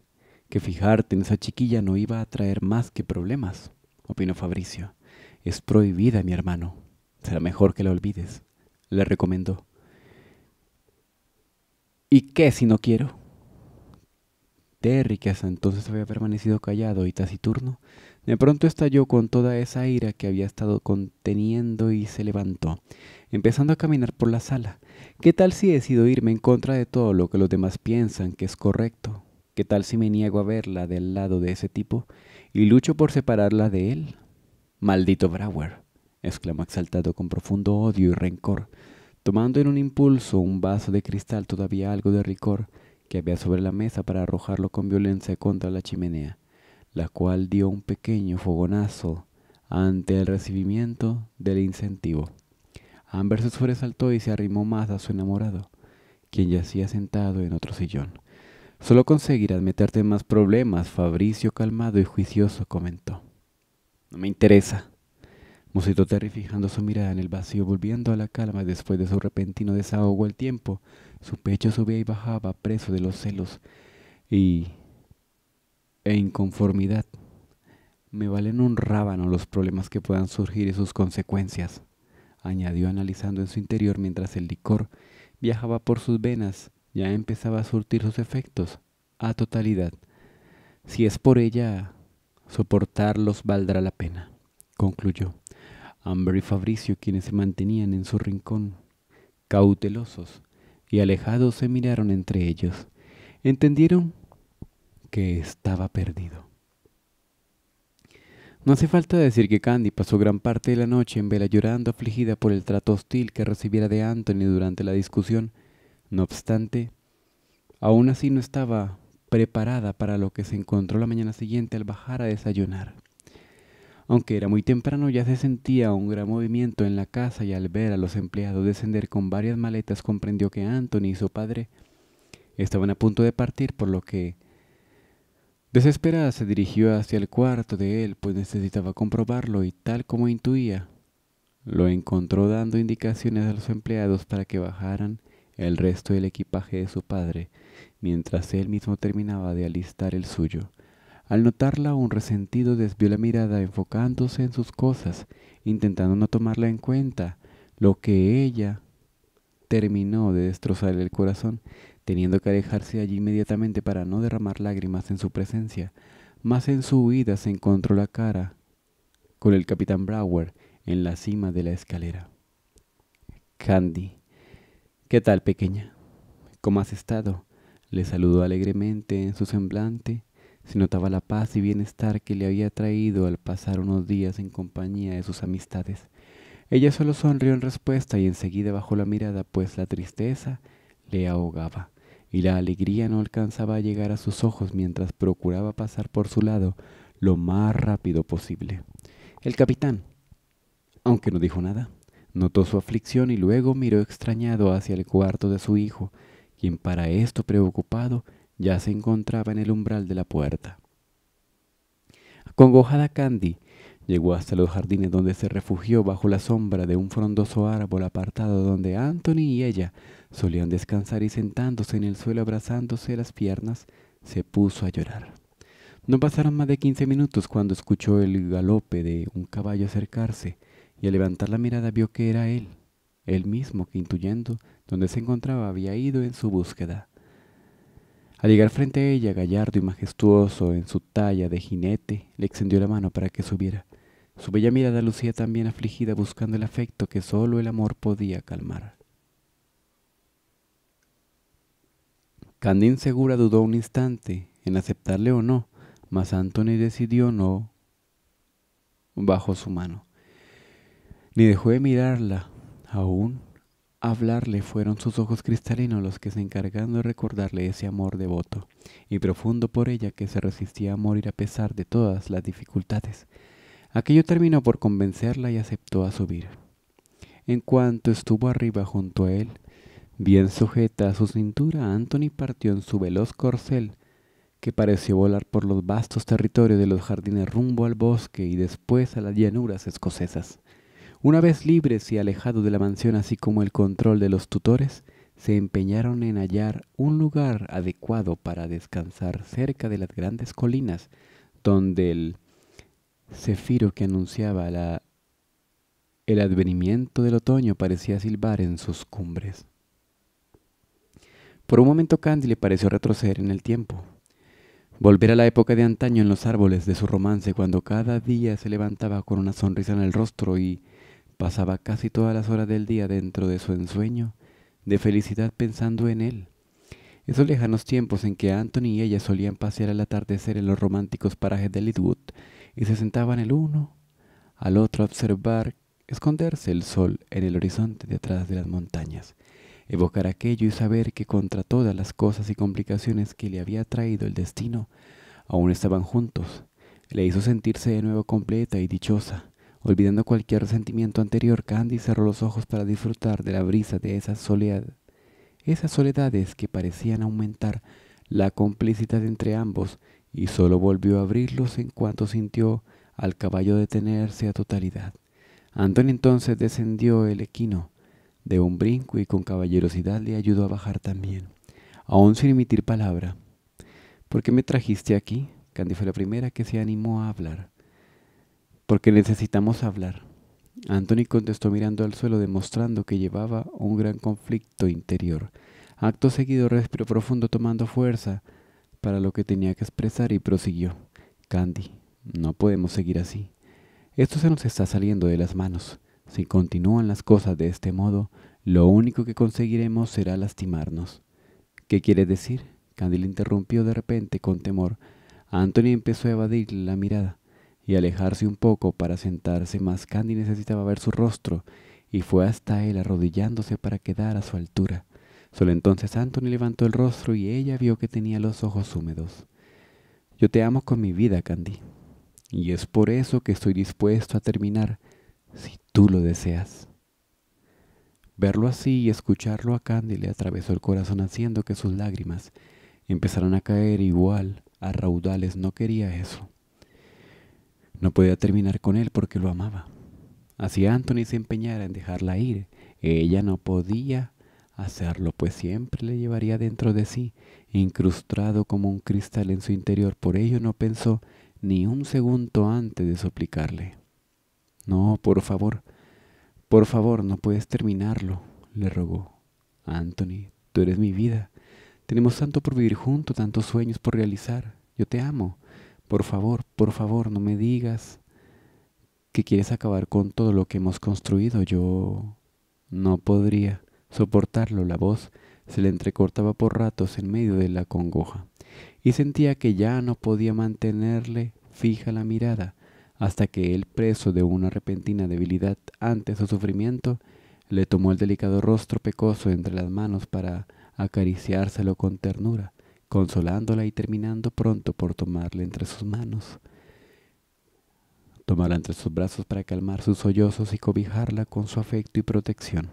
que fijarte en esa chiquilla no iba a traer más que problemas, opinó Fabricio. Es prohibida, mi hermano. Será mejor que la olvides, le recomendó. ¿Y qué si no quiero? Terry, que hasta entonces había permanecido callado y taciturno, de pronto estalló con toda esa ira que había estado conteniendo y se levantó, empezando a caminar por la sala. ¿Qué tal si decido irme en contra de todo lo que los demás piensan que es correcto? ¿Qué tal si me niego a verla del lado de ese tipo y lucho por separarla de él? Maldito Brower, exclamó exaltado con profundo odio y rencor, tomando en un impulso un vaso de cristal todavía algo de ricor que había sobre la mesa para arrojarlo con violencia contra la chimenea, la cual dio un pequeño fogonazo ante el recibimiento del incentivo. Amber se sobresaltó y se arrimó más a su enamorado, quien yacía sentado en otro sillón. Solo conseguirás meterte en más problemas, Fabricio calmado y juicioso comentó. No me interesa, musitó Terry fijando su mirada en el vacío, volviendo a la calma después de su repentino desahogo al tiempo. Su pecho subía y bajaba, preso de los celos y... e inconformidad. Me valen un rábano los problemas que puedan surgir y sus consecuencias, añadió analizando en su interior mientras el licor viajaba por sus venas ya empezaba a surtir sus efectos a totalidad. Si es por ella, soportarlos valdrá la pena, concluyó. Amber y Fabricio, quienes se mantenían en su rincón, cautelosos y alejados, se miraron entre ellos. Entendieron que estaba perdido. No hace falta decir que Candy pasó gran parte de la noche en vela llorando, afligida por el trato hostil que recibiera de Anthony durante la discusión no obstante, aún así no estaba preparada para lo que se encontró la mañana siguiente al bajar a desayunar. Aunque era muy temprano, ya se sentía un gran movimiento en la casa y al ver a los empleados descender con varias maletas comprendió que Anthony y su padre estaban a punto de partir, por lo que desesperada se dirigió hacia el cuarto de él, pues necesitaba comprobarlo y tal como intuía, lo encontró dando indicaciones a los empleados para que bajaran el resto del equipaje de su padre, mientras él mismo terminaba de alistar el suyo. Al notarla, un resentido desvió la mirada enfocándose en sus cosas, intentando no tomarla en cuenta, lo que ella terminó de destrozarle el corazón, teniendo que alejarse allí inmediatamente para no derramar lágrimas en su presencia. Más en su huida se encontró la cara con el capitán Brower en la cima de la escalera. Candy ¿Qué tal, pequeña? ¿Cómo has estado? Le saludó alegremente en su semblante. Se notaba la paz y bienestar que le había traído al pasar unos días en compañía de sus amistades. Ella solo sonrió en respuesta y enseguida bajó la mirada, pues la tristeza le ahogaba y la alegría no alcanzaba a llegar a sus ojos mientras procuraba pasar por su lado lo más rápido posible. El capitán, aunque no dijo nada, Notó su aflicción y luego miró extrañado hacia el cuarto de su hijo, quien para esto preocupado ya se encontraba en el umbral de la puerta. Congojada Candy llegó hasta los jardines donde se refugió bajo la sombra de un frondoso árbol apartado donde Anthony y ella solían descansar y sentándose en el suelo abrazándose las piernas, se puso a llorar. No pasaron más de quince minutos cuando escuchó el galope de un caballo acercarse y al levantar la mirada vio que era él, él mismo que intuyendo dónde se encontraba había ido en su búsqueda. Al llegar frente a ella, gallardo y majestuoso en su talla de jinete, le extendió la mano para que subiera. Su bella mirada lucía también afligida buscando el afecto que sólo el amor podía calmar. Candín segura dudó un instante en aceptarle o no, mas Anthony decidió no bajo su mano. Ni dejó de mirarla. Aún hablarle fueron sus ojos cristalinos los que se encargaron de recordarle ese amor devoto y profundo por ella que se resistía a morir a pesar de todas las dificultades. Aquello terminó por convencerla y aceptó a subir. En cuanto estuvo arriba junto a él, bien sujeta a su cintura, Anthony partió en su veloz corcel, que pareció volar por los vastos territorios de los jardines rumbo al bosque y después a las llanuras escocesas. Una vez libres y alejados de la mansión así como el control de los tutores, se empeñaron en hallar un lugar adecuado para descansar cerca de las grandes colinas donde el cefiro que anunciaba la, el advenimiento del otoño parecía silbar en sus cumbres. Por un momento Candy le pareció retroceder en el tiempo, volver a la época de antaño en los árboles de su romance cuando cada día se levantaba con una sonrisa en el rostro y Pasaba casi todas las horas del día dentro de su ensueño, de felicidad pensando en él. Esos lejanos tiempos en que Anthony y ella solían pasear al atardecer en los románticos parajes de Lidwood y se sentaban el uno al otro a observar esconderse el sol en el horizonte detrás de las montañas, evocar aquello y saber que contra todas las cosas y complicaciones que le había traído el destino, aún estaban juntos, le hizo sentirse de nuevo completa y dichosa. Olvidando cualquier sentimiento anterior, Candy cerró los ojos para disfrutar de la brisa de esa soledad. Esas soledades que parecían aumentar la complicidad entre ambos y solo volvió a abrirlos en cuanto sintió al caballo detenerse a totalidad. Antonio entonces descendió el equino de un brinco y con caballerosidad le ayudó a bajar también, aún sin emitir palabra. ¿Por qué me trajiste aquí? Candy fue la primera que se animó a hablar porque necesitamos hablar. Anthony contestó mirando al suelo, demostrando que llevaba un gran conflicto interior. Acto seguido respiró profundo, tomando fuerza para lo que tenía que expresar y prosiguió. Candy, no podemos seguir así. Esto se nos está saliendo de las manos. Si continúan las cosas de este modo, lo único que conseguiremos será lastimarnos. ¿Qué quiere decir? Candy le interrumpió de repente con temor. Anthony empezó a evadir la mirada y alejarse un poco para sentarse, más Candy necesitaba ver su rostro, y fue hasta él arrodillándose para quedar a su altura. Solo entonces Anthony levantó el rostro y ella vio que tenía los ojos húmedos. Yo te amo con mi vida, Candy, y es por eso que estoy dispuesto a terminar, si tú lo deseas. Verlo así y escucharlo a Candy le atravesó el corazón haciendo que sus lágrimas empezaran a caer igual a raudales. No quería eso. No podía terminar con él porque lo amaba. Así Anthony se empeñara en dejarla ir, ella no podía hacerlo, pues siempre le llevaría dentro de sí, incrustado como un cristal en su interior. Por ello no pensó ni un segundo antes de suplicarle. No, por favor, por favor, no puedes terminarlo, le rogó. Anthony, tú eres mi vida. Tenemos tanto por vivir juntos, tantos sueños por realizar. Yo te amo. Por favor, por favor, no me digas que quieres acabar con todo lo que hemos construido. Yo no podría soportarlo. La voz se le entrecortaba por ratos en medio de la congoja, y sentía que ya no podía mantenerle fija la mirada, hasta que él, preso de una repentina debilidad ante su sufrimiento, le tomó el delicado rostro pecoso entre las manos para acariciárselo con ternura consolándola y terminando pronto por tomarla entre sus manos. Tomarla entre sus brazos para calmar sus sollozos y cobijarla con su afecto y protección.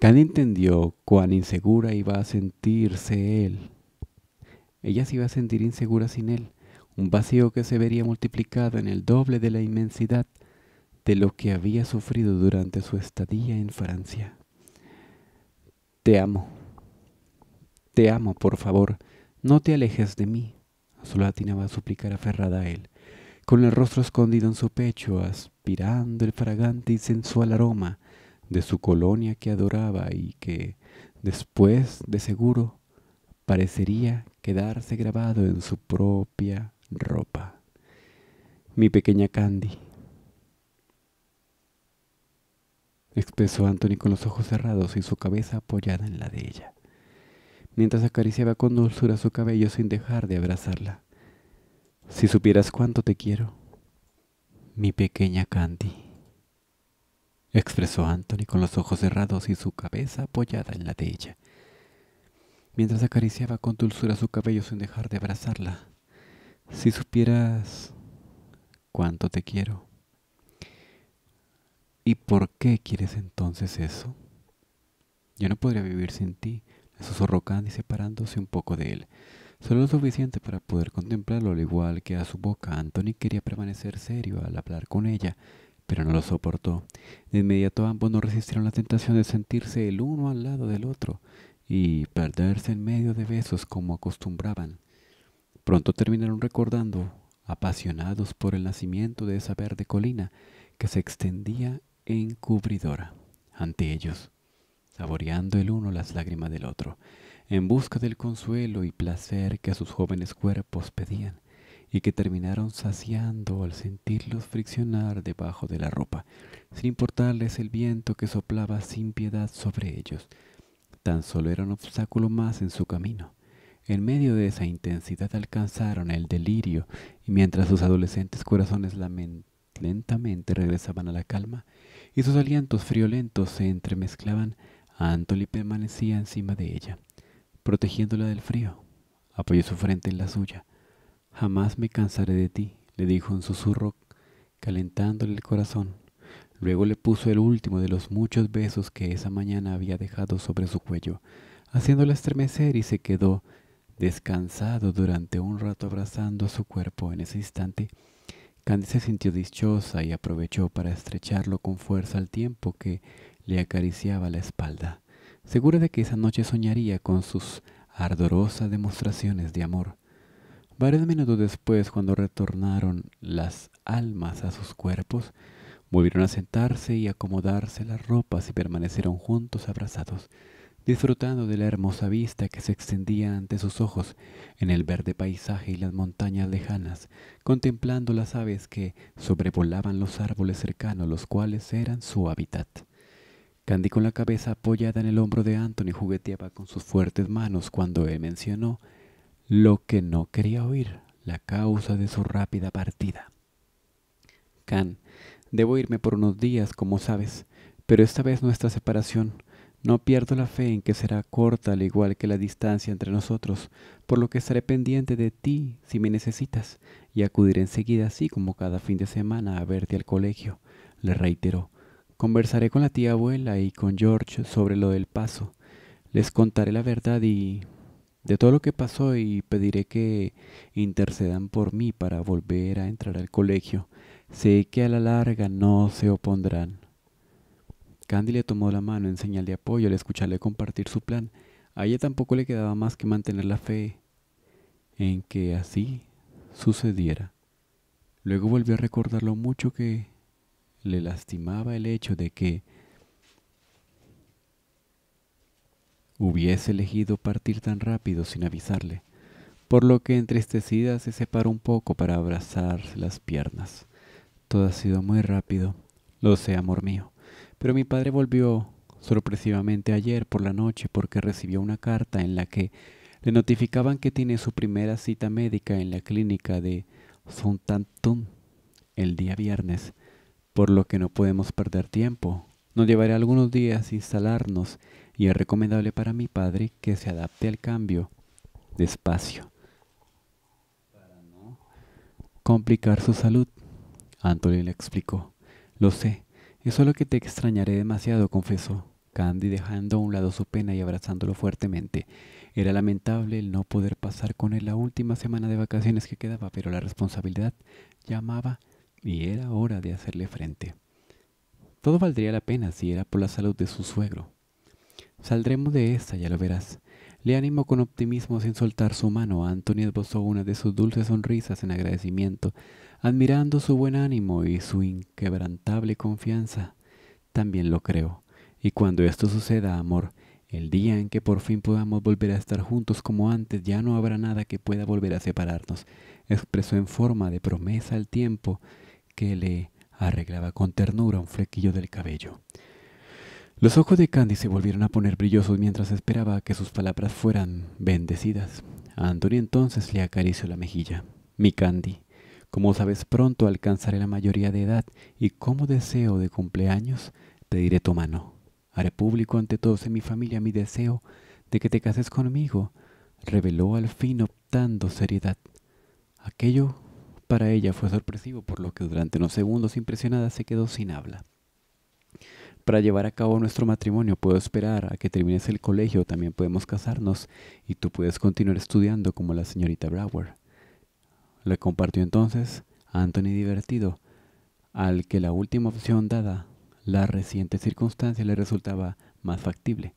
Can entendió cuán insegura iba a sentirse él. Ella se iba a sentir insegura sin él, un vacío que se vería multiplicado en el doble de la inmensidad de lo que había sufrido durante su estadía en Francia. Te amo, te amo, por favor, no te alejes de mí. Solo va a suplicar aferrada a él, con el rostro escondido en su pecho, aspirando el fragante y sensual aroma de su colonia que adoraba y que, después, de seguro, parecería quedarse grabado en su propia ropa. Mi pequeña Candy, expresó Anthony con los ojos cerrados y su cabeza apoyada en la de ella mientras acariciaba con dulzura su cabello sin dejar de abrazarla. Si supieras cuánto te quiero, mi pequeña Candy, expresó Anthony con los ojos cerrados y su cabeza apoyada en la de ella. Mientras acariciaba con dulzura su cabello sin dejar de abrazarla. Si supieras cuánto te quiero. ¿Y por qué quieres entonces eso? Yo no podría vivir sin ti susurró y separándose un poco de él. Solo lo suficiente para poder contemplarlo, al igual que a su boca. Anthony quería permanecer serio al hablar con ella, pero no lo soportó. De inmediato ambos no resistieron la tentación de sentirse el uno al lado del otro y perderse en medio de besos como acostumbraban. Pronto terminaron recordando, apasionados por el nacimiento de esa verde colina que se extendía encubridora ante ellos saboreando el uno las lágrimas del otro, en busca del consuelo y placer que a sus jóvenes cuerpos pedían, y que terminaron saciando al sentirlos friccionar debajo de la ropa, sin importarles el viento que soplaba sin piedad sobre ellos. Tan solo era un obstáculo más en su camino. En medio de esa intensidad alcanzaron el delirio, y mientras sus adolescentes corazones lentamente regresaban a la calma, y sus alientos friolentos se entremezclaban, Antoli permanecía encima de ella, protegiéndola del frío. Apoyó su frente en la suya. Jamás me cansaré de ti, le dijo en susurro, calentándole el corazón. Luego le puso el último de los muchos besos que esa mañana había dejado sobre su cuello, haciéndola estremecer y se quedó descansado durante un rato abrazando a su cuerpo. En ese instante, Candy se sintió dichosa y aprovechó para estrecharlo con fuerza al tiempo que le acariciaba la espalda, segura de que esa noche soñaría con sus ardorosas demostraciones de amor. Varios minutos después, cuando retornaron las almas a sus cuerpos, volvieron a sentarse y acomodarse las ropas y permanecieron juntos abrazados, disfrutando de la hermosa vista que se extendía ante sus ojos en el verde paisaje y las montañas lejanas, contemplando las aves que sobrevolaban los árboles cercanos, los cuales eran su hábitat. Candy con la cabeza apoyada en el hombro de Anthony jugueteaba con sus fuertes manos cuando él mencionó lo que no quería oír, la causa de su rápida partida. Can, debo irme por unos días, como sabes, pero esta vez nuestra separación. No pierdo la fe en que será corta al igual que la distancia entre nosotros, por lo que estaré pendiente de ti si me necesitas, y acudiré enseguida así como cada fin de semana a verte al colegio, le reiteró, Conversaré con la tía abuela y con George sobre lo del paso. Les contaré la verdad y de todo lo que pasó y pediré que intercedan por mí para volver a entrar al colegio. Sé que a la larga no se opondrán. Candy le tomó la mano en señal de apoyo al escucharle compartir su plan. A ella tampoco le quedaba más que mantener la fe en que así sucediera. Luego volvió a recordar lo mucho que le lastimaba el hecho de que hubiese elegido partir tan rápido sin avisarle, por lo que entristecida se separó un poco para abrazar las piernas. Todo ha sido muy rápido, lo sé, amor mío, pero mi padre volvió sorpresivamente ayer por la noche porque recibió una carta en la que le notificaban que tiene su primera cita médica en la clínica de Funtantun el día viernes por lo que no podemos perder tiempo. Nos llevará algunos días instalarnos y es recomendable para mi padre que se adapte al cambio despacio para no complicar su salud. Anthony le explicó. Lo sé, es solo que te extrañaré demasiado, confesó. Candy dejando a un lado su pena y abrazándolo fuertemente. Era lamentable el no poder pasar con él la última semana de vacaciones que quedaba, pero la responsabilidad llamaba y era hora de hacerle frente. Todo valdría la pena si era por la salud de su suegro. Saldremos de esta, ya lo verás. Le animó con optimismo sin soltar su mano. antonio esbozó una de sus dulces sonrisas en agradecimiento, admirando su buen ánimo y su inquebrantable confianza. También lo creo. Y cuando esto suceda, amor, el día en que por fin podamos volver a estar juntos como antes, ya no habrá nada que pueda volver a separarnos, expresó en forma de promesa al tiempo que le arreglaba con ternura un flequillo del cabello. Los ojos de Candy se volvieron a poner brillosos mientras esperaba que sus palabras fueran bendecidas. Antonio entonces le acarició la mejilla. Mi Candy, como sabes pronto alcanzaré la mayoría de edad y como deseo de cumpleaños te diré tu mano. Haré público ante todos en mi familia mi deseo de que te cases conmigo, reveló al fin optando seriedad. Aquello para ella fue sorpresivo, por lo que durante unos segundos impresionada se quedó sin habla. Para llevar a cabo nuestro matrimonio puedo esperar a que termines el colegio, también podemos casarnos y tú puedes continuar estudiando como la señorita Brower. Le compartió entonces a Anthony divertido, al que la última opción dada la reciente circunstancia le resultaba más factible.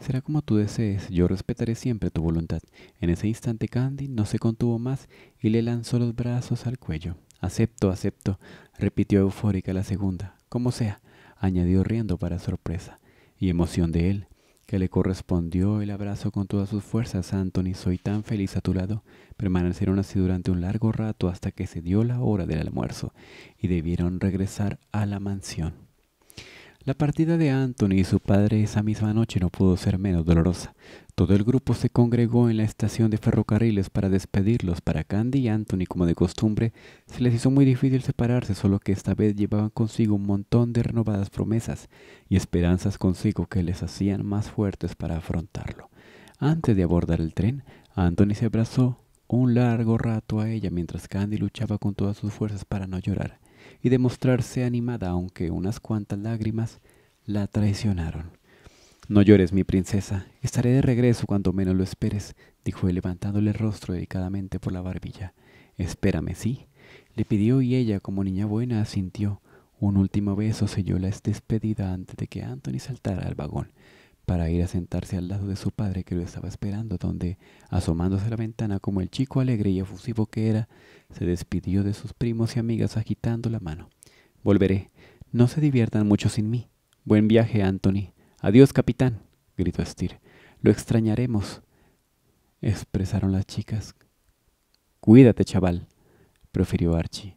Será como tú desees, yo respetaré siempre tu voluntad. En ese instante Candy no se contuvo más y le lanzó los brazos al cuello. Acepto, acepto, repitió eufórica la segunda. Como sea, añadió riendo para sorpresa y emoción de él, que le correspondió el abrazo con todas sus fuerzas. Anthony, soy tan feliz a tu lado. Permanecieron así durante un largo rato hasta que se dio la hora del almuerzo y debieron regresar a la mansión. La partida de Anthony y su padre esa misma noche no pudo ser menos dolorosa. Todo el grupo se congregó en la estación de ferrocarriles para despedirlos. Para Candy y Anthony, como de costumbre, se les hizo muy difícil separarse, solo que esta vez llevaban consigo un montón de renovadas promesas y esperanzas consigo que les hacían más fuertes para afrontarlo. Antes de abordar el tren, Anthony se abrazó un largo rato a ella mientras Candy luchaba con todas sus fuerzas para no llorar y de mostrarse animada aunque unas cuantas lágrimas la traicionaron. No llores, mi princesa, estaré de regreso cuando menos lo esperes, dijo levantándole el rostro dedicadamente por la barbilla. Espérame, ¿sí? Le pidió y ella, como niña buena, asintió. Un último beso selló la despedida antes de que Anthony saltara al vagón para ir a sentarse al lado de su padre que lo estaba esperando, donde, asomándose a la ventana como el chico alegre y efusivo que era, se despidió de sus primos y amigas agitando la mano. Volveré. No se diviertan mucho sin mí. Buen viaje, Anthony. Adiós, capitán, gritó Steer. Lo extrañaremos, expresaron las chicas. Cuídate, chaval, profirió Archie.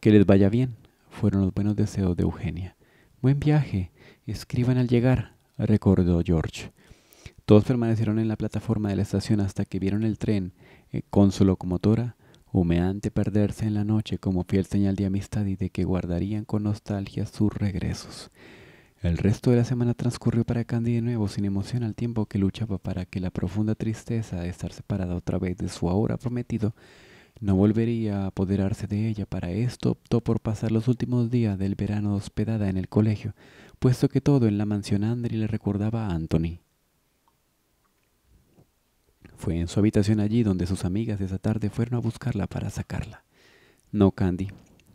Que les vaya bien, fueron los buenos deseos de Eugenia. Buen viaje, escriban al llegar, recordó George. Todos permanecieron en la plataforma de la estación hasta que vieron el tren, eh, con su locomotora, humeante perderse en la noche como fiel señal de amistad y de que guardarían con nostalgia sus regresos. El resto de la semana transcurrió para Candy de nuevo sin emoción al tiempo que luchaba para que la profunda tristeza de estar separada otra vez de su ahora prometido no volvería a apoderarse de ella. Para esto optó por pasar los últimos días del verano hospedada en el colegio, puesto que todo en la mansión Andri le recordaba a Anthony. Fue en su habitación allí donde sus amigas esa tarde fueron a buscarla para sacarla. No, Candy,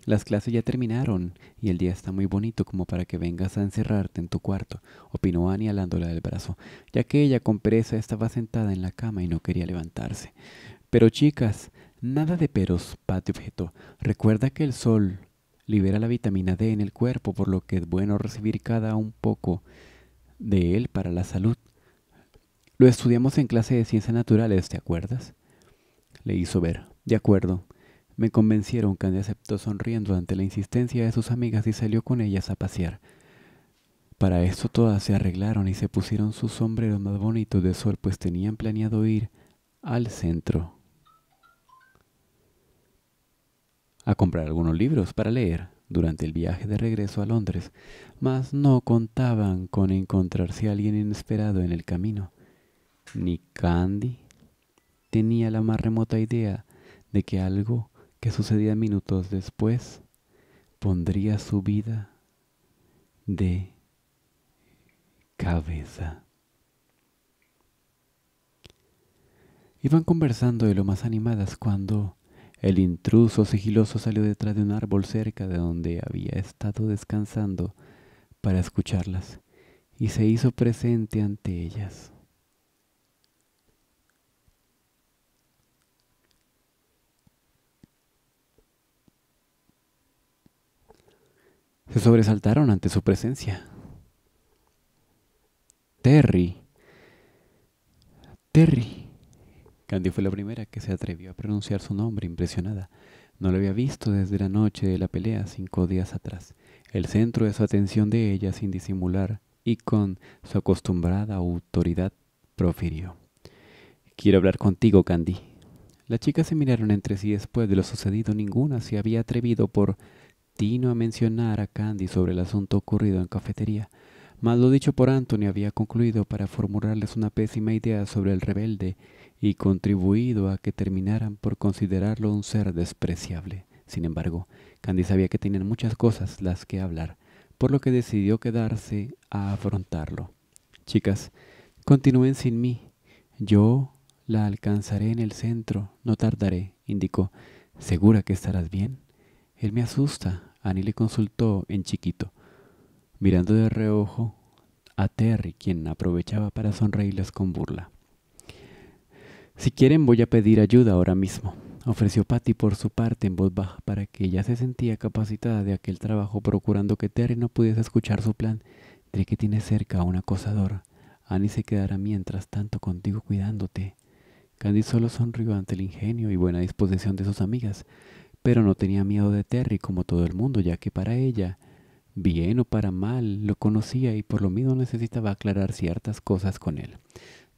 las clases ya terminaron y el día está muy bonito como para que vengas a encerrarte en tu cuarto, opinó Annie alándola del brazo, ya que ella con pereza estaba sentada en la cama y no quería levantarse. Pero chicas, nada de peros, Patty objetó. Recuerda que el sol libera la vitamina D en el cuerpo, por lo que es bueno recibir cada un poco de él para la salud. Lo estudiamos en clase de ciencias naturales, ¿te acuerdas? Le hizo ver. De acuerdo. Me convencieron, Candy aceptó sonriendo ante la insistencia de sus amigas y salió con ellas a pasear. Para esto todas se arreglaron y se pusieron sus sombreros más bonitos de sol, pues tenían planeado ir al centro. a comprar algunos libros para leer durante el viaje de regreso a Londres, mas no contaban con encontrarse a alguien inesperado en el camino. Ni Candy tenía la más remota idea de que algo que sucedía minutos después pondría su vida de cabeza. Iban conversando de lo más animadas cuando el intruso sigiloso salió detrás de un árbol cerca de donde había estado descansando para escucharlas y se hizo presente ante ellas. Se sobresaltaron ante su presencia. Terry, Terry, Candy fue la primera que se atrevió a pronunciar su nombre impresionada. No lo había visto desde la noche de la pelea cinco días atrás. El centro de su atención de ella sin disimular y con su acostumbrada autoridad profirió. Quiero hablar contigo, Candy. Las chicas se miraron entre sí después de lo sucedido. Ninguna se había atrevido por Tino a mencionar a Candy sobre el asunto ocurrido en cafetería. Más lo dicho por Anthony había concluido para formularles una pésima idea sobre el rebelde y contribuido a que terminaran por considerarlo un ser despreciable. Sin embargo, Candy sabía que tenían muchas cosas las que hablar, por lo que decidió quedarse a afrontarlo. Chicas, continúen sin mí. Yo la alcanzaré en el centro, no tardaré, indicó. ¿Segura que estarás bien? Él me asusta, Annie le consultó en chiquito. Mirando de reojo a Terry, quien aprovechaba para sonreírles con burla. Si quieren voy a pedir ayuda ahora mismo, ofreció Patty por su parte en voz baja para que ella se sentía capacitada de aquel trabajo procurando que Terry no pudiese escuchar su plan. Diré que tiene cerca a un acosador. Annie se quedará mientras tanto contigo cuidándote. Candy solo sonrió ante el ingenio y buena disposición de sus amigas, pero no tenía miedo de Terry como todo el mundo, ya que para ella, bien o para mal, lo conocía y por lo mismo necesitaba aclarar ciertas cosas con él.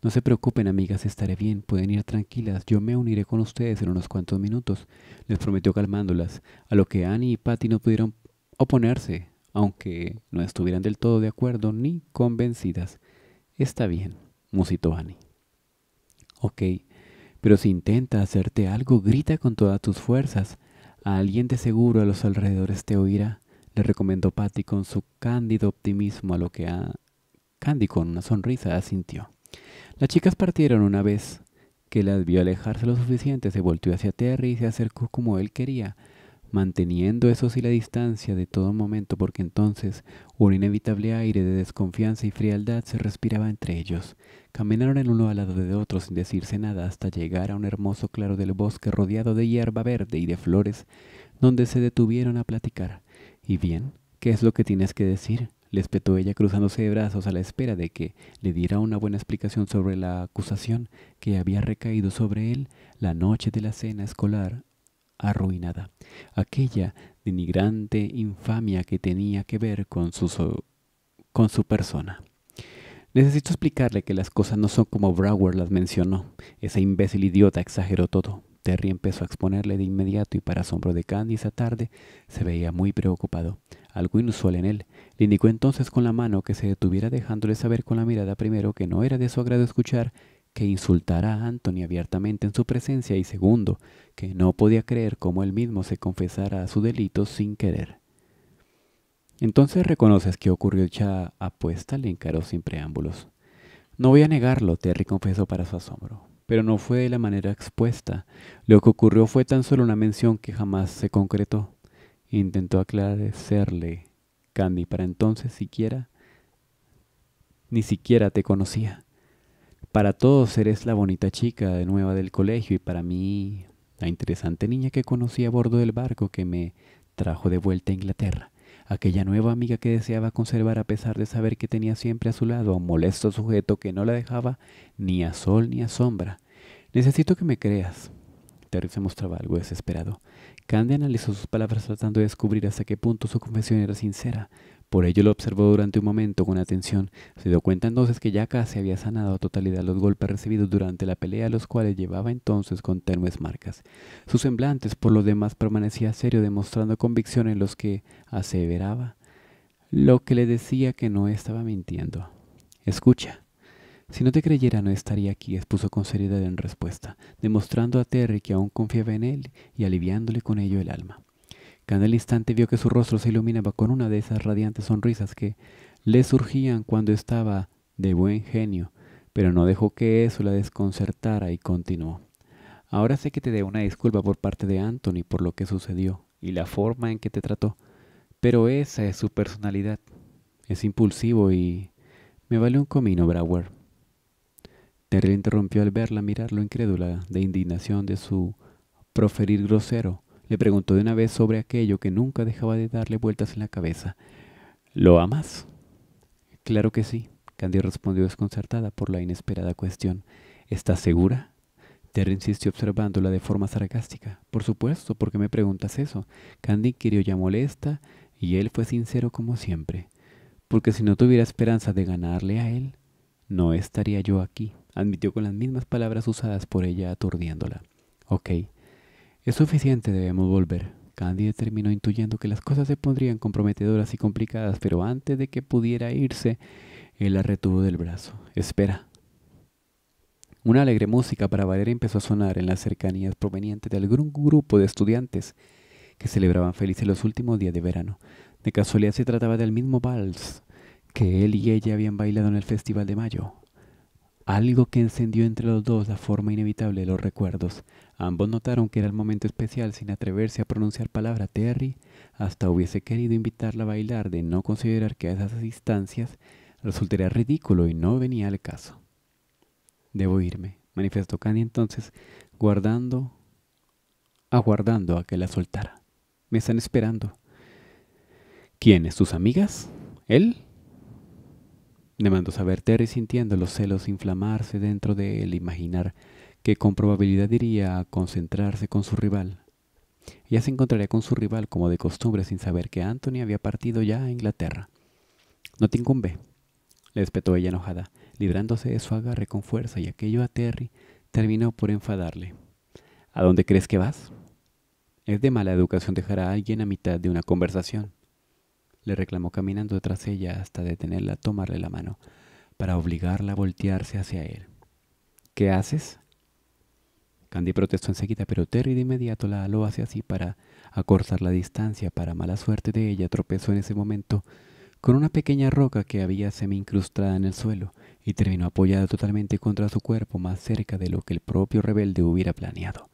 No se preocupen, amigas, estaré bien, pueden ir tranquilas, yo me uniré con ustedes en unos cuantos minutos, les prometió calmándolas, a lo que Annie y Patty no pudieron oponerse, aunque no estuvieran del todo de acuerdo ni convencidas. Está bien, musitó Annie. Ok, pero si intenta hacerte algo, grita con todas tus fuerzas. A alguien de seguro a los alrededores te oirá, le recomendó Patty con su cándido optimismo, a lo que Candy con una sonrisa asintió. Las chicas partieron una vez que las vio alejarse lo suficiente, se volvió hacia Terry y se acercó como él quería, manteniendo eso sí la distancia de todo momento, porque entonces un inevitable aire de desconfianza y frialdad se respiraba entre ellos. Caminaron el uno al lado de otro sin decirse nada hasta llegar a un hermoso claro del bosque rodeado de hierba verde y de flores, donde se detuvieron a platicar. ¿Y bien? ¿Qué es lo que tienes que decir? le espetó ella cruzándose de brazos a la espera de que le diera una buena explicación sobre la acusación que había recaído sobre él la noche de la cena escolar arruinada, aquella denigrante infamia que tenía que ver con su, con su persona. Necesito explicarle que las cosas no son como Brower las mencionó. Ese imbécil idiota exageró todo. Terry empezó a exponerle de inmediato y para asombro de Candy esa tarde se veía muy preocupado, algo inusual en él. Le indicó entonces con la mano que se detuviera dejándole saber con la mirada primero que no era de su agrado escuchar que insultara a Anthony abiertamente en su presencia y segundo, que no podía creer cómo él mismo se confesara a su delito sin querer. Entonces reconoces que ocurrió ya apuesta, le encaró sin preámbulos. No voy a negarlo, Terry confesó para su asombro pero no fue de la manera expuesta. Lo que ocurrió fue tan solo una mención que jamás se concretó. Intentó aclararle, Candy para entonces siquiera ni siquiera te conocía. Para todos eres la bonita chica de nueva del colegio y para mí la interesante niña que conocí a bordo del barco que me trajo de vuelta a Inglaterra aquella nueva amiga que deseaba conservar a pesar de saber que tenía siempre a su lado a un molesto sujeto que no la dejaba ni a sol ni a sombra. Necesito que me creas. Terry se mostraba algo desesperado. Candy analizó sus palabras tratando de descubrir hasta qué punto su confesión era sincera, por ello lo observó durante un momento con atención. Se dio cuenta entonces que ya casi había sanado a totalidad los golpes recibidos durante la pelea, los cuales llevaba entonces con tenues marcas. Sus semblantes, por lo demás, permanecía serio, demostrando convicción en los que aseveraba lo que le decía que no estaba mintiendo. Escucha. Si no te creyera no estaría aquí, expuso con seriedad en respuesta, demostrando a Terry que aún confiaba en él y aliviándole con ello el alma. Cada instante vio que su rostro se iluminaba con una de esas radiantes sonrisas que le surgían cuando estaba de buen genio, pero no dejó que eso la desconcertara y continuó. Ahora sé que te debo una disculpa por parte de Anthony por lo que sucedió y la forma en que te trató, pero esa es su personalidad. Es impulsivo y... me vale un comino, Brower. Terry interrumpió al verla mirarlo incrédula de indignación de su proferir grosero le preguntó de una vez sobre aquello que nunca dejaba de darle vueltas en la cabeza. ¿Lo amas? Claro que sí, Candy respondió desconcertada por la inesperada cuestión. ¿Estás segura? Terry insistió observándola de forma sarcástica. Por supuesto, ¿por qué me preguntas eso? Candy quirió ya molesta y él fue sincero como siempre. Porque si no tuviera esperanza de ganarle a él, no estaría yo aquí, admitió con las mismas palabras usadas por ella aturdiéndola. Ok, es suficiente, debemos volver. Candy terminó intuyendo que las cosas se pondrían comprometedoras y complicadas, pero antes de que pudiera irse, él la retuvo del brazo. Espera. Una alegre música para Valera empezó a sonar en las cercanías proveniente de algún grupo de estudiantes que celebraban felices los últimos días de verano. De casualidad se trataba del mismo vals que él y ella habían bailado en el Festival de Mayo algo que encendió entre los dos la forma inevitable de los recuerdos. Ambos notaron que era el momento especial sin atreverse a pronunciar palabra Terry, hasta hubiese querido invitarla a bailar de no considerar que a esas distancias resultaría ridículo y no venía al caso. Debo irme, manifestó Candy entonces, guardando, aguardando a que la soltara. Me están esperando. ¿Quiénes? Sus amigas? ¿Él? Demandó saber Terry sintiendo los celos inflamarse dentro de él, imaginar que con probabilidad iría a concentrarse con su rival. Ella se encontraría con su rival como de costumbre sin saber que Anthony había partido ya a Inglaterra. No te incumbe, le despetó ella enojada, librándose de su agarre con fuerza y aquello a Terry terminó por enfadarle. ¿A dónde crees que vas? Es de mala educación dejar a alguien a mitad de una conversación le reclamó caminando tras ella hasta detenerla tomarle la mano, para obligarla a voltearse hacia él. ¿Qué haces? Candy protestó enseguida, pero Terry de inmediato la aló hacia sí para acortar la distancia. Para mala suerte de ella, tropezó en ese momento con una pequeña roca que había semi incrustada en el suelo y terminó apoyada totalmente contra su cuerpo más cerca de lo que el propio rebelde hubiera planeado.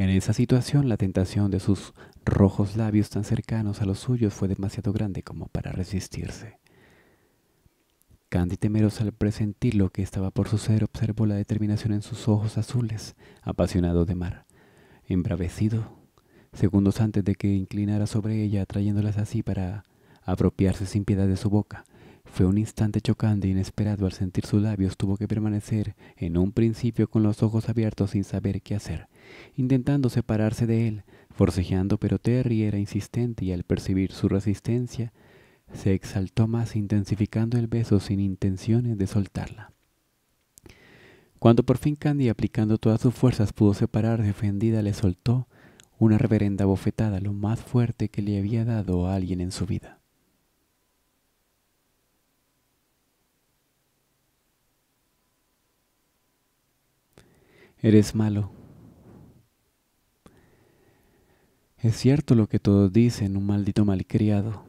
En esa situación la tentación de sus rojos labios tan cercanos a los suyos fue demasiado grande como para resistirse. Candy, temerosa al presentir lo que estaba por suceder, observó la determinación en sus ojos azules, apasionado de mar. Embravecido, segundos antes de que inclinara sobre ella, atrayéndolas así para apropiarse sin piedad de su boca. Fue un instante chocante e inesperado al sentir sus labios, tuvo que permanecer en un principio con los ojos abiertos sin saber qué hacer intentando separarse de él, forcejeando, pero Terry era insistente y al percibir su resistencia, se exaltó más intensificando el beso sin intenciones de soltarla. Cuando por fin Candy, aplicando todas sus fuerzas, pudo separarse ofendida, le soltó una reverenda bofetada, lo más fuerte que le había dado a alguien en su vida. Eres malo, Es cierto lo que todos dicen, un maldito malcriado.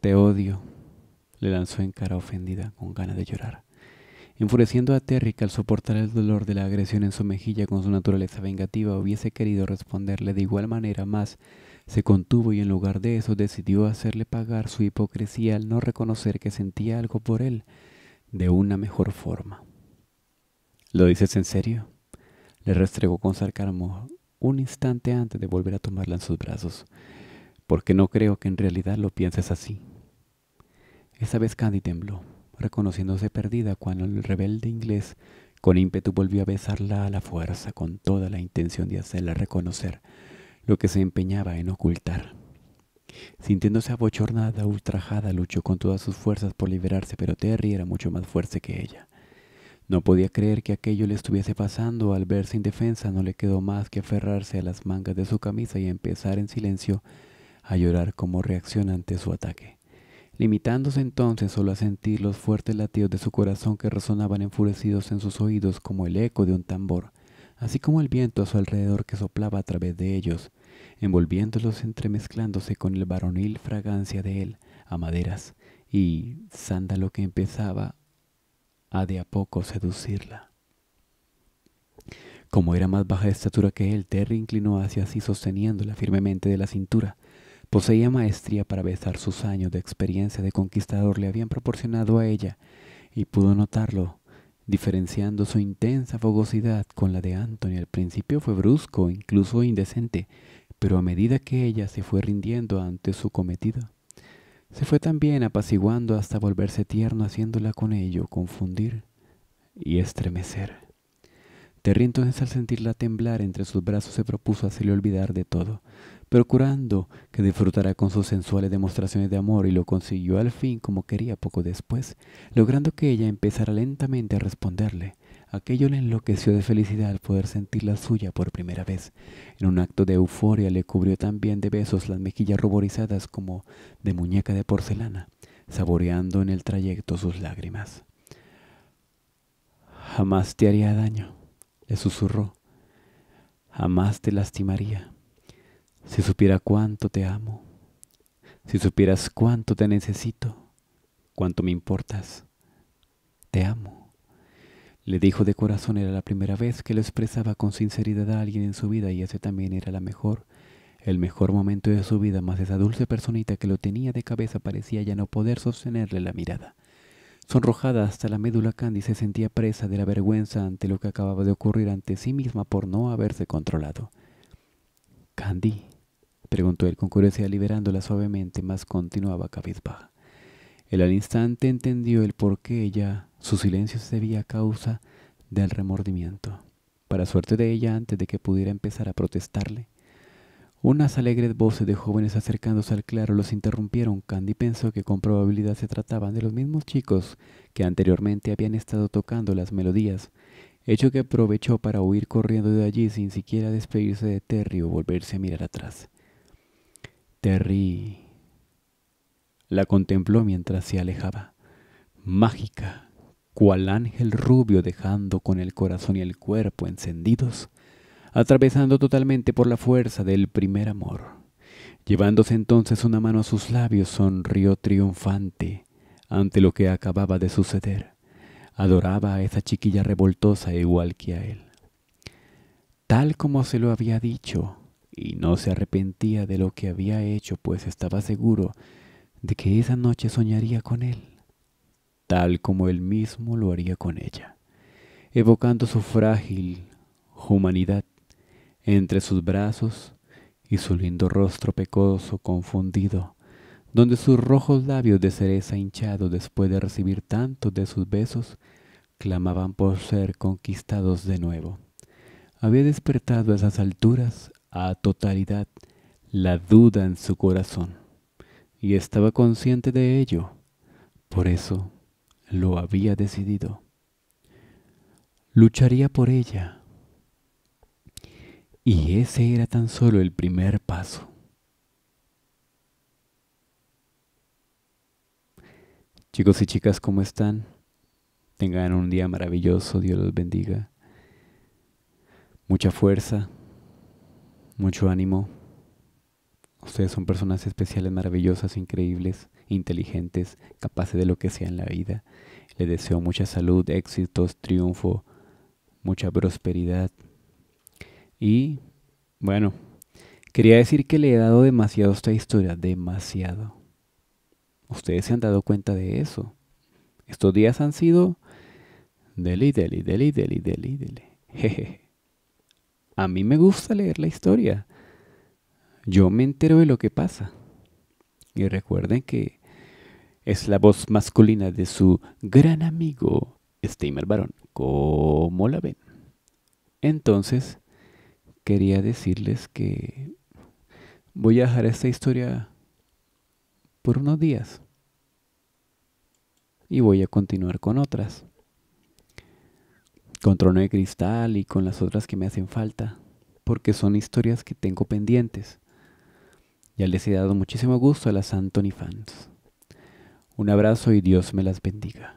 Te odio, le lanzó en cara ofendida, con ganas de llorar. Enfureciendo a Terry, que al soportar el dolor de la agresión en su mejilla con su naturaleza vengativa hubiese querido responderle de igual manera, más se contuvo y en lugar de eso decidió hacerle pagar su hipocresía al no reconocer que sentía algo por él de una mejor forma. ¿Lo dices en serio? Le restregó con sarcasmo un instante antes de volver a tomarla en sus brazos, porque no creo que en realidad lo pienses así. Esa vez Candy tembló, reconociéndose perdida cuando el rebelde inglés con ímpetu volvió a besarla a la fuerza con toda la intención de hacerla reconocer lo que se empeñaba en ocultar. Sintiéndose abochornada, ultrajada, luchó con todas sus fuerzas por liberarse, pero Terry era mucho más fuerte que ella. No podía creer que aquello le estuviese pasando. Al verse indefensa no le quedó más que aferrarse a las mangas de su camisa y empezar en silencio a llorar como reacción ante su ataque. Limitándose entonces solo a sentir los fuertes latidos de su corazón que resonaban enfurecidos en sus oídos como el eco de un tambor, así como el viento a su alrededor que soplaba a través de ellos, envolviéndolos entremezclándose con el varonil fragancia de él, a maderas y sándalo que empezaba de a poco seducirla. Como era más baja de estatura que él, Terry inclinó hacia sí sosteniéndola firmemente de la cintura. Poseía maestría para besar sus años de experiencia de conquistador le habían proporcionado a ella, y pudo notarlo, diferenciando su intensa fogosidad con la de Anthony. Al principio fue brusco, incluso indecente, pero a medida que ella se fue rindiendo ante su cometido, se fue también apaciguando hasta volverse tierno haciéndola con ello confundir y estremecer. Terry entonces al sentirla temblar entre sus brazos se propuso hacerle olvidar de todo, procurando que disfrutara con sus sensuales demostraciones de amor y lo consiguió al fin como quería poco después, logrando que ella empezara lentamente a responderle, Aquello le enloqueció de felicidad al poder sentir la suya por primera vez. En un acto de euforia le cubrió también de besos las mejillas ruborizadas como de muñeca de porcelana, saboreando en el trayecto sus lágrimas. Jamás te haría daño, le susurró. Jamás te lastimaría. Si supiera cuánto te amo, si supieras cuánto te necesito, cuánto me importas, te amo. Le dijo de corazón, era la primera vez que lo expresaba con sinceridad a alguien en su vida y ese también era la mejor, el mejor momento de su vida, mas esa dulce personita que lo tenía de cabeza parecía ya no poder sostenerle la mirada. Sonrojada hasta la médula, Candy se sentía presa de la vergüenza ante lo que acababa de ocurrir ante sí misma por no haberse controlado. Candy, preguntó el con liberándola suavemente, mas continuaba cabizbaja. Él al instante entendió el por qué ella, su silencio se debía a causa del remordimiento. Para suerte de ella, antes de que pudiera empezar a protestarle, unas alegres voces de jóvenes acercándose al claro los interrumpieron. Candy pensó que con probabilidad se trataban de los mismos chicos que anteriormente habían estado tocando las melodías, hecho que aprovechó para huir corriendo de allí sin siquiera despedirse de Terry o volverse a mirar atrás. Terry la contempló mientras se alejaba, mágica, cual ángel rubio dejando con el corazón y el cuerpo encendidos, atravesando totalmente por la fuerza del primer amor. Llevándose entonces una mano a sus labios, sonrió triunfante ante lo que acababa de suceder. Adoraba a esa chiquilla revoltosa igual que a él. Tal como se lo había dicho, y no se arrepentía de lo que había hecho, pues estaba seguro de que esa noche soñaría con él, tal como él mismo lo haría con ella, evocando su frágil humanidad entre sus brazos y su lindo rostro pecoso confundido, donde sus rojos labios de cereza hinchados después de recibir tantos de sus besos clamaban por ser conquistados de nuevo. Había despertado a esas alturas a totalidad la duda en su corazón y estaba consciente de ello. Por eso lo había decidido. Lucharía por ella. Y ese era tan solo el primer paso. Chicos y chicas, ¿cómo están? Tengan un día maravilloso, Dios los bendiga. Mucha fuerza, mucho ánimo. Ustedes son personas especiales, maravillosas, increíbles, inteligentes, capaces de lo que sea en la vida. Les deseo mucha salud, éxitos, triunfo, mucha prosperidad. Y bueno, quería decir que le he dado demasiado a esta historia, demasiado. Ustedes se han dado cuenta de eso. Estos días han sido deli, deli, deli, deli, deli, Jeje. A mí me gusta leer la historia yo me entero de lo que pasa. Y recuerden que es la voz masculina de su gran amigo, Steamer Barón. ¿Cómo la ven? Entonces, quería decirles que voy a dejar esta historia por unos días. Y voy a continuar con otras. Con Trono de Cristal y con las otras que me hacen falta. Porque son historias que tengo pendientes. Ya les he dado muchísimo gusto a las Anthony fans. Un abrazo y Dios me las bendiga.